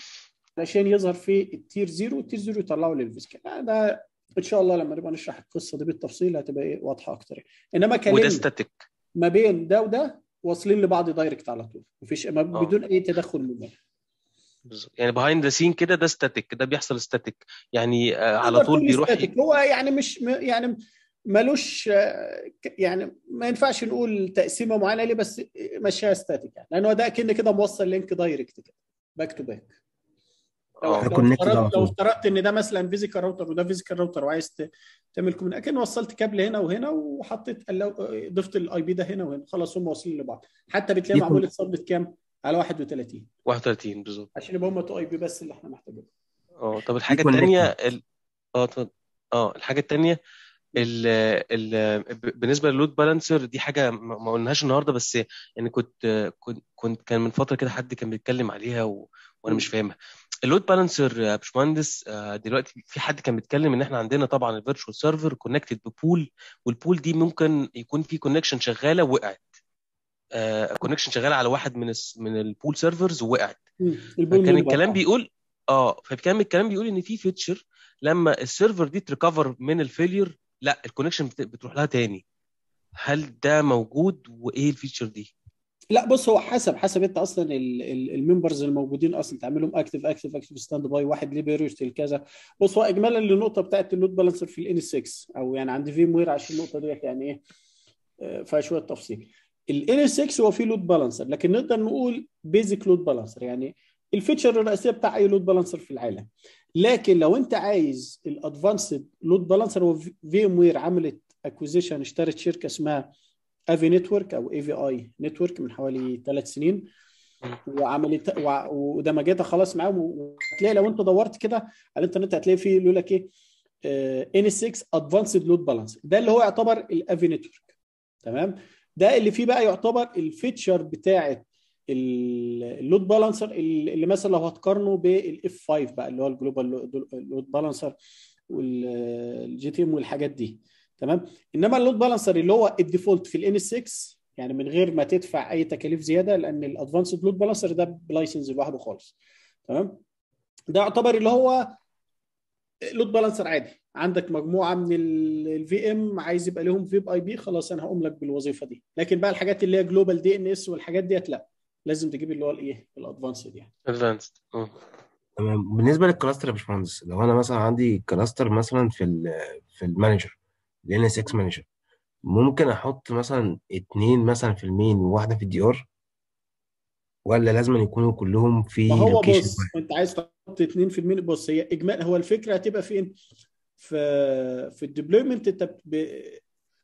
علشان يظهر في التير زيرو والتير زيرو يطلعوا للفيسكال ده ان شاء الله لما نبقى نشرح القصه دي بالتفصيل هتبقى ايه واضحه اكتر يعني. انما كان وده ستاتيك ما بين ده وده واصلين لبعض دايركت على طول مفيش ما آه. بدون اي تدخل من بالظبط يعني بهايند ذا سين كده ده ستاتيك ده بيحصل ستاتيك يعني آه،, آه على طول بيروح ستاتيك. هو يعني مش يعني ملوش آه، يعني ما ينفعش نقول تقسيمه معينه ليه بس ماشيها ستاتيك يعني لان هو ده اكن كده موصل لينك دايركت كده باك تو باك لو آه. افترضت لو افترضت ان ده مثلا فيزيكال راوتر وده فيزيكال راوتر وعايز تعمل كومن اكن وصلت كابل هنا وهنا وحطيت آه، ضفت الاي بي ده هنا وهنا خلاص هم واصلين لبعض حتى بتلاقي معمول السبت كام على 31 31 بالظبط عشان يبقى هم تو اي بي بس اللي احنا محتاجينه اه طب الحاجه الثانيه اه اه الحاجه الثانيه ال ال بالنسبه للود بالانسر دي حاجه ما قلناهاش النهارده بس يعني كنت كنت كان من فتره كده حد كان بيتكلم عليها وانا مش فاهمها اللود بالانسر يا باشمهندس آه، دلوقتي في حد كان بيتكلم ان احنا عندنا طبعا الفيرتشوال سيرفر كونكتد ببول والبول دي ممكن يكون في كونكشن شغاله وقعت كونكشن آه، شغاله على واحد من من البول سيرفرز وقعت كان الكلام بيقول اه فكان الكلام بيقول ان في فيتشر لما السيرفر دي تريكفر من الفيلير لا الكونكشن بتروح لها تاني هل ده موجود وايه الفيتشر دي؟ لا بص هو حسب حسب انت اصلا الممبرز الموجودين اصلا تعملهم اكتف اكتف اكتف ستاند باي واحد ليه كذا بص هو اجمالا للنقطه بتاعت اللود بالانسر في الان 6 او يعني عند في وير عشان النقطه ديت يعني ايه آه، فيها شويه تفصيل الان 6 هو فيه لود بالانسر لكن نقدر نقول بيزك لود بالانسر يعني الفيتشر الرئيسيه بتاع اي لود بالانسر في العالم لكن لو انت عايز الادفانسد لود بالانسر هو في وير عملت اكوزيشن اشترت شركه اسمها افي نتورك او اي في اي نتورك من حوالي ثلاث سنين وعملت ودمجتها خلاص معاهم وتلاقي لو انت دورت كده على الانترنت هتلاقي فيه يقول لك ايه ان 6 ادفانسد لود بالانس ده اللي هو يعتبر الافي نتورك تمام ده اللي فيه بقى يعتبر الفيتشر بتاعه اللود بالانسر اللي مثلا لو هتقارنه بالاف 5 بقى اللي هو الجلوبال لود بالانسر والجي تي ام والحاجات دي تمام انما اللود بالانسر اللي هو الديفولت في الان 6 يعني من غير ما تدفع اي تكاليف زياده لان الادفانسد لود بالانسر ده بلايسنس لوحده خالص تمام ده يعتبر اللي هو لود بالانسر عادي عندك مجموعه من الفي ام عايز يبقى لهم فيب اي بي خلاص انا هقوم لك بالوظيفه دي لكن بقى الحاجات اللي هي جلوبال دي ان اس والحاجات ديت لا لازم تجيب اللي هو الايه الادفانسد يعني ادفانسد تمام بالنسبه للكلاستر يا باشمهندس لو انا مثلا عندي كلاستر مثلا في في المانجر لان اس اكس مانجر ممكن احط مثلا اتنين مثلا في المين وواحده في الدي ار ولا لازم يكونوا كلهم في ما هو بص انت عايز تحط اتنين في المين بص هي اجمال هو الفكره هتبقى فين في في الديبلويمنت انت ب...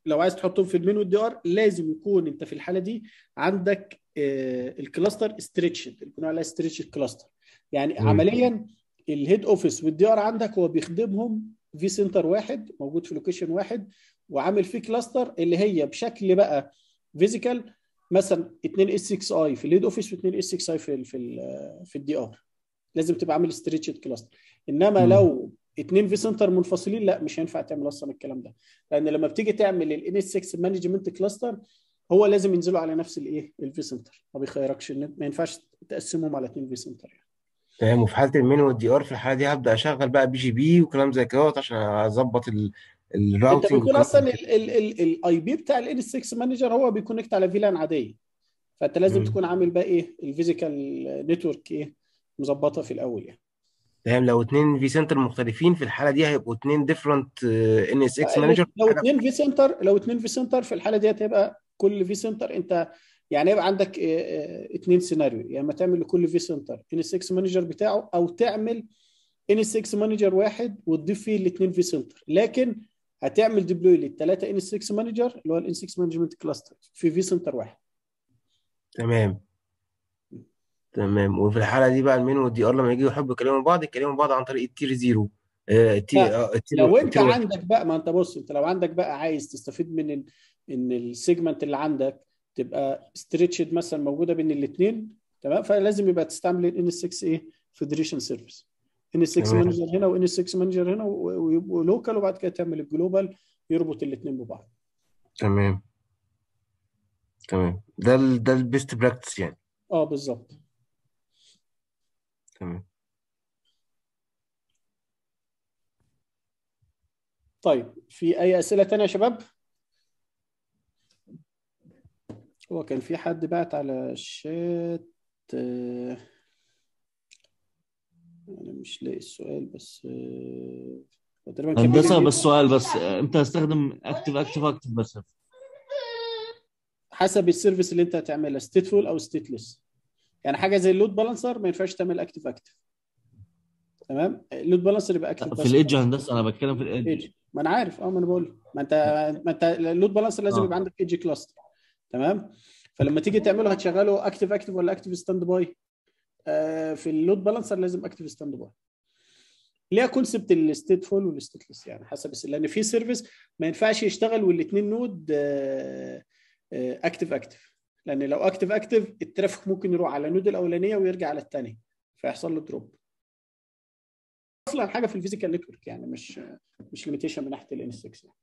لو عايز تحطهم في المين والدي ار لازم يكون انت في الحاله دي عندك آه، الكلاستر ستريتش اللي بنقول عليها ستريتشد كلاستر يعني عمليا الهيد اوفيس والدي ار عندك هو بيخدمهم في سنتر واحد موجود في لوكيشن واحد وعامل فيه كلاستر اللي هي بشكل بقى فيزيكال مثلا 2 اس 6 اي في الليد اوفيس و2 اس 6 اي في الـ في الـ في الدي ار لازم تبقى عامل ستريتشد كلاستر انما م. لو اتنين في سنتر منفصلين لا مش هينفع تعمل اصلا الكلام ده لان لما بتيجي تعمل الان اس 6 مانجمنت كلاستر هو لازم ينزلوا على نفس الايه الفي سنتر ما بيخيركش ما ينفعش تقسمهم على اتنين في سنتر يعني فاهم وفي حاله المين والدي ار في الحاله دي هبدا اشغل بقى بي جي بي وكلام زي كده عشان اظبط الراوتنج انت بيكون اصلا الاي بي بتاع الان 6 مانجر هو بيكونكت على فيلان عاديه فانت لازم تكون عامل بقى ايه الفيزيكال نتورك ايه مظبطه في الاول يعني فاهم لو اتنين في سنتر مختلفين في الحاله دي هيبقوا اتنين ديفرنت ان اس اكس مانجر لو اتنين في سنتر لو اتنين في سنتر في الحاله دي هتبقى كل في سنتر انت يعني يبقى عندك اثنين آه، آه، سيناريو يا يعني اما تعمل لكل في سنتر ان اكس مانجر بتاعه او تعمل ان اكس مانجر واحد وتضيف فيه الاثنين في سنتر لكن هتعمل ديبلوي للثلاثه ان اكس مانجر اللي هو الان اكس مانجمنت كلاستر في في سنتر واحد تمام تمام وفي الحاله دي بقى المين والدي ار لما يجي يحبوا يكلموا بعض يكلموا بعض عن طريق التير زيرو آه، التير لو انت عندك بقى ما انت بص انت لو عندك بقى عايز تستفيد من ان السيجمنت اللي عندك تبقى ستريتشد مثلا موجوده بين الاثنين تمام فلازم يبقى تستعمل ان 6 ايه فيدريشن سيرفيس ان 6 مانجر هنا وان 6 مانجر هنا ويبقوا لوكال وبعد كده تعمل الجلوبال يربط الاثنين ببعض تمام تمام ده الـ ده البيست براكتس يعني اه بالظبط تمام طيب في اي اسئله ثانيه يا شباب هو كان في حد بعت على الشات آه، انا مش لاقي السؤال بس آه، تقريبا بس سؤال بس امتى استخدم اكتف اكتف اكتف بس حسب السيرفيس اللي انت هتعملها ستيتفول او ستيتلس يعني حاجه زي اللود بالانسر ما ينفعش تعمل اكتف اكتف تمام اللود بالانسر يبقى اكتف في الايدج هندسه انا بتكلم في الايدج ما انا عارف اه ما انا بقول ما انت ما انت اللود بالانسر لازم آه. يبقى عندك ايدج كلاستر تمام فلما تيجي تعمله هتشغله اكتف اكتف ولا اكتف ستاند باي في اللود بالانسر لازم اكتف ستاند باي ليها كونسبت الستيت فول والستيت ليس يعني حسب لان في سيرفيس ما ينفعش يشتغل والاثنين نود اكتف اكتف لان لو اكتف اكتف الترافيك ممكن يروح على النود الاولانيه ويرجع على الثانيه فيحصل له دروب اصلا حاجه في الفيزيكال نتورك يعني مش مش ليميتيشن من ناحيه الانستكس يعني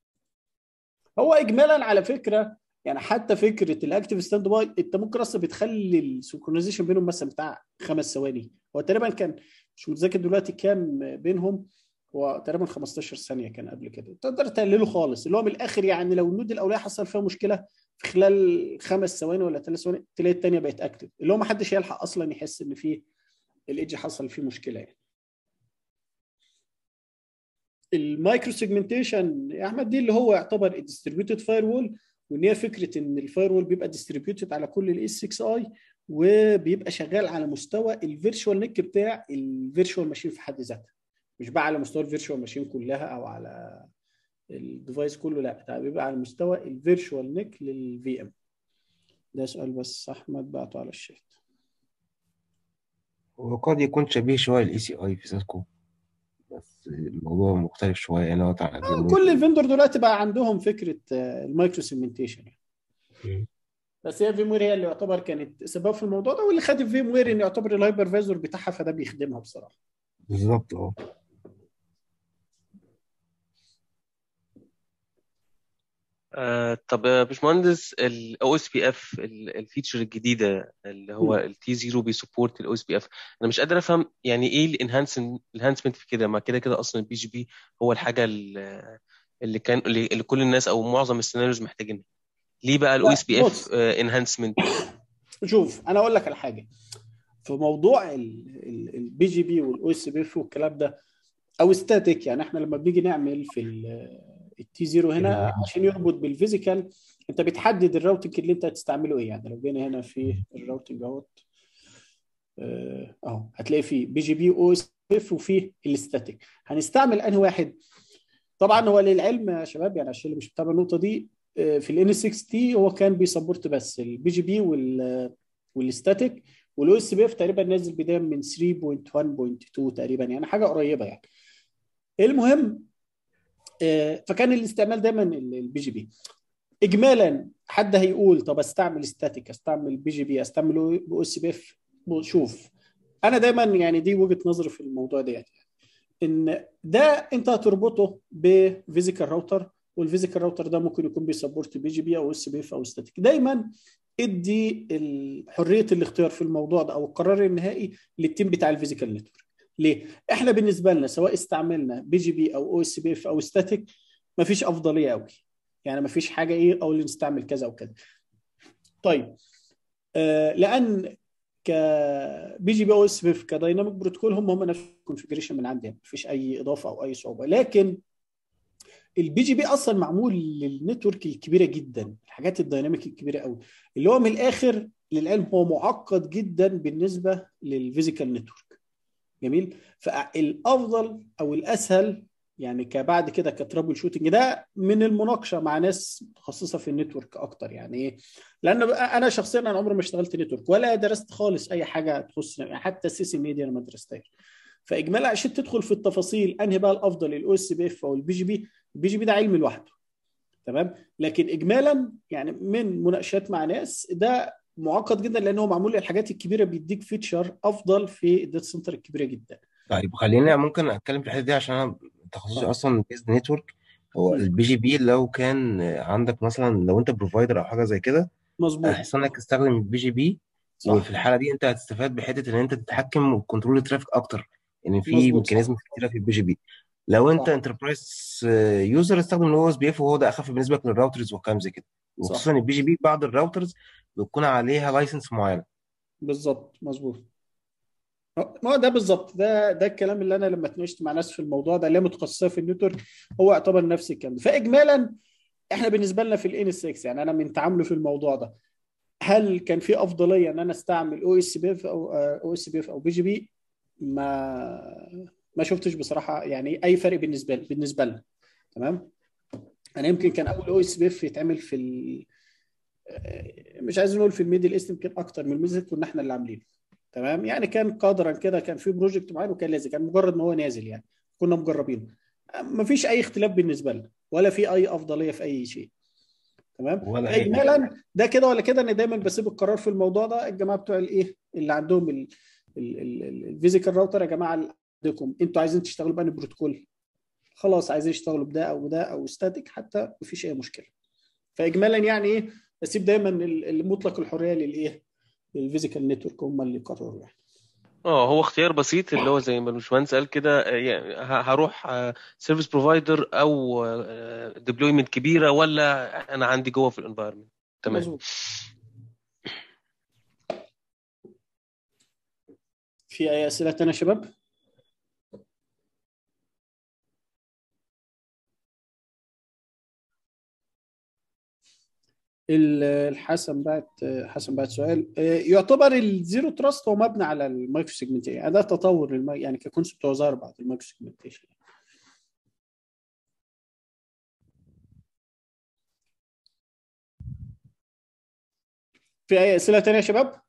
هو اجمالا على فكره يعني حتى فكره الاكتف ستاند باي انت ممكن اصلا بتخلي السنكرونايزيشن بينهم مثلا بتاع خمس ثواني هو تقريبا كان مش متذكر دلوقتي كام بينهم هو تقريبا 15 ثانيه كان قبل كده تقدر تقلله خالص اللي هو من الاخر يعني لو النود الاوليه حصل فيها مشكله في خلال خمس ثواني ولا ثلاث ثواني تلاقي الثانيه بقت اكتف اللي هو ما حدش يلحق اصلا يحس ان في الايدج حصل فيه مشكله يعني المايكرو سيجمنتيشن يا احمد دي اللي هو يعتبر ديستريبيوتد فاير وول وان هي فكره ان الفاير وول بيبقى ديستريبيوتد على كل الاي 6 اي وبيبقى شغال على مستوى الفيرشوال نيك بتاع الفيرشوال ماشين في حد ذاتها مش بقى على مستوى الفيرشوال ماشين كلها او على الديفايس كله لا بيبقى على مستوى الفيرشوال نيك للفي ام ده سؤال بس احمد بعته على الشات وقد يكون شبيه شويه الاي سي اي في ساتكو الموضوع مختلف شويه يعني إيه آه، هو كل الفندور دلوقتي بقى عندهم فكره آه، المايكرو سيمنتيشن بس هي في وير هي اللي يعتبر كانت سبب في الموضوع ده واللي خد فيم وير ان يعتبر الهايبرفايزر بتاعها فده بيخدمها بصراحه بالظبط اه آه، طب يا باشمهندس الاو اس بي اف الفيتشر الجديده اللي هو التي زيرو بيسبورت الاو اس بي اف انا مش قادر افهم يعني ايه الانهانسمنت في كده ما كده كده اصلا البي جي بي هو الحاجه اللي كان اللي كل الناس او معظم السيناريوز محتاجينها ليه بقى الاو اس بي اف انهانسمنت شوف انا اقول لك على حاجه في موضوع البي جي بي والاو اس بي اف والكلام ده او ستاتيك يعني احنا لما بنيجي نعمل في التي زيرو هنا عشان يربط بالفيزيكال انت بتحدد الراوتنج اللي انت هتستعمله ايه يعني لو جينا هنا في الراوتنج اهوت آه، اهو هتلاقي فيه بي جي بي او اس اف وفيه الاستاتيك هنستعمل انهي واحد طبعا هو للعلم يا شباب يعني عشان اللي مش متابع النقطه دي آه، في الان 6 تي هو كان بيسبورت بس البي جي بي وال والاستاتيك والاو اس بي اف تقريبا نازل بدايه من 3.1.2 تقريبا يعني حاجه قريبه يعني المهم آه، فكان الاستعمال دايما البي جي بي اجمالا حد هيقول طب استعمل ستاتيك استعمل بي جي بي استعمل او اس بي اف شوف انا دايما يعني دي وجهه نظري في الموضوع ده يعني ان ده انت هتربطه بفيزيكال راوتر والفيزيكال راوتر ده ممكن يكون بيسبورت بي جي بي او اس بي اف او ستاتيك دايما ادي حريه الاختيار في الموضوع ده او القرار النهائي للتيم بتاع الفيزيكال نتورك ليه؟ احنا بالنسبه لنا سواء استعملنا بي جي بي او او اس بي اف او ستاتيك مفيش افضليه قوي يعني مفيش حاجه ايه او نستعمل كذا وكذا طيب آه لان ك بي جي بي او اس بي اف كدايناميك بروتوكول هم هم نفس الكونفجريشن من عندنا يعني. مفيش اي اضافه او اي صعوبه لكن البي جي بي اصلا معمول للنتورك الكبيره جدا الحاجات الدايناميك الكبيره قوي اللي هو من الاخر للعلم هو معقد جدا بالنسبه للفيزيكال نتورك جميل فالافضل او الاسهل يعني كبعد كده كترابل شوتنج ده من المناقشه مع ناس متخصصه في النتورك اكتر يعني ايه لان انا شخصيا انا عمري ما اشتغلت نتورك ولا درست خالص اي حاجه تخص يعني حتى السيسي سي ميديا انا ما درستهاش فاجمالا عشان تدخل في التفاصيل انهي بقى الافضل الاو اس بي اف او البي جي بي البي جي بي ده علم لوحده تمام لكن اجمالا يعني من مناقشات مع ناس ده معقد جدا لان هو معمول للحاجات الكبيره بيديك فيتشر افضل في الداتا سنتر الكبيره جدا طيب خلينا ممكن اتكلم في الحته دي عشان انا تخصصي آه. اصلا بيز نتورك هو البي جي بي لو كان عندك مثلا لو انت بروفايدر او حاجه زي كده مظبوط احسن انك تستخدم البي جي بي صح وفي الحاله دي انت هتستفاد بحته ان انت تتحكم وكنترول الترافيك اكتر ان يعني في ميكانيزم كتيره في البي جي بي لو انت انتربرايز آه، يوزر استخدم الاو اس بي اف وهو ده اخف بالنسبه للراوترز والكلام زي كده وخصوصا البي جي بي بعض الراوترز بيكون عليها لايسنس معينه بالظبط مظبوط ما ده بالظبط ده ده الكلام اللي انا لما اتناقشت مع ناس في الموضوع ده اللي متخصصه في النيتورك هو يعتبر نفس الكلام ده فاجمالا احنا بالنسبه لنا في الان اس 6 يعني انا من تعامله في الموضوع ده هل كان في افضليه ان انا استعمل او اس آه، بي او او اس بي او بي جي بي ما ما شفتش بصراحه يعني اي فرق بالنسبه لي بالنسبه لنا تمام انا يمكن كان اول او اس بي اف يتعمل في ال... مش عايز نقول في الميدل ايست يمكن اكتر من الميدل كنا احنا اللي عاملينه تمام يعني كان قدرا كده كان في بروجكت معين وكان لازم كان مجرد ما هو نازل يعني كنا مجربينه ما فيش اي اختلاف بالنسبه لنا ولا في اي افضليه في اي شيء تمام إيه، اجمالا ده كده ولا كده انا دايما بسيب القرار في الموضوع ده الجماعه بتوع الايه اللي عندهم الفيزيكال راوتر يا جماعه عندكم انتوا عايزين تشتغلوا باني بروتوكول خلاص عايزين يشتغلوا بده او بده او ستاتيك حتى مفيش اي مشكله فاجمالا يعني ايه اسيب دايما المطلق الحريه للايه؟ للفيزيكال نتورك هم اللي يقرروا يعني اه هو اختيار بسيط اللي هو زي ما الباشمهندس قال كده آه، يعني هروح سيرفيس آه، بروفايدر او ديبلويمنت آه، كبيره ولا انا عندي جوه في الانفايرمنت تمام مزبوط. في اي اسئله ثانيه يا شباب؟ الحسن بعت حسن بعت سؤال آه، يعتبر الزيرو تراست هو مبني على المايكرو سيجمنتيشن يعني ده تطور المي... يعني ككونسبت هو ظهر بعد المايكرو سيجمنتيشن في اي اسئله ثانيه يا شباب؟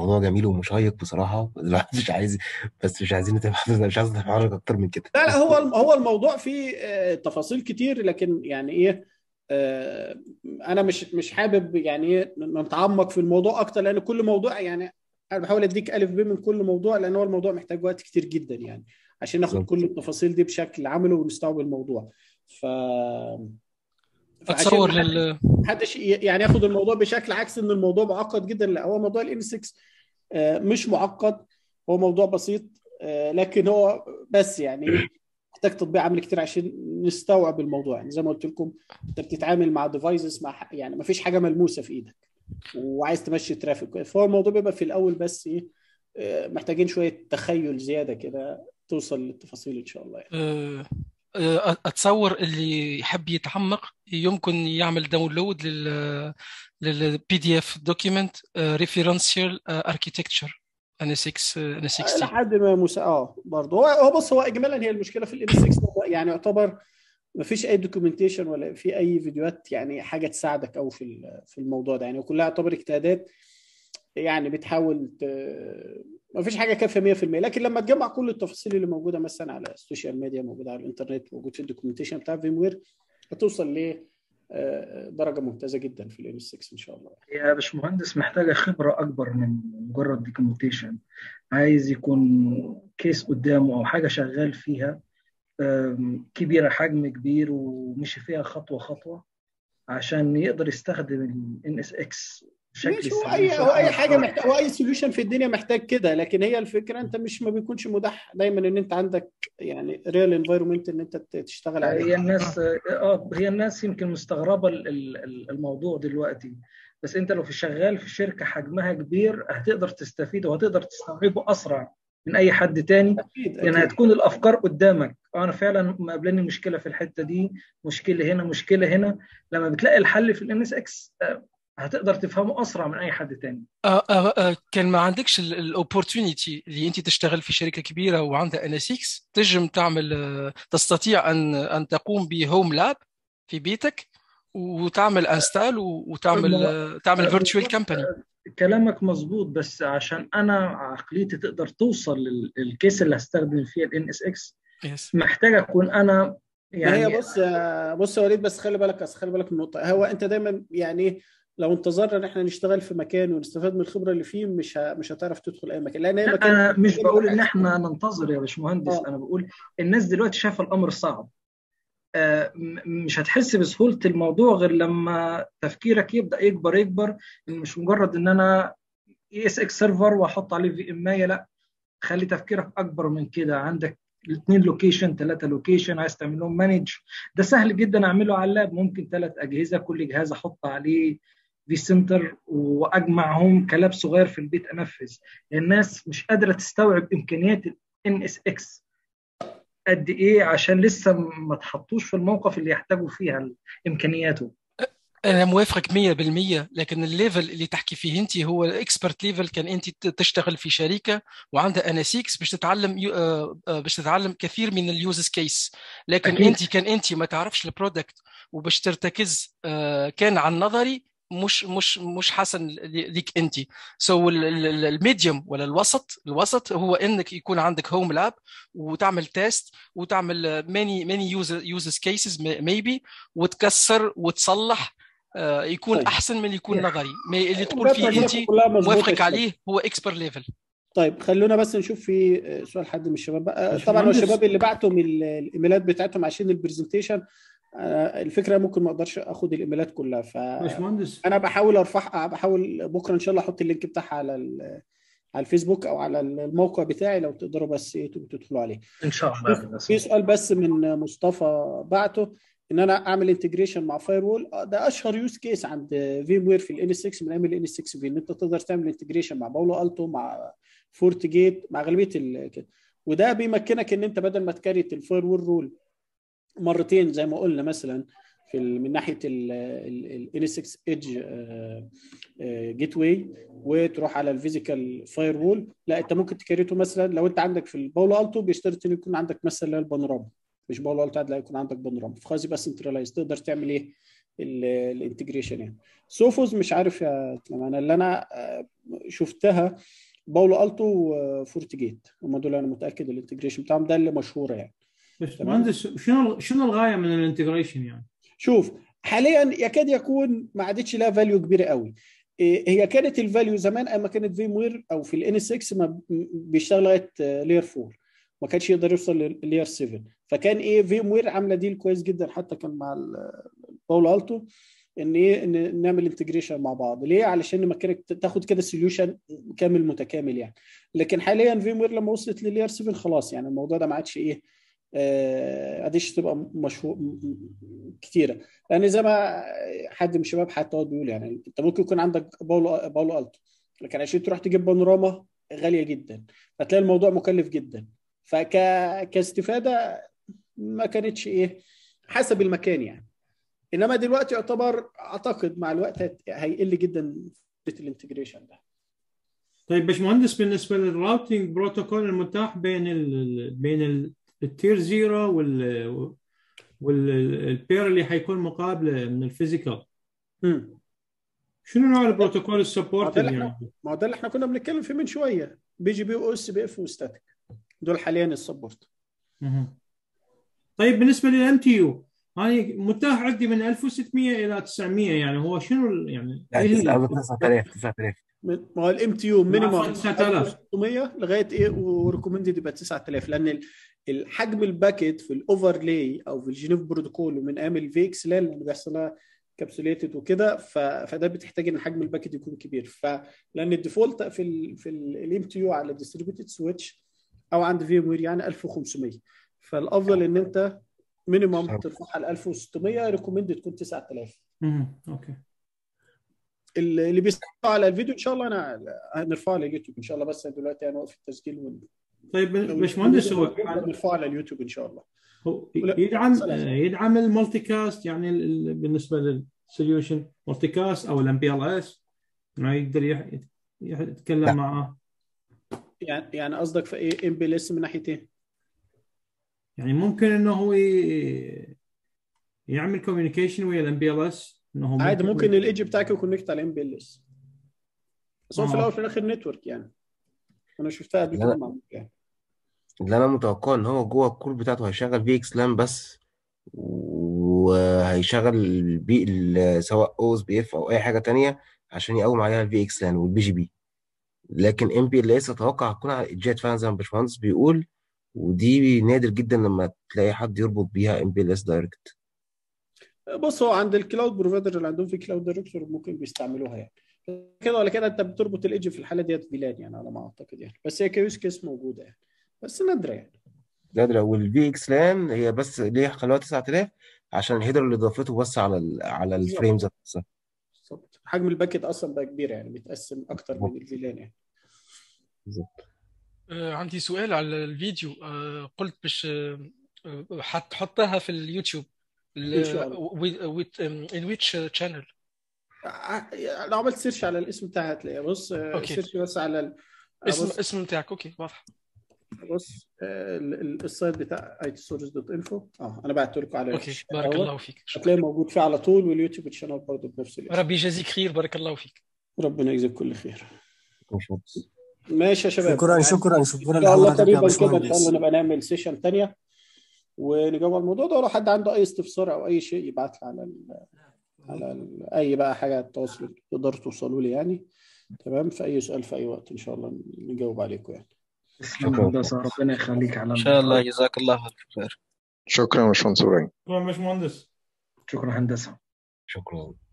موضوع جميل ومشيق بصراحه الواحد مش عايز بس مش عايزين نتابع مش عايز نتحرك اكتر من كده لا هو هو الموضوع فيه آه، تفاصيل كتير لكن يعني ايه آه، انا مش مش حابب يعني ايه نتعمق في الموضوع اكتر لان كل موضوع يعني انا بحاول اديك الف ب من كل موضوع لان هو الموضوع محتاج وقت كتير جدا يعني عشان ناخد كل التفاصيل دي بشكل عملي ونستوعب الموضوع ف اتصور لل محدش يعني ياخد الموضوع بشكل عكس ان الموضوع معقد جدا لا هو موضوع الان آه، 6 مش معقد هو موضوع بسيط آه، لكن هو بس يعني محتاج تطبيق عامل كتير عشان نستوعب الموضوع يعني زي ما قلت لكم انت بتتعامل مع ديفايسز مع يعني ما فيش حاجه ملموسه في ايدك وعايز تمشي ترافيك فهو الموضوع بيبقى في الاول بس ايه آه، محتاجين شويه تخيل زياده كده توصل للتفاصيل ان شاء الله يعني. اتصور اللي يحب يتعمق يمكن يعمل داونلود لل للبي دي اف دوكيمنت ريفرنشال اركيتكتشر ان اس 6 ان اس 60 لحد ما مسا... اه برضه هو هو بص هو اجمالا هي المشكله في الام 6 يعني يعتبر ما فيش اي دوكيومنتيشن ولا في اي فيديوهات يعني حاجه تساعدك او في في الموضوع ده يعني وكلها يعتبر اجتهادات يعني بتحاول ت... ما فيش حاجه كافيه 100% لكن لما تجمع كل التفاصيل اللي موجوده مثلا على السوشيال ميديا موجوده على الانترنت موجود في الدوكيومنتيشن بتاع فيم وير هتوصل ل آه، درجه ممتازه جدا في الام 6 ان شاء الله يا باشمهندس محتاجه خبره اكبر من مجرد دوكيومنتيشن عايز يكون كيس قدامه او حاجه شغال فيها كبيره حجم كبير ومشي فيها خطوه خطوه عشان يقدر يستخدم ال اكس بشكل هو اي هو اي حاجه محتاج هو اي سوليوشن في الدنيا محتاج كده لكن هي الفكره انت مش ما بيكونش متاح دايما ان انت عندك يعني ريال انفايرمنت ان انت تشتغل عليه هي الناس اه هي الناس يمكن مستغربه الموضوع دلوقتي بس انت لو في شغال في شركه حجمها كبير هتقدر تستفيد وهتقدر تستوعبه اسرع من اي حد تاني أكيد لان يعني هتكون الافكار قدامك آه، انا فعلا مقابلاني مشكله في الحته دي مشكله هنا مشكله هنا لما بتلاقي الحل في الام اس آه، اكس هتقدر تفهمه اسرع من اي حد تاني آه آه, آه، كان ما عندكش الاوبورتونيتي اللي انت تشتغل في شركه كبيره وعندها ان اس اكس تنجم تعمل آه، تستطيع ان ان تقوم بهوم لاب في بيتك وتعمل انستال وتعمل آه، تعمل فيرتشوال كامباني كلامك مظبوط بس عشان انا عقليتي تقدر توصل للكيس اللي هستخدم فيها الان اس اكس محتاج اكون انا يعني هي بص بص يا وليد بس خلي بالك بس خلي بالك من النقطه هو انت دايما يعني لو انتظرنا ان احنا نشتغل في مكان ونستفاد من الخبره اللي فيه مش مش هتعرف تدخل اي مكان لان اي مكان انا مش بقول ان احنا ننتظر يا باشمهندس آه. انا بقول الناس دلوقتي شايفه الامر صعب آه، مش هتحس بسهوله الموضوع غير لما تفكيرك يبدا يكبر يكبر مش مجرد ان انا اي اس اكس سيرفر واحط عليه في ام لا خلي تفكيرك اكبر من كده عندك الاثنين لوكيشن ثلاثه لوكيشن عايز تعمل لهم مانج ده سهل جدا اعمله على اللاب ممكن ثلاث اجهزه كل جهاز احط عليه في سنتر واجمعهم كلاب صغير في البيت انفذ يعني الناس مش قادره تستوعب امكانيات ان اس اكس قد ايه عشان لسه ما تحطوش في الموقف اللي يحتاجوا فيها امكانياته انا موافقك 100% لكن الليفل اللي تحكي فيه انت هو اكسبرت ليفل كان انت تشتغل في شركه وعندها اناسيكس باش تتعلم آه، آه، باش تتعلم كثير من اليوز كيس لكن أكيد. انت كان انت ما تعرفش البرودكت وباش ترتكز آه، كان عن نظري مش مش مش حسن ليك انت سو so الميديوم ولا الوسط الوسط هو انك يكون عندك هوم لاب وتعمل تيست وتعمل ماني ماني يوزز كيسز ميبي وتكسر وتصلح آه، يكون طيب. احسن من يكون نظري اللي تقول فيه انت موافقك عليه هو اكسبر ليفل طيب خلونا بس نشوف في آه، سؤال حد من الشباب بقى طبعا الشباب اللي بعتوا الايميلات بتاعتهم عشان البرزنتيشن آه، الفكره ممكن ما اقدرش اخد الايميلات كلها ف باشمهندس انا بحاول ارفعها بحاول بكره ان شاء الله احط اللينك بتاعها على على الفيسبوك او على الموقع بتاعي لو تقدروا بس إيه تدخلوا عليه ان شاء الله في سؤال بس من مصطفى بعته ان انا اعمل انتجريشن مع فاير آه، وول ده اشهر يوز كيس عند فيم وير في الان 6 من ايام الان 6 في ان انت تقدر تعمل انتجريشن مع باولو التو مع فورت جيت مع غالبيه كده وده بيمكنك ان انت بدل ما تكريت الفاير وول رول مرتين زي ما قلنا مثلا في من ناحيه 6 ايدج جيت واي وتروح على الفيزيكال فاير وول لا انت ممكن تكريته مثلا لو انت عندك في الباولو التو بيشترط ان يكون عندك مثلا البانوراما مش باولو التو لا يكون عندك بانوراما فخلاص يبقى سنتراليز تقدر تعمل ايه الانتجريشن يعني سوفوز مش عارف يا انا اللي انا آه، شفتها باولو التو آه، جيت هم دول انا متاكد الانتجريشن بتاعهم ده اللي مشهوره يعني بس مهندس شنو شنو الغايه من الانتجريشن يعني؟ شوف حاليا يكاد يكون ما عادتش لها فاليو كبيره قوي إيه، هي كانت الفاليو زمان اما كانت فيم وير او في الان 6 ما بيشتغل لغايه لير 4 ما كانش يقدر يوصل للير 7 فكان ايه فيم وير عامله ديل كويس جدا حتى كان مع باول التو ان ايه ان نعمل انتجريشن مع بعض ليه علشان مكانك تاخد كده سوليوشن كامل متكامل يعني لكن حاليا فيم وير لما وصلت للير 7 خلاص يعني الموضوع ده ما عادش ايه آه، قديش تبقى مشهور كتيره لان يعني زي ما حد من الشباب حتى هو بيقول يعني انت ممكن يكون عندك باولو باولو التو لكن عشان تروح تجيب بانوراما غاليه جدا فتلاقي الموضوع مكلف جدا فك كاستفاده ما كانتش ايه حسب المكان يعني انما دلوقتي يعتبر اعتقد مع الوقت هيقل جدا الانتجريشن ده طيب باشمهندس بالنسبه للراوتنج بروتوكول المتاح بين الـ بين ال التير زيرو وال والبير اللي حيكون مقابله من الفيزيكال شنو نوع البروتوكول السبورت اللي يعني؟ ما ده اللي احنا كنا بنتكلم فيه من شويه بي جي بي او اس بي اف وستاتيك دول حاليا السبورت طيب بالنسبه للام تي يو هاي متاح عندي من 1600 الى 900 يعني هو شنو يعني يعني 9000 9000 ما هو الام تي يو مينيموم 9600 لغايه ايه وريكومندد يبقى 9000 لان الحجم الباكيت في الاوفرلاي او في الجنيف بروتوكول ومن ايام الفيكس لان اللي بيحصل لها كابسوليتد وكده فده بتحتاج ان حجم الباكيت يكون كبير فلان الديفولت في الـ في الام تي يو على الديستريبيوتد سويتش او عند في ام وير يعني 1500 فالافضل ان انت مينيمم ترفعها ل 1600 ريكومند تكون 9000 اوكي اللي بيسمعوا على الفيديو ان شاء الله انا هنرفعه على اليوتيوب ان شاء الله بس دلوقتي انا واقف التسجيل طيب باشمهندس هو على اليوتيوب ان شاء الله هو يدعم يدعم المالتي كاست يعني بالنسبه للسوليوشن مالتي كاست او الام بي ال اس ما يقدر يتكلم معاه يعني يعني قصدك في إيه؟ ام بي ال اس من ناحيه ايه؟ يعني ممكن انه هو يعمل كوميونيكيشن ويا الام بي ال اس انه عادي ممكن الايدج بتاعك يكونكت على الام بي ال اس بس هو في الاول وفي الاخر نتورك يعني انا شفتها قبل كده معمول يعني اللي انا متوقعه ان هو جوه الكور بتاعته هيشغل في اكس لام بس وهيشغل البي سواء او اس بي اف او اي حاجه تانية عشان يقوم عليها الفي اكس لان والبي جي بي لكن ام بي ال اس اتوقع هتكون على الجيت فعلا زي ما الباشمهندس بيقول ودي نادر جدا لما تلاقي حد يربط بيها ام بي ال اس دايركت بص هو عند الكلاود بروفايدر اللي عندهم في كلاود دايركتور ممكن بيستعملوها يعني كده ولا كده انت بتربط الايدج في الحاله ديت فيلان يعني على ما اعتقد يعني بس هي كيوس كيس موجوده يعني بس نادره يعني نادره والفي اكس لان هي بس ليه خلوها 9000 عشان الهيدر اللي ضافته بس على الـ على الفريم ذات نفسها بالظبط حجم الباكت اصلا بقى كبير يعني بيتقسم اكتر من الفيلان يعني بالظبط آه عندي سؤال على الفيديو آه قلت باش آه، آه، حتحطها في اليوتيوب ان ويتش شانل لو عملت سيرش على الاسم بتاعها هتلاقيه بص آه، أوكي. سيرش بس على ال... اسم اسم بتاعك اوكي واضح بص آه، السايت بتاع ايتسورس دوت انفو اه انا بعته لكم على اوكي بارك الله فيك هتلاقيه موجود فيه على طول واليوتيوب تشانل برضه بنفس الاسم ربي يجازيك خير بارك الله فيك ربنا يجزيك كل خير ماشي يا شباب شكرا شكرا شكرا ان شاء نعم، الله قريبا كده ان شاء الله نبقى نعمل سيشن ثانيه ونجاوب على الموضوع ده ولو حد عنده اي استفسار او اي شيء يبعت لي على على اي بقى حاجه تواصل تقدروا توصلوا لي يعني تمام في اي سؤال في اي وقت ان شاء الله نجاوب عليكم يعني تسلم ربنا يخليك على ان شاء الله جزاك الله الف خير شكرا يا باشمهندس شكرا يا باشمهندس شكرا هندسه شكرا